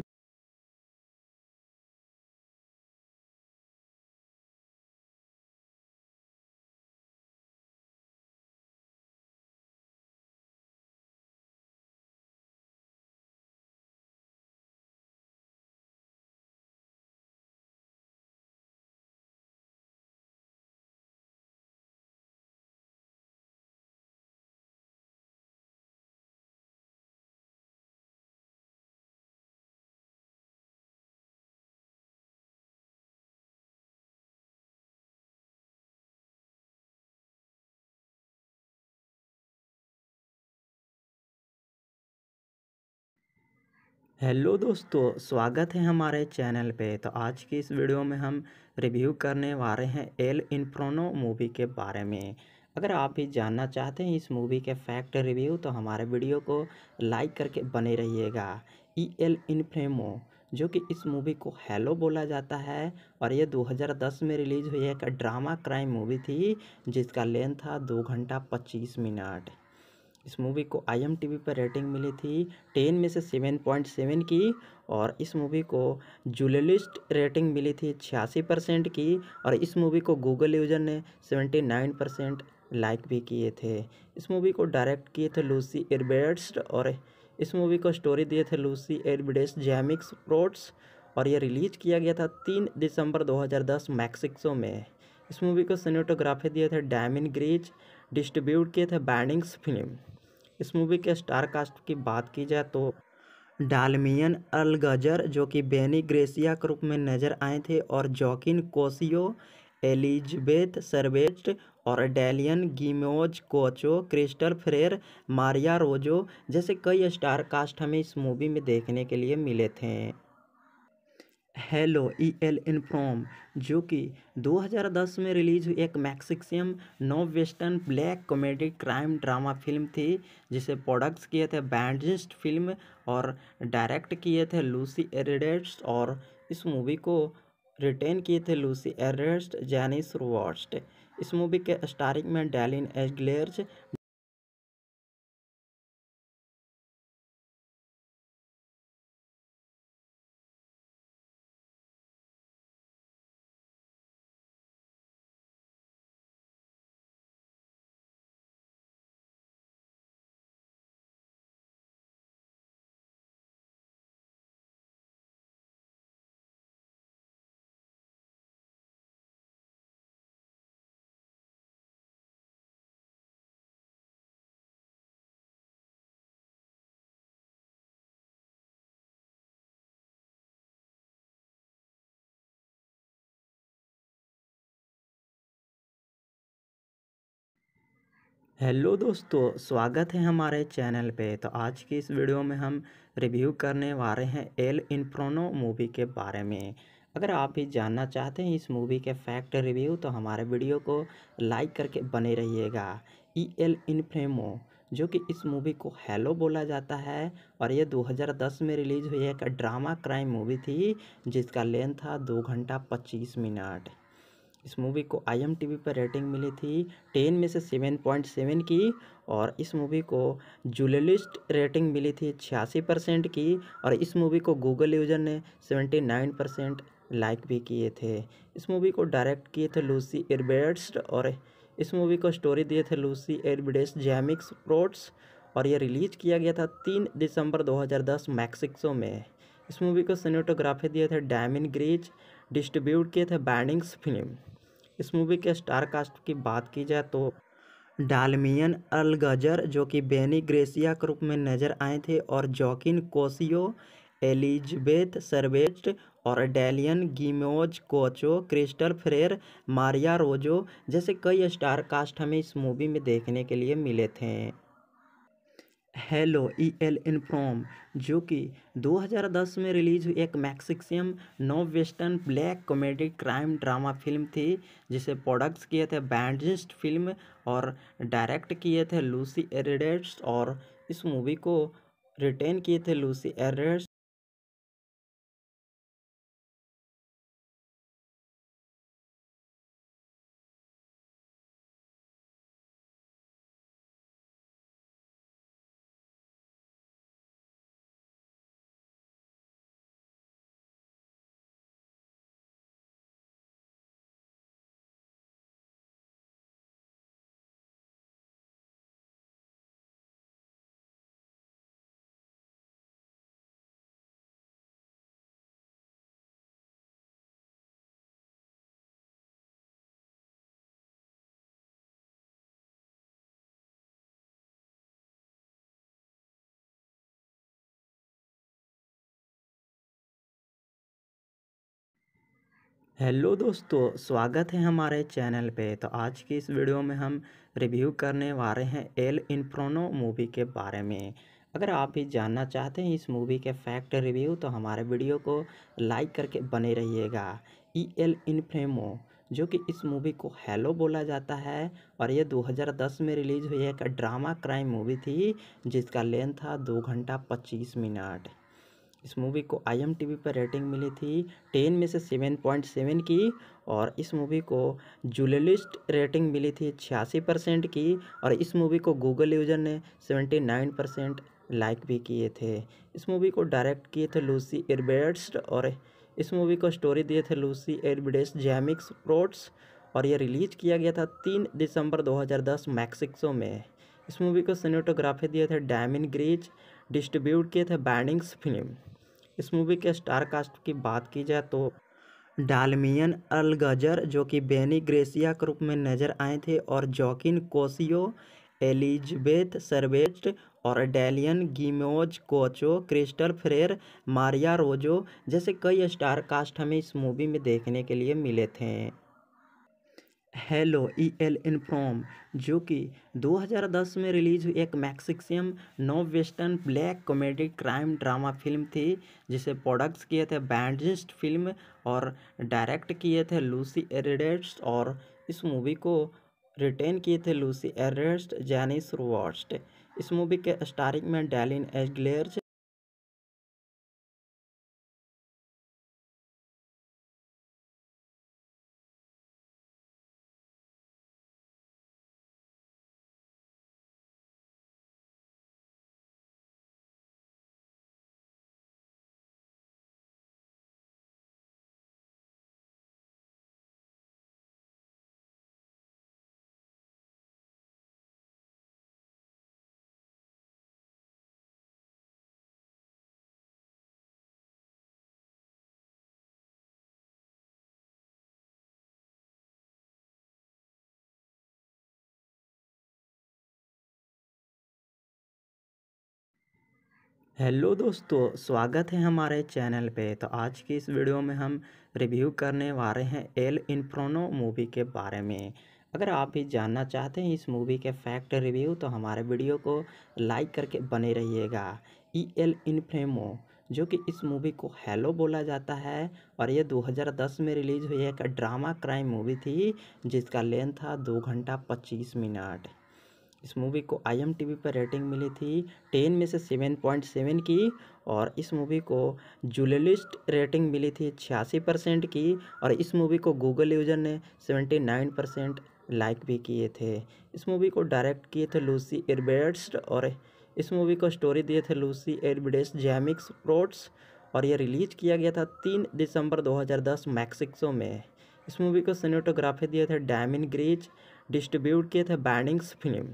हेलो दोस्तों स्वागत है हमारे चैनल पे तो आज की इस वीडियो में हम रिव्यू करने वाले हैं एल इन्फ्रोनो मूवी के बारे में अगर आप भी जानना चाहते हैं इस मूवी के फैक्ट रिव्यू तो हमारे वीडियो को लाइक करके बने रहिएगा ई एल इन्फ्रेमो जो कि इस मूवी को हेलो बोला जाता है और ये 2010 में रिलीज़ हुई एक ड्रामा क्राइम मूवी थी जिसका लेंथ था दो घंटा पच्चीस मिनट इस मूवी को आई एम टी वी पर रेटिंग मिली थी टेन में से सेवन पॉइंट सेवन की और इस मूवी को जुलेलिस्ट रेटिंग मिली थी छियासी परसेंट की और इस मूवी को गूगल यूजर ने सेवेंटी नाइन परसेंट लाइक भी किए थे इस मूवी को डायरेक्ट किए थे लूसी एरबेड्स और इस मूवी को स्टोरी दिए थे लूसी एरबिडेस जैमिक्स प्रोट्स और यह रिलीज किया गया था तीन दिसंबर दो मैक्सिक्सो में इस मूवी को सीनेटोग्राफी दिए थे डायमिन ग्रीज डिस्ट्रीब्यूट किए थे बैंडिंग्स फिल्म इस मूवी के स्टार कास्ट की बात की जाए तो डालमियन अलगजर जो कि बेनी ग्रेसिया के रूप में नजर आए थे और जॉकिन कोसियो एलिजबेथ सर्वेस्ट और डैलियन गिमोज कोचो क्रिस्टल फ्रेर मारिया रोजो जैसे कई स्टार कास्ट हमें इस मूवी में देखने के लिए मिले थे हेलो ई एल इनफ्रॉम जो कि 2010 में रिलीज़ हुई एक Mexican neo western black comedy crime drama film थी जिसे प्रोडक्ट्स किए थे बैंडिस्ट फिल्म और डायरेक्ट किए थे लूसी एरिडेट्स और इस मूवी को रिटेन किए थे लूसी एरिडेस्ट जैनिस रॉस्ट इस मूवी के स्टारिंग में डैलिन एजलेर्ज हेलो दोस्तों स्वागत है हमारे चैनल पे तो आज की इस वीडियो में हम रिव्यू करने वाले हैं एल इन्फ्रोनो मूवी के बारे में अगर आप भी जानना चाहते हैं इस मूवी के फैक्ट रिव्यू तो हमारे वीडियो को लाइक करके बने रहिएगा ई एल इन्फ्रेमो जो कि इस मूवी को हेलो बोला जाता है और ये 2010 में रिलीज़ हुई एक ड्रामा क्राइम मूवी थी जिसका लेंथ था दो घंटा पच्चीस मिनट इस मूवी को आई एम टी वी पर रेटिंग मिली थी टेन में से सेवन पॉइंट सेवन की और इस मूवी को जुललिस्ट रेटिंग मिली थी छियासी परसेंट की और इस मूवी को गूगल यूजर ने सेवेंटी नाइन परसेंट लाइक भी किए थे इस मूवी को डायरेक्ट किए थे लूसी एरबेड्स और इस मूवी को स्टोरी दिए थे लूसी एरबिडेस जैमिक्स प्रोट्स और यह रिलीज किया गया था तीन दिसंबर दो मैक्सिक्सो में इस मूवी को सीनेटोग्राफी दिए थे डायमिन ग्रीच डिस्ट्रीब्यूट किए थे बैंडिंग्स फिल्म इस मूवी के स्टार कास्ट की बात की जाए तो डालमियन अलगजर जो कि बेनी ग्रेसिया के रूप में नजर आए थे और जॉकिन कोसियो एलिजबेथ सर्वेस्ट और डैलियन गिमोज कोचो क्रिस्टल फ्रेर मारिया रोजो जैसे कई स्टार कास्ट हमें इस मूवी में देखने के लिए मिले थे hello E L in from जो कि 2010 में रिलीज़ हुई एक Mexican neo western black comedy crime drama film थी जिसे प्रोडक्ट्स किए थे बैंडिस्ट फिल्म और डायरेक्ट किए थे लूसी एरेडेट्स और इस मूवी को रिटेन किए थे लूसी एरेड्स हेलो दोस्तों स्वागत है हमारे चैनल पे तो आज की इस वीडियो में हम रिव्यू करने वाले हैं एल इन्फ्रोनो मूवी के बारे में अगर आप भी जानना चाहते हैं इस मूवी के फैक्ट रिव्यू तो हमारे वीडियो को लाइक करके बने रहिएगा ई एल इन्फ्रेमो जो कि इस मूवी को हेलो बोला जाता है और ये 2010 में रिलीज़ हुई एक ड्रामा क्राइम मूवी थी जिसका लेंथ था दो घंटा पच्चीस मिनट इस मूवी को आई एम टी वी पर रेटिंग मिली थी टेन में से सेवन पॉइंट सेवन की और इस मूवी को जुललिस्ट रेटिंग मिली थी छियासी परसेंट की और इस मूवी को गूगल यूजर ने सेवेंटी नाइन परसेंट लाइक भी किए थे इस मूवी को डायरेक्ट किए थे लूसी एरबेट्स और इस मूवी को स्टोरी दिए थे लूसी एरबिडेस जैमिक्स प्रोट्स और ये रिलीज किया गया था तीन दिसंबर 2010 मैक्सिको में इस मूवी को सीनेटोग्राफी दिए थे डैमिन ग्रीच डिस्ट्रीब्यूट किए थे बैंडिंग्स फिल्म इस मूवी के स्टार कास्ट की बात की जाए तो डालमियन अलगजर जो कि बेनी ग्रेसिया के रूप में नजर आए थे और जॉकिन कोसियो एलिजबेथ सर्वेस्ट और डैलियन गिमोज कोचो क्रिस्टल फ्रेर मारिया रोजो जैसे कई स्टार कास्ट हमें इस मूवी में देखने के लिए मिले थे hello E L in from जो कि 2010 में रिलीज़ हुई एक Mexican neo western black comedy crime drama film थी जिसे प्रोडक्ट्स किए थे बैंडिस्ट फिल्म और डायरेक्ट किए थे लूसी एरिडेट्स और इस मूवी को रिटेन किए थे लूसी एरेस्ट जैनिस रोवर्स्ट इस मूवी के स्टारिंग में डैलिन एजग्लेयर्स हेलो दोस्तों स्वागत है हमारे चैनल पे तो आज की इस वीडियो में हम रिव्यू करने वाले हैं एल इन्फ्रोनो मूवी के बारे में अगर आप भी जानना चाहते हैं इस मूवी के फैक्ट रिव्यू तो हमारे वीडियो को लाइक करके बने रहिएगा ई एल इन्फ्रेमो जो कि इस मूवी को हेलो बोला जाता है और ये 2010 में रिलीज़ हुई एक ड्रामा क्राइम मूवी थी जिसका लेंथ था दो घंटा पच्चीस मिनट इस मूवी को आई एम टी वी पर रेटिंग मिली थी टेन में से सेवन पॉइंट सेवन की और इस मूवी को जुलेलिस्ट रेटिंग मिली थी छियासी परसेंट की और इस मूवी को गूगल यूजर ने सेवेंटी नाइन परसेंट लाइक भी किए थे इस मूवी को डायरेक्ट किए थे लूसी एरबेट्स और इस मूवी को स्टोरी दिए थे लूसी एरबिडेस जैमिक्स प्रोट्स और यह रिलीज किया गया था तीन दिसंबर दो मैक्सिको में इस मूवी को सीनेटोग्राफी दिए थे डायमिन ग्रीच डिस्ट्रीब्यूट किए थे बैंडिंग्स फिल्म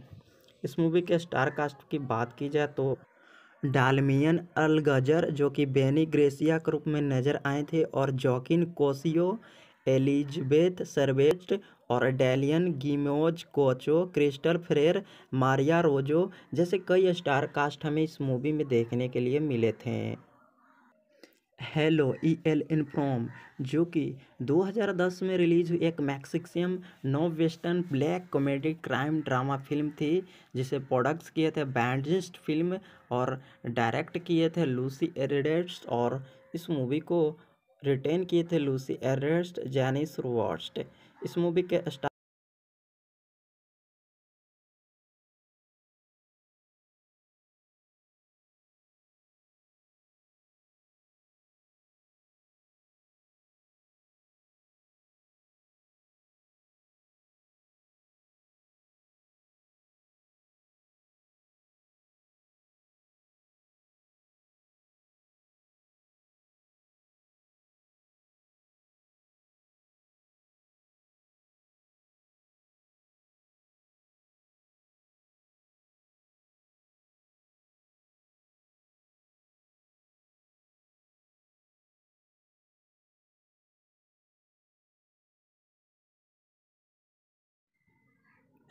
इस मूवी के स्टार कास्ट की बात की जाए तो डालमियन अलगजर जो कि बेनी ग्रेसिया के रूप में नजर आए थे और जॉकिन कोसियो एलिजबेथ सर्वेस्ट और डेलियन गिमोज कोचो क्रिस्टल फ्रेर मारिया रोजो जैसे कई स्टार कास्ट हमें इस मूवी में देखने के लिए मिले थे hello E L in from जो कि 2010 में रिलीज़ हुई एक Mexican neo western black comedy crime drama film थी जिसे प्रोडक्ट्स किए थे बैंडिस्ट फिल्म और डायरेक्ट किए थे लूसी एरिडेट्स और इस मूवी को रिटेन किए थे लूसी एरिडेस्ट जैनिस रोवर्स्ट इस मूवी के स्टार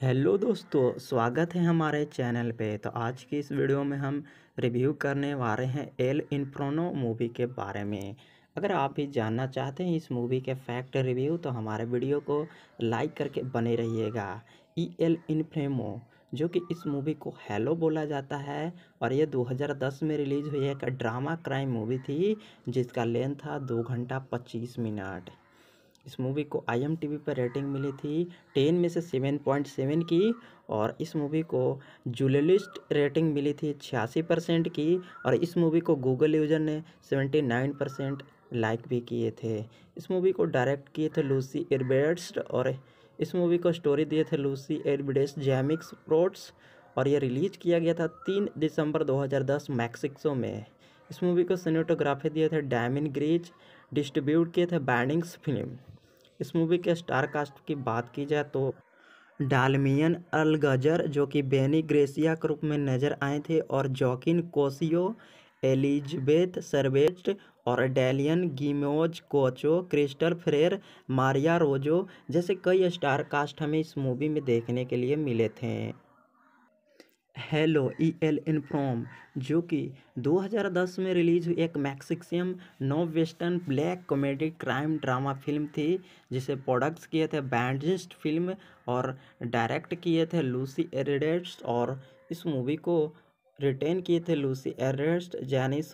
हेलो दोस्तों स्वागत है हमारे चैनल पे तो आज की इस वीडियो में हम रिव्यू करने वाले हैं एल इन्फ्रोनो मूवी के बारे में अगर आप भी जानना चाहते हैं इस मूवी के फैक्ट रिव्यू तो हमारे वीडियो को लाइक करके बने रहिएगा ई एल इन्फ्रेमो जो कि इस मूवी को हेलो बोला जाता है और ये 2010 में रिलीज़ हुई एक ड्रामा क्राइम मूवी थी जिसका लेंथ था दो घंटा पच्चीस मिनट इस मूवी को आई एम पर रेटिंग मिली थी टेन में से सेवन पॉइंट सेवन की और इस मूवी को जुलेलिस्ट रेटिंग मिली थी छियासी परसेंट की और इस मूवी को गूगल यूजर ने सेवेंटी नाइन परसेंट लाइक भी किए थे इस मूवी को डायरेक्ट किए थे लूसी एयरबेड्स और इस मूवी को स्टोरी दिए थे लूसी एयरबेड्स जैमिक्स प्रोट्स और ये रिलीज किया गया था तीन दिसंबर दो मैक्सिक्सो में इस मूवी को सीनेटोग्राफी दिए थे डैमिन ग्रीच डिस्ट्रीब्यूट किए थे बैंडिंग्स फिल्म इस मूवी के स्टार कास्ट की बात की जाए तो डालमियन अलगजर जो कि बेनी ग्रेसिया के रूप में नजर आए थे और जॉकिन कोसियो एलिजबेथ सर्वेस्ट और डैलियन गिमोज कोचो क्रिस्टल फ्रेर मारिया रोजो जैसे कई स्टार कास्ट हमें इस मूवी में देखने के लिए मिले थे hello E L in from जो कि 2010 में रिलीज हुई एक Mexican neo western black comedy crime drama film थी जिसे प्रोडक्ट्स किए थे बैंडिस्ट फिल्म और डायरेक्ट किए थे लूसी एरिडेट्स और इस मूवी को रिटेन किए थे लूसी एरेस्ट जैनिस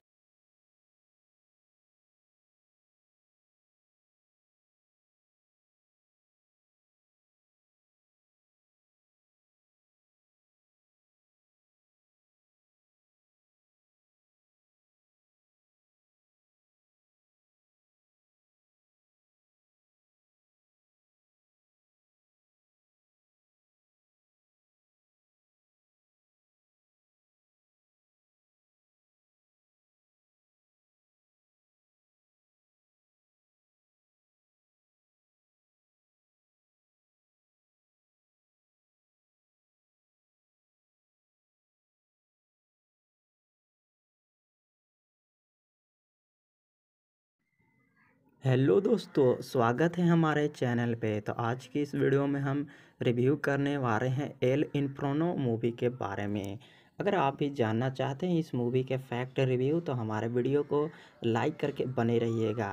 हेलो दोस्तों स्वागत है हमारे चैनल पे तो आज की इस वीडियो में हम रिव्यू करने वाले हैं एल इन्फ्रोनो मूवी के बारे में अगर आप भी जानना चाहते हैं इस मूवी के फैक्ट रिव्यू तो हमारे वीडियो को लाइक करके बने रहिएगा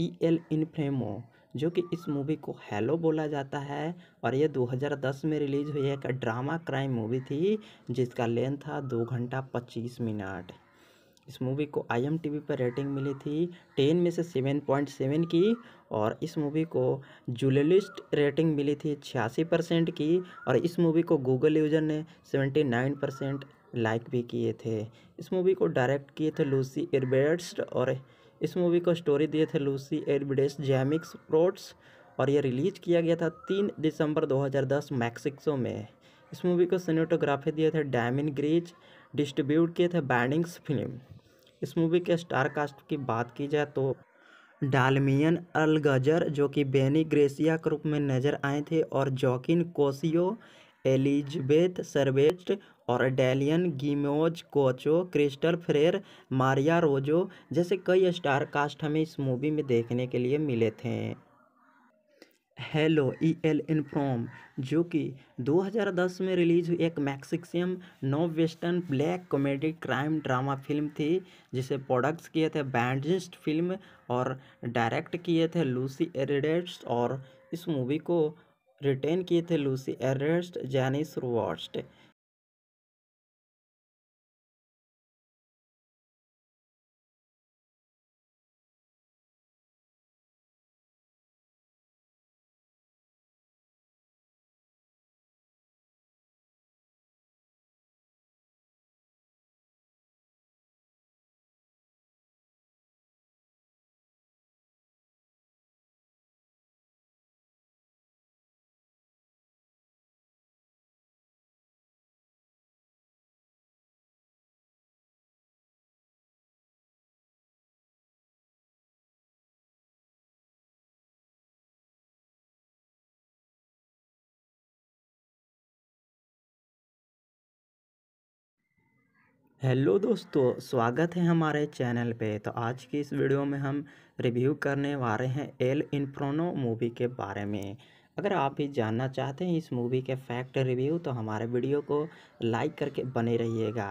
ई एल इन्फ्रेमो जो कि इस मूवी को हेलो बोला जाता है और ये 2010 में रिलीज़ हुई एक ड्रामा क्राइम मूवी थी जिसका लेंथ था दो घंटा पच्चीस मिनट इस मूवी को आई एम पर रेटिंग मिली थी टेन में से सेवन पॉइंट सेवन की और इस मूवी को जुलेलिस्ट रेटिंग मिली थी छियासी परसेंट की और इस मूवी को गूगल यूजर ने सेवेंटी नाइन परसेंट लाइक भी किए थे इस मूवी को डायरेक्ट किए थे लूसी एरबेट्स और इस मूवी को स्टोरी दिए थे लूसी एरबिडेस जैमिक्स प्रोट्स और यह रिलीज किया गया था तीन दिसंबर 2010 मैक्सिक्सो में इस मूवी को सीनेटोग्राफी दिए थे डैमिन ग्रीज डिस्ट्रीब्यूट किए थे बैंडिंग्स फिल्म इस मूवी के स्टार कास्ट की बात की जाए तो डालमियन अलगजर जो कि बेनी ग्रेसिया के रूप में नजर आए थे और जॉकिन कोसियो एलिजबेथ सर्वेस्ट और डेलियन गिमोज कोचो क्रिस्टल फ्रेर मारिया रोजो जैसे कई स्टार कास्ट हमें इस मूवी में देखने के लिए मिले थे हेलो ई एल इनफ्रॉम जो कि 2010 में रिलीज हुई एक Mexican neo western black comedy crime drama film थी जिसे प्रोडक्ट्स किए थे बैंडिस्ट फिल्म और डायरेक्ट किए थे लूसी एरिडेस्ट और इस मूवी को रिटेन किए थे लूसी एरिडेस्ट जैनिस रोवर्स्ट हेलो दोस्तों स्वागत है हमारे चैनल पे तो आज की इस वीडियो में हम रिव्यू करने वाले हैं एल इन्फ्रोनो मूवी के बारे में अगर आप भी जानना चाहते हैं इस मूवी के फैक्ट रिव्यू तो हमारे वीडियो को लाइक करके बने रहिएगा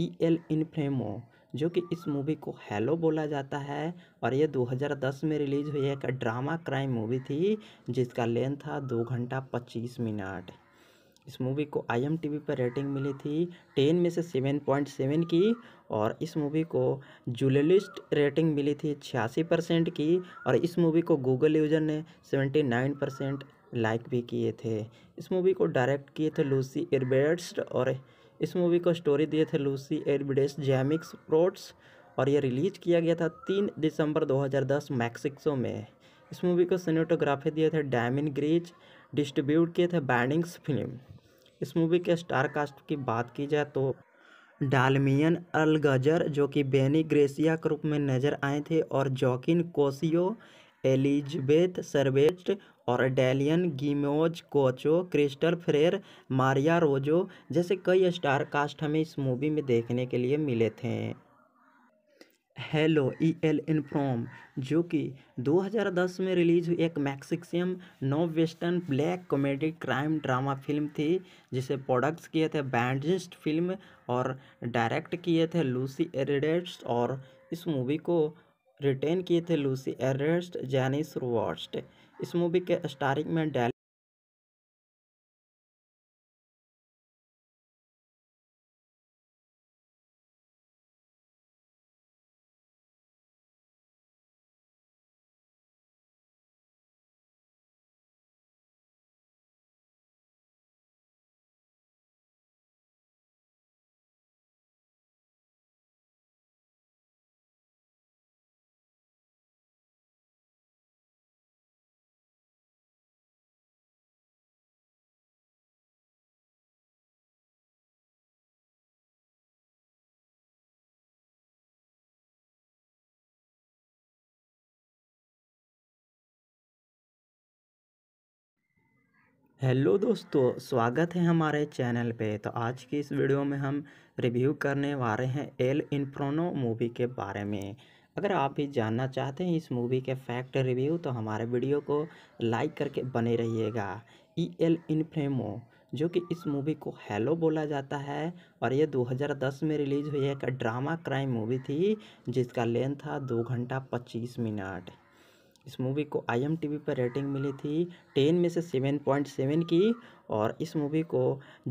ई एल इन्फ्रेमो जो कि इस मूवी को हेलो बोला जाता है और ये 2010 में रिलीज़ हुई एक ड्रामा क्राइम मूवी थी जिसका लेंथ था दो घंटा पच्चीस मिनट इस मूवी को आई एम पर रेटिंग मिली थी टेन में से सेवन पॉइंट सेवन की और इस मूवी को जुलेलिस्ट रेटिंग मिली थी छियासी परसेंट की और इस मूवी को गूगल यूजर ने सेवेंटी नाइन परसेंट लाइक भी किए थे इस मूवी को डायरेक्ट किए थे लूसी एयरबेड्स और इस मूवी को स्टोरी दिए थे लूसी एयरबेड्स जैमिक्स प्रोट्स और यह रिलीज किया गया था तीन दिसंबर दो मैक्सिक्सो में इस मूवी को सीनेटोग्राफी दिए थे डैमिन ग्रीज डिस्ट्रीब्यूट किए थे बैंडिंग्स फिल्म इस मूवी के स्टार कास्ट की बात की जाए तो डालमियन अलगजर जो कि बेनी ग्रेसिया के रूप में नजर आए थे और जॉकिन कोसियो एलिजबेथ सर्वेस्ट और डैलियन गिमोज कोचो क्रिस्टल फ्रेर मारिया रोजो जैसे कई स्टार कास्ट हमें इस मूवी में देखने के लिए मिले थे हेलो ई एल इनफ्रॉम जो कि 2010 में रिलीज हुई एक Mexican neo western black comedy crime drama film थी जिसे प्रोडक्ट्स किए थे बैंडजिस्ट फिल्म और डायरेक्ट किए थे लूसी एरिडेट्स और इस मूवी को रिटेन किए थे लूसी एरिडेट्स जैनिस रोवर्स्ट इस मूवी के स्टारिंग में डेल हेलो दोस्तों स्वागत है हमारे चैनल पे तो आज की इस वीडियो में हम रिव्यू करने वाले हैं एल इन्फ्रोनो मूवी के बारे में अगर आप भी जानना चाहते हैं इस मूवी के फैक्ट रिव्यू तो हमारे वीडियो को लाइक करके बने रहिएगा ई एल इन्फ्रेमो जो कि इस मूवी को हेलो बोला जाता है और ये 2010 में रिलीज़ हुई एक ड्रामा क्राइम मूवी थी जिसका लेंथ था दो घंटा पच्चीस मिनट इस मूवी को आई एम पर रेटिंग मिली थी टेन में से सेवन पॉइंट सेवन की और इस मूवी को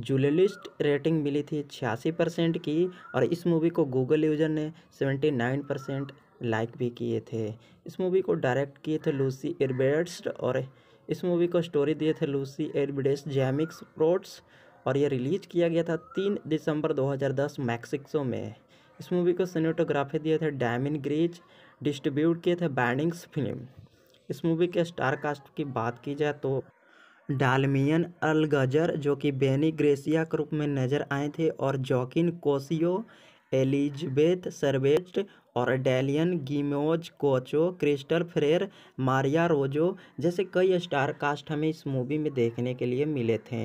जुलेलिस्ट रेटिंग मिली थी छियासी परसेंट की और इस मूवी को गूगल यूजर ने सेवेंटी नाइन परसेंट लाइक भी किए थे इस मूवी को डायरेक्ट किए थे लूसी एयरबेड्स और इस मूवी को स्टोरी दिए थे लूसी एयरबेड्स जैमिक्स प्रोट्स और यह रिलीज किया गया था तीन दिसंबर दो मैक्सिक्सो में इस मूवी को सीनेटोग्राफी दिए थे डैमिन ग्रीज डिस्ट्रीब्यूट किए थे बैंडिंग्स फिल्म इस मूवी के स्टार कास्ट की बात की जाए तो डालमियन अलगजर जो कि बेनी ग्रेसिया के रूप में नजर आए थे और जॉकिन कोसियो एलिजबेथ सर्वेस्ट और डैलियन गिमोज कोचो क्रिस्टल फ्रेर मारिया रोजो जैसे कई स्टार कास्ट हमें इस मूवी में देखने के लिए मिले थे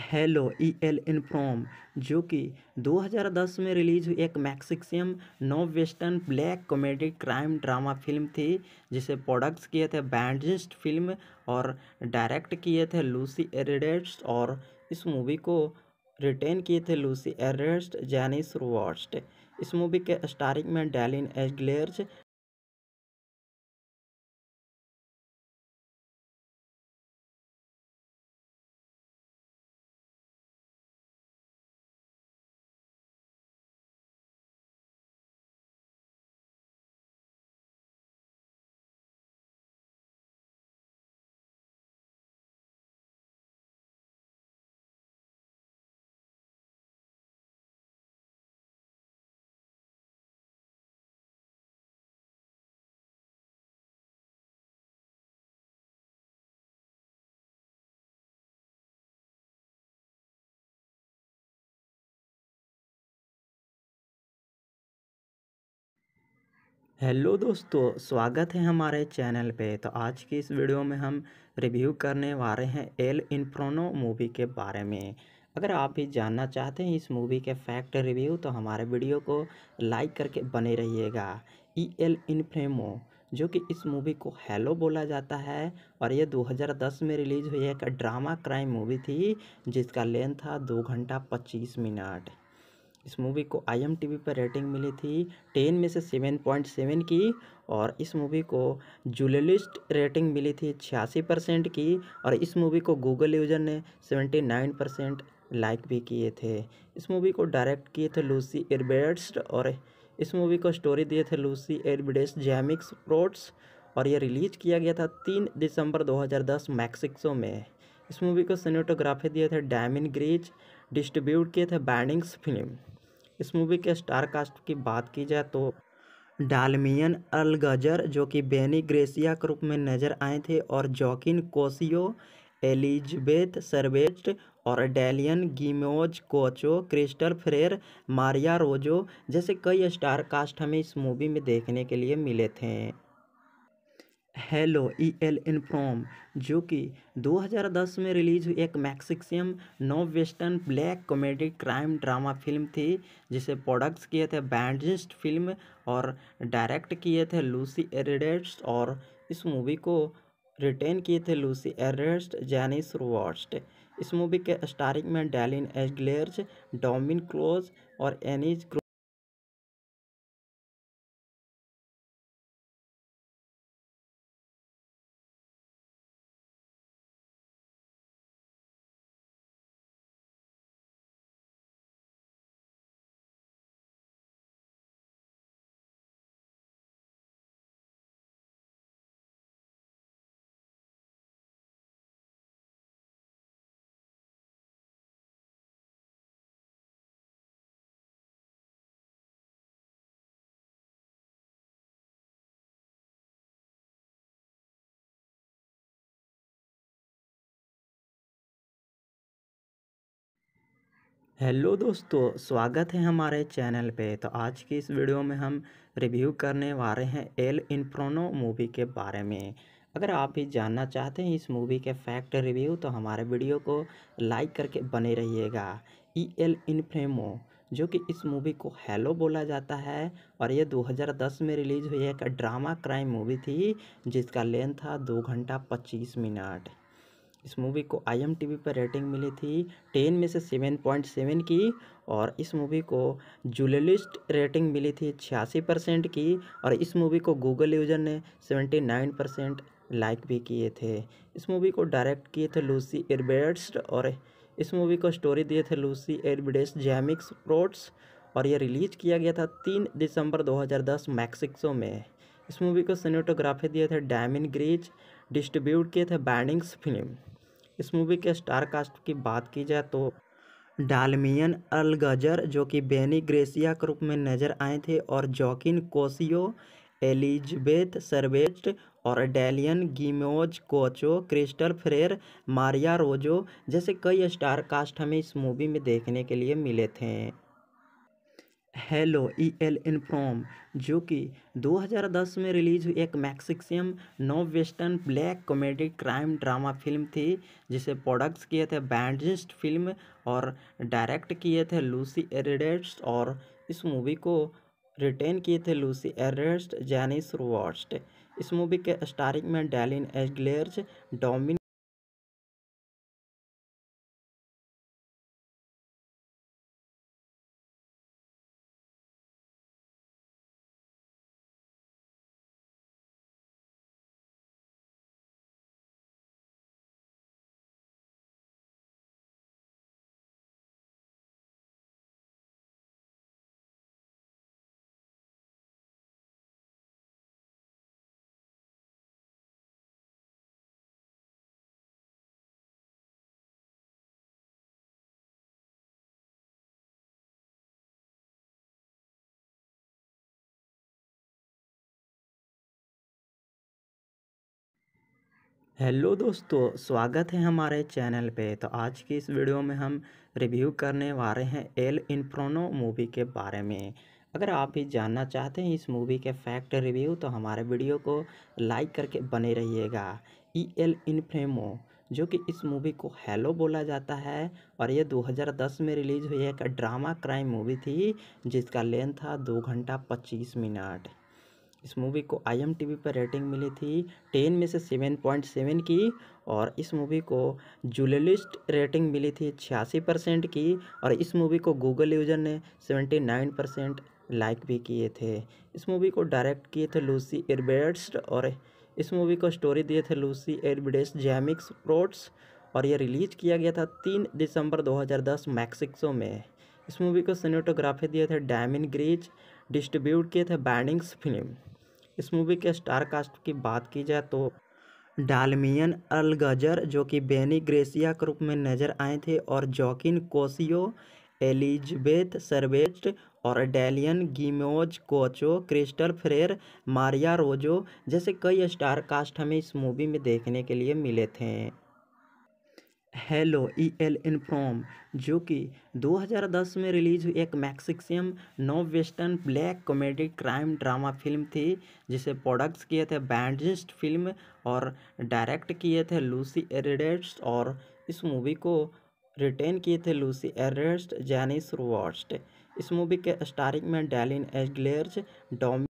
हेलो ई एल इनफ्रॉम जो कि 2010 में रिलीज़ हुई एक Mexican neo western black comedy crime drama film थी जिसे प्रोडक्ट्स किए थे बैंडजिस्ट फिल्म और डायरेक्ट किए थे लूसी एरिडेस्ट और इस मूवी को रिटेन किए थे लूसी एरेस्ट जैनिस रोवर्स्ट इस मूवी के स्टारिंग में डैलिन एजग्लेयर्स हेलो दोस्तों स्वागत है हमारे चैनल पे तो आज की इस वीडियो में हम रिव्यू करने वाले हैं एल इन्फ्रोनो मूवी के बारे में अगर आप भी जानना चाहते हैं इस मूवी के फैक्ट रिव्यू तो हमारे वीडियो को लाइक करके बने रहिएगा ई एल इन्फ्रेमो जो कि इस मूवी को हेलो बोला जाता है और ये 2010 में रिलीज़ हुई एक ड्रामा क्राइम मूवी थी जिसका लेंथ था दो घंटा पच्चीस मिनट इस मूवी को आई एम टी वी पर रेटिंग मिली थी टेन में से सेवन पॉइंट सेवन की और इस मूवी को जुललिस्ट रेटिंग मिली थी छियासी परसेंट की और इस मूवी को गूगल यूजर ने सेवेंटी नाइन परसेंट लाइक भी किए थे इस मूवी को डायरेक्ट किए थे लूसी एरबेड्स और इस मूवी को स्टोरी दिए थे लूसी एरबिडेस जैमिक्स प्रोट्स और यह रिलीज किया गया था तीन दिसंबर दो मैक्सिक्सो में इस मूवी को सीनेटोग्राफी दिए थे डायमिन ग्रीच डिस्ट्रीब्यूट किए थे बैंडिंग्स फिल्म इस मूवी के स्टार कास्ट की बात की जाए तो डालमियन अलगजर जो कि बेनी ग्रेसिया के रूप में नजर आए थे और जॉकिन कोसियो एलिजबेथ सर्वेस्ट और डैलियन गिमोज कोचो क्रिस्टल फ्रेर मारिया रोजो जैसे कई स्टार कास्ट हमें इस मूवी में देखने के लिए मिले थे हेलो ई एल इनफ्रॉम जो कि 2010 में रिलीज़ हुई एक Mexican neo western black comedy crime drama film थी जिसे प्रोडक्ट्स किए थे बैंडजिस्ट फिल्म और डायरेक्ट किए थे लूसी एरिडेट्स और इस मूवी को रिटेन किए थे लूसी एरिडेस्ट जैनिस रॉस्ट इस मूवी के स्टारिंग में डैलिन एजग्लेयर्स डोमिन क्लोज और एनिज हेलो दोस्तों स्वागत है हमारे चैनल पे तो आज की इस वीडियो में हम रिव्यू करने वाले हैं एल इन्फ्रोनो मूवी के बारे में अगर आप भी जानना चाहते हैं इस मूवी के फैक्ट रिव्यू तो हमारे वीडियो को लाइक करके बने रहिएगा ई एल इन्फ्रेमो जो कि इस मूवी को हेलो बोला जाता है और ये 2010 में रिलीज़ हुई एक ड्रामा क्राइम मूवी थी जिसका लेंथ था दो घंटा पच्चीस मिनट इस मूवी को आई एम टी वी पर रेटिंग मिली थी टेन में से सेवन पॉइंट सेवन की और इस मूवी को जुललिस्ट रेटिंग मिली थी छियासी परसेंट की और इस मूवी को गूगल यूजर ने सेवेंटी नाइन परसेंट लाइक भी किए थे इस मूवी को डायरेक्ट किए थे लूसी एरबेड्स और इस मूवी को स्टोरी दिए थे लूसी एरबिडेस जैमिक्स प्रोट्स और यह रिलीज किया गया था तीन दिसंबर दो मैक्सिको में इस मूवी को सीनेटोग्राफी दिए थे डायमिन ग्रीच डिस्ट्रीब्यूट किए थे बैंडिंग्स फिल्म इस मूवी के स्टार कास्ट की बात की जाए तो डालमियन अलगजर जो कि बेनी ग्रेसिया के रूप में नजर आए थे और जॉकिन कोसियो एलिजबेथ सर्वेस्ट और डैलियन गिमोज कोचो क्रिस्टल फ्रेर मारिया रोजो जैसे कई स्टार कास्ट हमें इस मूवी में देखने के लिए मिले थे hello E L in from जो कि 2010 में रिलीज़ हुई एक Mexican neo western black comedy crime drama film थी जिसे प्रोडक्ट्स किए थे बैंडिस्ट फिल्म और डायरेक्ट किए थे लूसी एरिडेस्ट और इस मूवी को रिटेन किए थे लूसी एरेस्ट जैनिस रॉस्ट इस मूवी के स्टारिंग में डैलिन एजग्लेयर्स डोमिन हेलो दोस्तों स्वागत है हमारे चैनल पे तो आज की इस वीडियो में हम रिव्यू करने वाले हैं एल इन्फ्रोनो मूवी के बारे में अगर आप भी जानना चाहते हैं इस मूवी के फैक्ट रिव्यू तो हमारे वीडियो को लाइक करके बने रहिएगा ई एल इन्फ्रेमो जो कि इस मूवी को हेलो बोला जाता है और ये 2010 में रिलीज़ हुई एक ड्रामा क्राइम मूवी थी जिसका लेंथ था दो घंटा पच्चीस मिनट इस मूवी को आई एम टी वी पर रेटिंग मिली थी टेन में से सेवन पॉइंट सेवन की और इस मूवी को जुललिस्ट रेटिंग मिली थी छियासी परसेंट की और इस मूवी को गूगल यूजर ने सेवेंटी नाइन परसेंट लाइक भी किए थे इस मूवी को डायरेक्ट किए थे लूसी एरबेट्स और इस मूवी को स्टोरी दिए थे लूसी एरबिडेस जैमिक्स प्रोट्स और ये रिलीज किया गया था तीन दिसंबर 2010 मैक्सिको में इस मूवी को सीनेटोग्राफी दिए थे डैमिन ग्रीज डिस्ट्रीब्यूट किए थे बैंडिंग्स फिल्म इस मूवी के स्टार कास्ट की बात की जाए तो डालमियन अलगजर जो कि बेनी ग्रेसिया के रूप में नजर आए थे और जॉकिन कोसियो एलिजबेथ सर्वेस्ट और डैलियन गिमोज कोचो क्रिस्टल फ्रेर मारिया रोजो जैसे कई स्टार कास्ट हमें इस मूवी में देखने के लिए मिले थे hello E L in from जो कि 2010 में रिलीज़ हुई एक Mexican neo western black comedy crime drama film थी जिसे प्रोडक्ट्स किए थे बैंडिस्ट फिल्म और डायरेक्ट किए थे लूसी एरिडेट्स और इस मूवी को रिटेन किए थे लूसी एरेस्ट जैनिस रोवर्स्ट इस मूवी के स्टारिंग में डैलिन एजग्लेर्ज डोम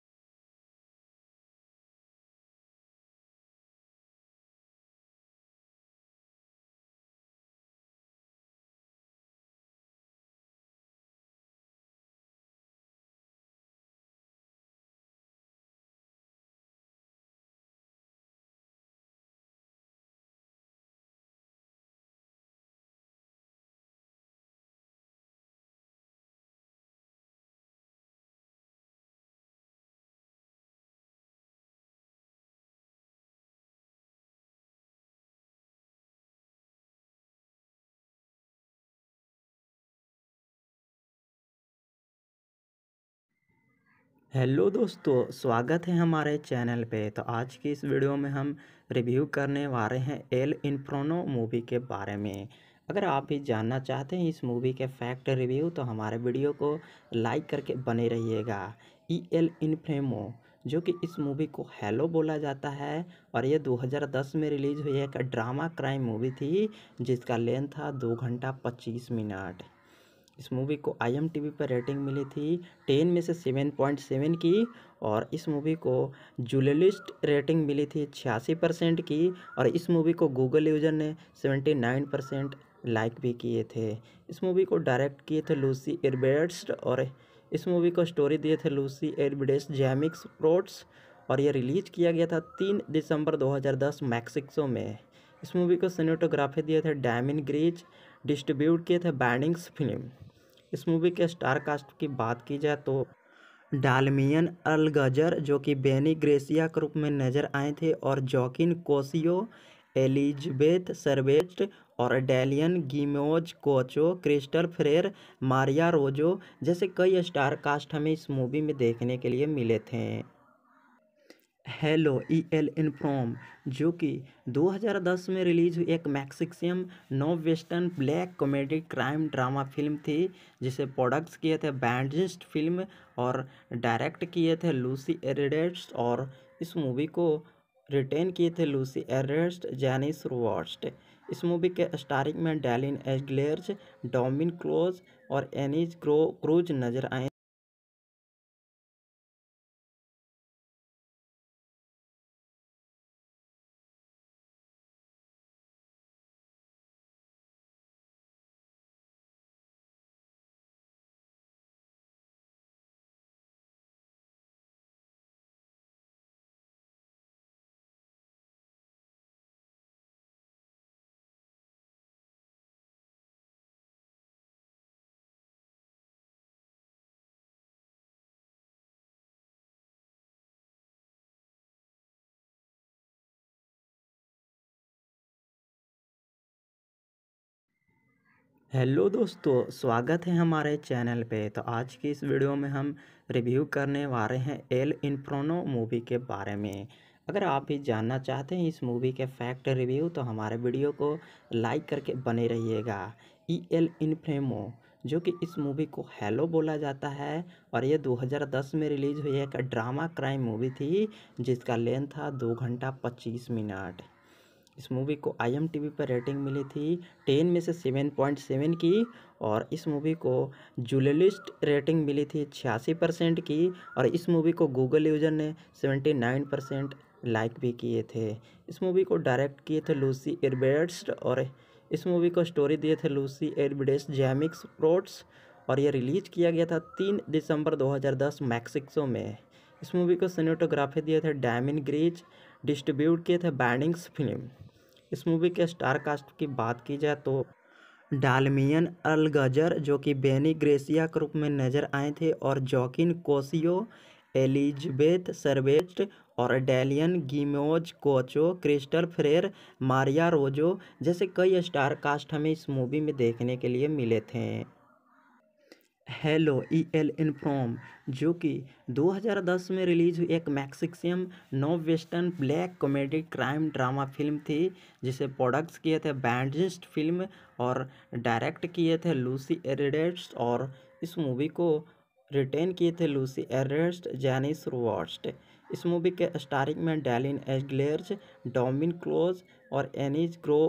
हेलो दोस्तों स्वागत है हमारे चैनल पे तो आज की इस वीडियो में हम रिव्यू करने वाले हैं एल इन्फ्रोनो मूवी के बारे में अगर आप भी जानना चाहते हैं इस मूवी के फैक्ट रिव्यू तो हमारे वीडियो को लाइक करके बने रहिएगा ई एल इन्फ्रेमो जो कि इस मूवी को हेलो बोला जाता है और ये 2010 में रिलीज़ हुई एक ड्रामा क्राइम मूवी थी जिसका लेंथ था दो घंटा पच्चीस मिनट इस मूवी को आई एम टी वी पर रेटिंग मिली थी टेन में से सेवन पॉइंट सेवन की और इस मूवी को जुलेलिस्ट रेटिंग मिली थी छियासी परसेंट की और इस मूवी को गूगल यूजर ने सेवेंटी नाइन परसेंट लाइक भी किए थे इस मूवी को डायरेक्ट किए थे लूसी एयरबेड्स और इस मूवी को स्टोरी दिए थे लूसी एयरबेड्स जैमिक्स प्रोट्स और यह रिलीज किया गया था तीन दिसंबर दो मैक्सिको में इस मूवी को सीनेटोग्राफी दिए थे डायमिन ग्रीज डिस्ट्रीब्यूट किए थे बैंडिंग्स फिल्म इस मूवी के स्टार कास्ट की बात की जाए तो डालमियन अलगजर जो कि बेनी ग्रेसिया के रूप में नजर आए थे और जॉकिन कोसियो एलिजबेथ सर्वेस्ट और डेलियन गिमोज कोचो क्रिस्टल फ्रेर मारिया रोजो जैसे कई स्टार कास्ट हमें इस मूवी में देखने के लिए मिले थे हेलो ई एल इनफ्रॉम जो कि 2010 में रिलीज हुई एक Mexican neo western black comedy crime drama film थी जिसे प्रोडक्ट्स किए थे बैंडिस्ट फिल्म और डायरेक्ट किए थे लूसी एरेडेट्स और इस मूवी को रिटेन किए थे लूसी एरेस्ट जैनिस रोवर्स्ट इस मूवी के स्टारिंग में डैलिन एजग्लेयर्स डोमिन क्लोज और एनिज क्रो क्रूज नजर आए हेलो दोस्तों स्वागत है हमारे चैनल पे तो आज की इस वीडियो में हम रिव्यू करने वाले हैं एल इन्फ्रोनो मूवी के बारे में अगर आप भी जानना चाहते हैं इस मूवी के फैक्ट रिव्यू तो हमारे वीडियो को लाइक करके बने रहिएगा ई एल इन्फ्रेमो जो कि इस मूवी को हेलो बोला जाता है और ये 2010 में रिलीज़ हुई एक ड्रामा क्राइम मूवी थी जिसका लेंथ था दो घंटा पच्चीस मिनट इस मूवी को आई एम पर रेटिंग मिली थी टेन में से सेवन पॉइंट सेवन की और इस मूवी को जुलेलिस्ट रेटिंग मिली थी छियासी परसेंट की और इस मूवी को गूगल यूजर ने सेवेंटी नाइन परसेंट लाइक भी किए थे इस मूवी को डायरेक्ट किए थे लूसी एयरबेड्स और इस मूवी को स्टोरी दिए थे लूसी एयरबेड्स जैमिक्स प्रोट्स और ये रिलीज किया गया था तीन दिसंबर दो मैक्सिक्सो में इस मूवी को सीनेटोग्राफी दिए थे डैमिन ग्रीच डिस्ट्रीब्यूट किए थे बैंडिंग्स फिल्म इस मूवी के स्टार कास्ट की बात की जाए तो डालमियन अलगजर जो कि बेनी ग्रेसिया के रूप में नजर आए थे और जॉकिन कोसियो एलिजबेथ सर्वेस्ट और डैलियन गिमोज कोचो क्रिस्टल फ्रेर मारिया रोजो जैसे कई स्टार कास्ट हमें इस मूवी में देखने के लिए मिले थे hello E L in from जो कि 2010 में रिलीज हुई एक Mexican neo western black comedy crime drama film थी जिसे प्रोडक्ट्स किए थे बैंडजिस्ट फिल्म और डायरेक्ट किए थे लूसी एरिडेस्ट और इस मूवी को रिटेन किए थे लूसी एरेस्ट जैनिस रोवर्स्ट इस मूवी के स्टारिंग में डैलिन एजग्लेयर्स डोमिन क्लोज और एनिज ग्रो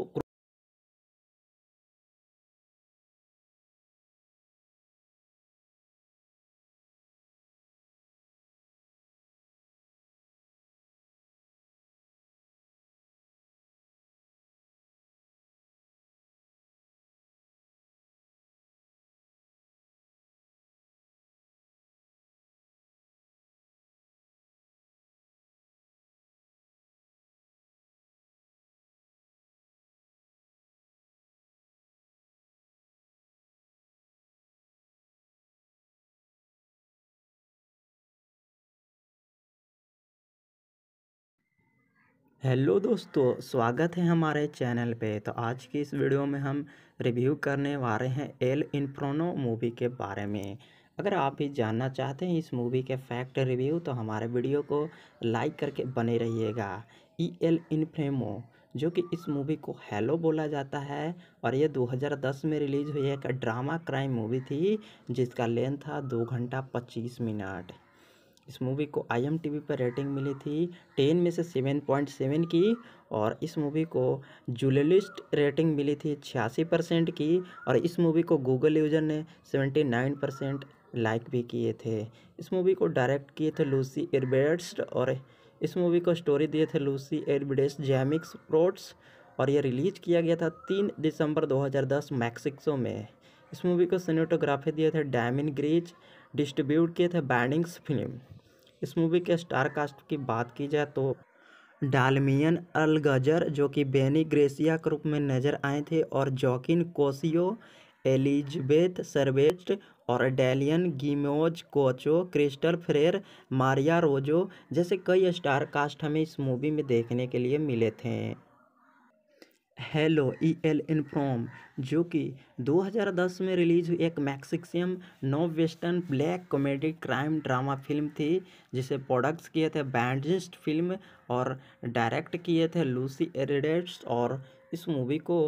हेलो दोस्तों स्वागत है हमारे चैनल पे तो आज की इस वीडियो में हम रिव्यू करने वाले हैं एल इन्फ्रोनो मूवी के बारे में अगर आप भी जानना चाहते हैं इस मूवी के फैक्ट रिव्यू तो हमारे वीडियो को लाइक करके बने रहिएगा ई एल इन्फ्रेमो जो कि इस मूवी को हेलो बोला जाता है और ये 2010 में रिलीज़ हुई एक ड्रामा क्राइम मूवी थी जिसका लेंथ था दो घंटा पच्चीस मिनट इस मूवी को आई एम पर रेटिंग मिली थी टेन में से सेवन पॉइंट सेवन की और इस मूवी को जुलेलिस्ट रेटिंग मिली थी छियासी परसेंट की और इस मूवी को गूगल यूज़र ने सेवेंटी नाइन परसेंट लाइक भी किए थे इस मूवी को डायरेक्ट किए थे लूसी एयरबेड्स और इस मूवी को स्टोरी दिए थे लूसी एयरबेड्स जैमिक्स प्रोट्स और यह रिलीज किया गया था तीन दिसंबर 2010 मैक्सिक्सो में इस मूवी को सीनेटोग्राफी दिए थे डायमिन ग्रीज डिस्ट्रीब्यूट किए थे बैंडिंग्स फिल्म इस मूवी के स्टार कास्ट की बात की जाए तो डालमियन अलगजर जो कि बेनी ग्रेसिया के रूप में नजर आए थे और जॉकिन कोसियो एलिजबेथ सर्वेस्ट और डैलियन गिमोज कोचो क्रिस्टल फ्रेर मारिया रोजो जैसे कई स्टार कास्ट हमें इस मूवी में देखने के लिए मिले थे हेलो ई एल इन प्रोम जो कि 2010 में रिलीज हुई एक Mexican neo western black comedy crime drama film थी जिसे प्रोडक्ट्स किए थे बैंडजिस्ट फिल्म और डायरेक्ट किए थे लूसी एरिडेस्ट और इस मूवी को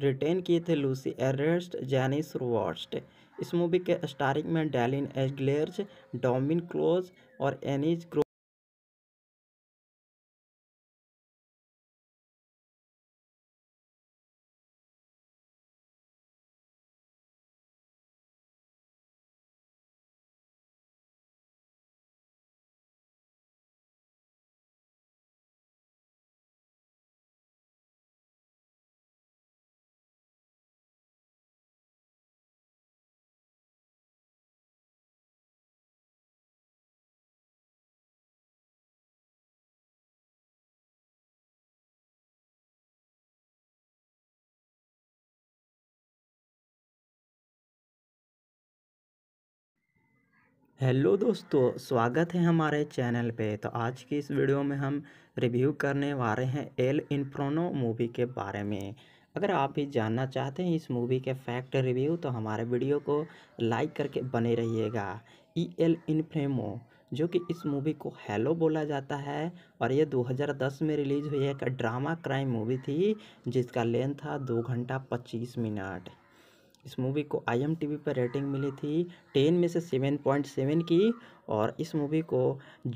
रिटेन किए थे लूसी एरेस्ट जैनिस रोवर्स्ट इस मूवी के स्टारिंग में डैलिन एग्लेर्ज डोमिन क्लोज और एनिज हेलो दोस्तों स्वागत है हमारे चैनल पे तो आज की इस वीडियो में हम रिव्यू करने वाले हैं एल इन्फ्रोनो मूवी के बारे में अगर आप भी जानना चाहते हैं इस मूवी के फैक्ट रिव्यू तो हमारे वीडियो को लाइक करके बने रहिएगा ई एल इन्फ्रेमो जो कि इस मूवी को हेलो बोला जाता है और ये 2010 में रिलीज़ हुई एक ड्रामा क्राइम मूवी थी जिसका लेंथ था दो घंटा पच्चीस मिनट इस मूवी को आई एम पर रेटिंग मिली थी टेन में से सेवन पॉइंट सेवन की और इस मूवी को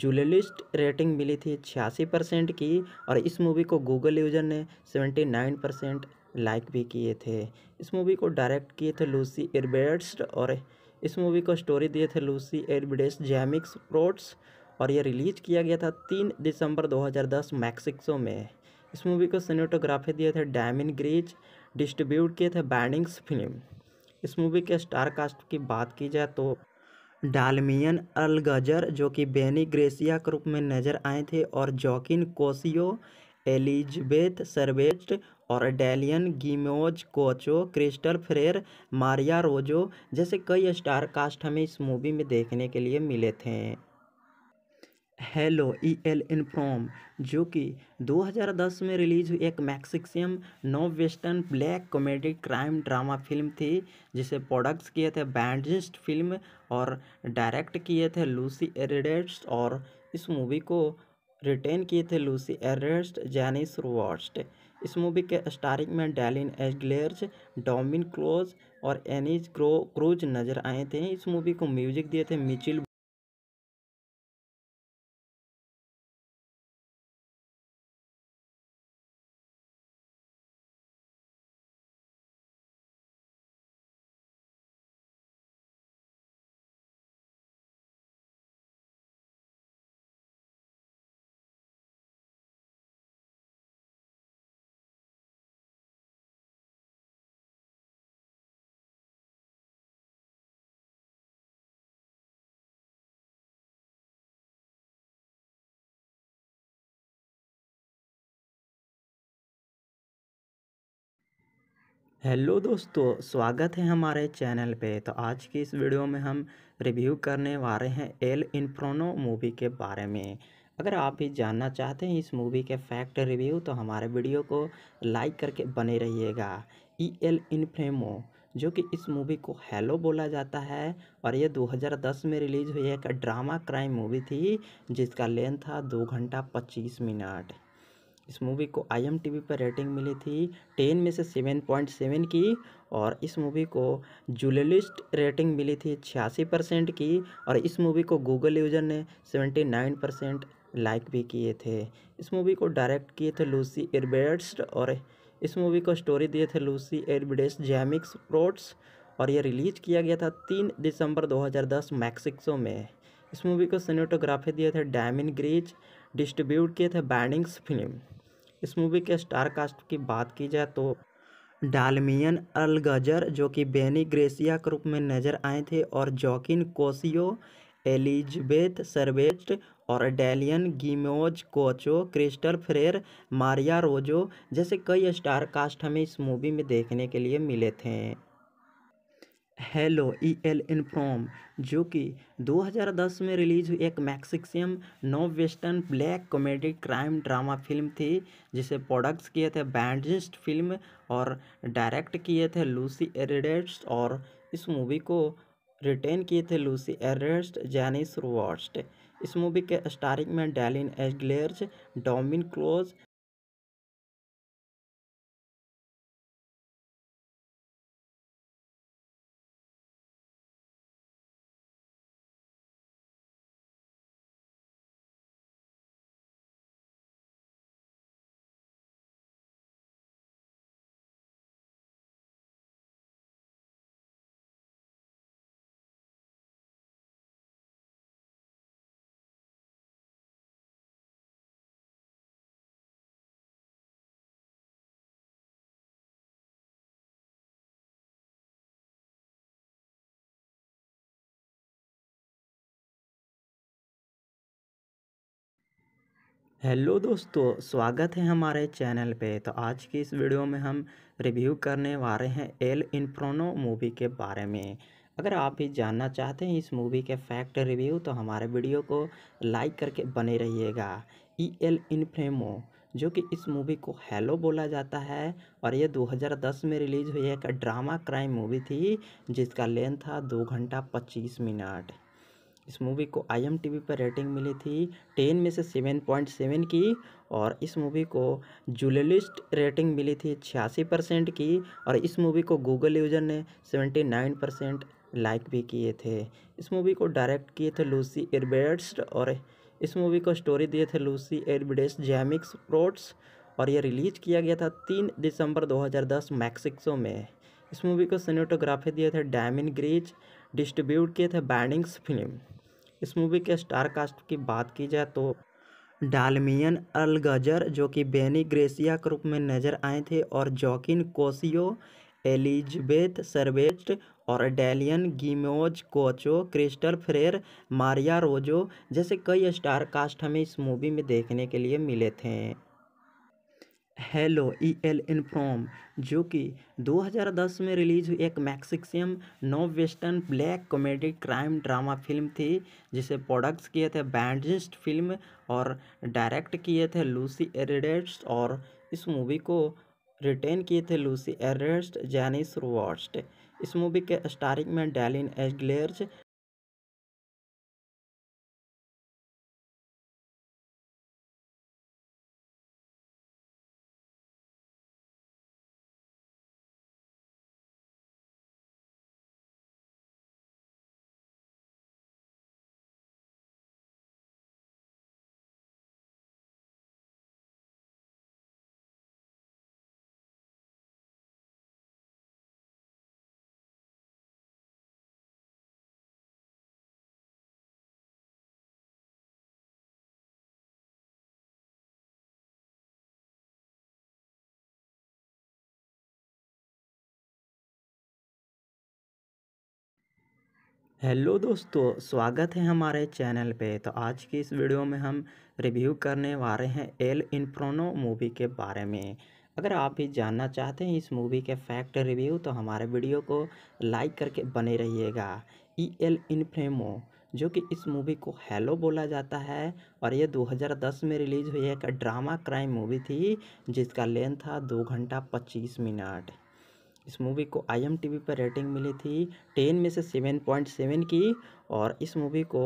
जूलिस्ट रेटिंग मिली थी छियासी परसेंट की और इस मूवी को गूगल यूजर ने सेवेंटी नाइन परसेंट लाइक भी किए थे इस मूवी को डायरेक्ट किए थे लूसी एरबेट्स और इस मूवी को स्टोरी दिए थे लूसी एरबिडेस जैमिक्स प्रोट्स और यह रिलीज किया गया था तीन दिसंबर दो मैक्सिको में इस मूवी को सीनेटोग्राफी दिए थे डैमिन ग्रीज डिस्ट्रीब्यूट किए थे बैंडिंग्स फिल्म इस मूवी के स्टार कास्ट की बात की जाए तो डालमियन अलगजर जो कि बेनी ग्रेसिया के रूप में नजर आए थे और जॉकिन कोसियो एलिजबेथ सर्वेस्ट और डेलियन गिमोज कोचो क्रिस्टल फ्रेर मारिया रोजो जैसे कई स्टार कास्ट हमें इस मूवी में देखने के लिए मिले थे hello E L in from जो कि 2010 में रिलीज हुई एक Mexican neo western black comedy crime drama film थी जिसे प्रोडक्ट्स किए थे बैंडिस्ट फिल्म और डायरेक्ट किए थे लूसी एरेडेट्स और इस मूवी को रिटेन किए थे लूसी एरेस्ट जैनिस रोवर्स्ट इस मूवी के स्टारिंग में डैलिन एजग्लेयर्स डोमिन क्लोज और एनिज क्रो क्रूज नजर आए थे इस मूवी को म्यूजिक दिए थे मिचिल हेलो दोस्तों स्वागत है हमारे चैनल पे तो आज की इस वीडियो में हम रिव्यू करने वाले हैं एल इन्फ्रोनो मूवी के बारे में अगर आप भी जानना चाहते हैं इस मूवी के फैक्ट रिव्यू तो हमारे वीडियो को लाइक करके बने रहिएगा ई एल इन्फ्रेमो जो कि इस मूवी को हेलो बोला जाता है और ये 2010 में रिलीज़ हुई एक ड्रामा क्राइम मूवी थी जिसका लेंथ था दो घंटा पच्चीस मिनट इस मूवी को आई एम पर रेटिंग मिली थी टेन में से सेवन पॉइंट सेवन की और इस मूवी को जूलिस्ट रेटिंग मिली थी छियासी परसेंट की और इस मूवी को गूगल यूजर ने सेवेंटी नाइन परसेंट लाइक भी किए थे इस मूवी को डायरेक्ट किए थे लूसी एरबेट्स और इस मूवी को स्टोरी दिए थे लूसी एरबिडेस जैमिक्स रोड्स और यह रिलीज किया गया था तीन दिसंबर दो मैक्सिक्सो में इस मूवी को सीनेटोग्राफी दिए थे डायमिन ग्रीज डिस्ट्रीब्यूट किए थे बैंडिंग्स फिल्म इस मूवी के स्टार कास्ट की बात की जाए तो डालमियन अलगजर जो कि बेनी ग्रेसिया के रूप में नजर आए थे और जॉकिन कोसियो एलिजबेथ सर्वेस्ट और डेलियन गिमोज कोचो क्रिस्टल फ्रेर मारिया रोजो जैसे कई स्टार कास्ट हमें इस मूवी में देखने के लिए मिले थे हेलो ई एल इनफ्रॉम जो कि 2010 में रिलीज हुई एक Mexican neo western black comedy crime drama film थी जिसे प्रोडक्ट्स किए थे बैंडजिस्ट फिल्म और डायरेक्ट किए थे लूसी एरिडेट्स और इस मूवी को रिटेन किए थे लूसी एरेस्ट जैनिस रोवर्ट इस मूवी के स्टारिंग में डेलिन एजग्लेयर्स डोमिन क्लोज हेलो दोस्तों स्वागत है हमारे चैनल पे तो आज की इस वीडियो में हम रिव्यू करने वाले हैं एल इन्फ्रोनो मूवी के बारे में अगर आप भी जानना चाहते हैं इस मूवी के फैक्ट रिव्यू तो हमारे वीडियो को लाइक करके बने रहिएगा ई एल इन्फ्रेमो जो कि इस मूवी को हेलो बोला जाता है और ये 2010 में रिलीज़ हुई एक ड्रामा क्राइम मूवी थी जिसका लेंथ था दो घंटा पच्चीस मिनट इस मूवी को आई एम पर रेटिंग मिली थी टेन में से सेवन पॉइंट सेवन की और इस मूवी को जुलेलिस्ट रेटिंग मिली थी छियासी परसेंट की और इस मूवी को गूगल यूजर ने सेवेंटी नाइन परसेंट लाइक भी किए थे इस मूवी को डायरेक्ट किए थे लूसी एरबेट्स और इस मूवी को स्टोरी दिए थे लूसी एरबिडेस जैमिक्स प्रोट्स और यह रिलीज किया गया था तीन दिसंबर दो मैक्सिको में इस मूवी को सीनेटोग्राफी दिए थे डैमिन ग्रीच डिस्ट्रीब्यूट किए थे बैंडिंग्स फिल्म इस मूवी के स्टार कास्ट की बात की जाए तो डालमियन अलगजर जो कि बेनी ग्रेसिया के रूप में नजर आए थे और जॉकिन कोसियो एलिजबेथ सर्वेस्ट और डैलियन गिमोज कोचो क्रिस्टल फ्रेर मारिया रोजो जैसे कई स्टार कास्ट हमें इस मूवी में देखने के लिए मिले थे hello E L in from जो कि 2010 में रिलीज हुई एक Mexican neo western black comedy crime drama film थी जिसे प्रोडक्ट्स किए थे बैंडजिस्ट फिल्म और डायरेक्ट किए थे लूसी एरिडेट्स और इस मूवी को रिटेन किए थे लूसी एरेस्ट जैनिस रॉस्ट इस मूवी के स्टारिंग में डैलिन एजलेर्ज हेलो दोस्तों स्वागत है हमारे चैनल पे तो आज की इस वीडियो में हम रिव्यू करने वाले हैं एल इन्फ्रोनो मूवी के बारे में अगर आप भी जानना चाहते हैं इस मूवी के फैक्ट रिव्यू तो हमारे वीडियो को लाइक करके बने रहिएगा ई एल इनफ्रेमो जो कि इस मूवी को हेलो बोला जाता है और ये 2010 में रिलीज़ हुई एक ड्रामा क्राइम मूवी थी जिसका लेंथ था दो घंटा पच्चीस मिनट इस मूवी को आई एम पर रेटिंग मिली थी टेन में से सेवन पॉइंट सेवन की और इस मूवी को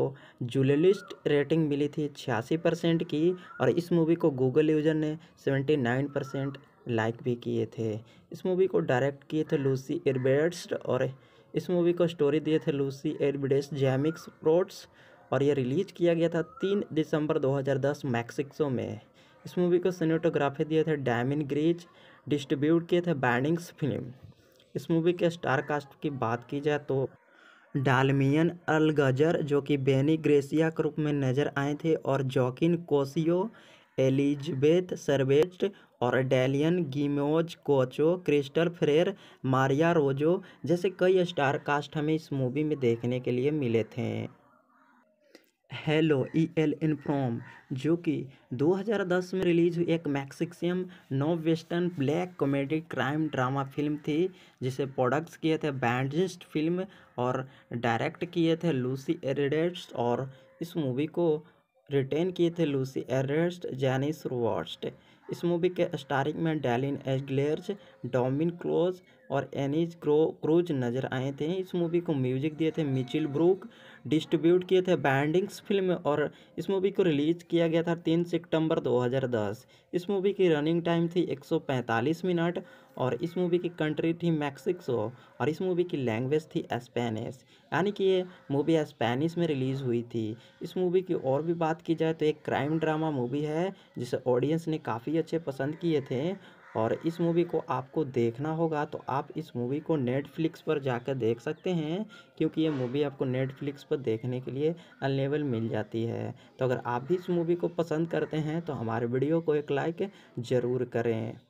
जुलेलिस्ट रेटिंग मिली थी छियासी परसेंट की और इस मूवी को गूगल यूजर ने सेवेंटी नाइन परसेंट लाइक भी किए थे इस मूवी को डायरेक्ट किए थे लूसी एयरबेड्स और इस मूवी को स्टोरी दिए थे लूसी एयरबेड्स जैमिक्स प्रोट्स और यह रिलीज किया गया था तीन दिसंबर दो मैक्सिक्सो में इस मूवी को सीनेटोग्राफी दिए थे डैमिन ग्रीज डिस्ट्रीब्यूट किए थे बैंडिंग्स फिल्म इस मूवी के स्टार कास्ट की बात की जाए तो डालमियन अलगजर जो कि बेनी ग्रेसिया के रूप में नजर आए थे और जॉकिन कोसियो एलिजबेथ सर्वेस्ट और डैलियन गिमोज कोचो क्रिस्टल फ्रेर मारिया रोजो जैसे कई स्टार कास्ट हमें इस मूवी में देखने के लिए मिले थे hello E L in from जो कि 2010 में रिलीज हुई एक Mexican neo western black comedy crime drama film थी जिसे प्रोडक्ट्स किए थे बैंडजिस्ट फिल्म और डायरेक्ट किए थे लूसी एरिडेट्स और इस मूवी को रिटेन किए थे लूसी एरेस्ट जैनिस रोवर्स्ट इस मूवी के स्टारिंग में डैलिन एजग्लेयर्स डोमिन क्लोज और एनिज क्रो क्रूज नजर आए थे इस मूवी को म्यूजिक दिए थे मिचिल ब्रूक डिस्ट्रीब्यूट किए थे बैंडिंग्स फिल्म और इस मूवी को रिलीज किया गया था तीन सितंबर 2010 इस मूवी की रनिंग टाइम थी 145 मिनट और इस मूवी की कंट्री थी मैक्सिको और इस मूवी की लैंग्वेज थी स्पेनिश यानी कि ये मूवी स्पेनिश में रिलीज़ हुई थी इस मूवी की और भी बात की जाए तो एक क्राइम ड्रामा मूवी है जिसे ऑडियंस ने काफ़ी अच्छे पसंद किए थे और इस मूवी को आपको देखना होगा तो आप इस मूवी को नेटफ्लिक्स पर जाकर देख सकते हैं क्योंकि ये मूवी आपको नेटफ्लिक्स पर देखने के लिए अवेलेबल मिल जाती है तो अगर आप भी इस मूवी को पसंद करते हैं तो हमारे वीडियो को एक लाइक ज़रूर करें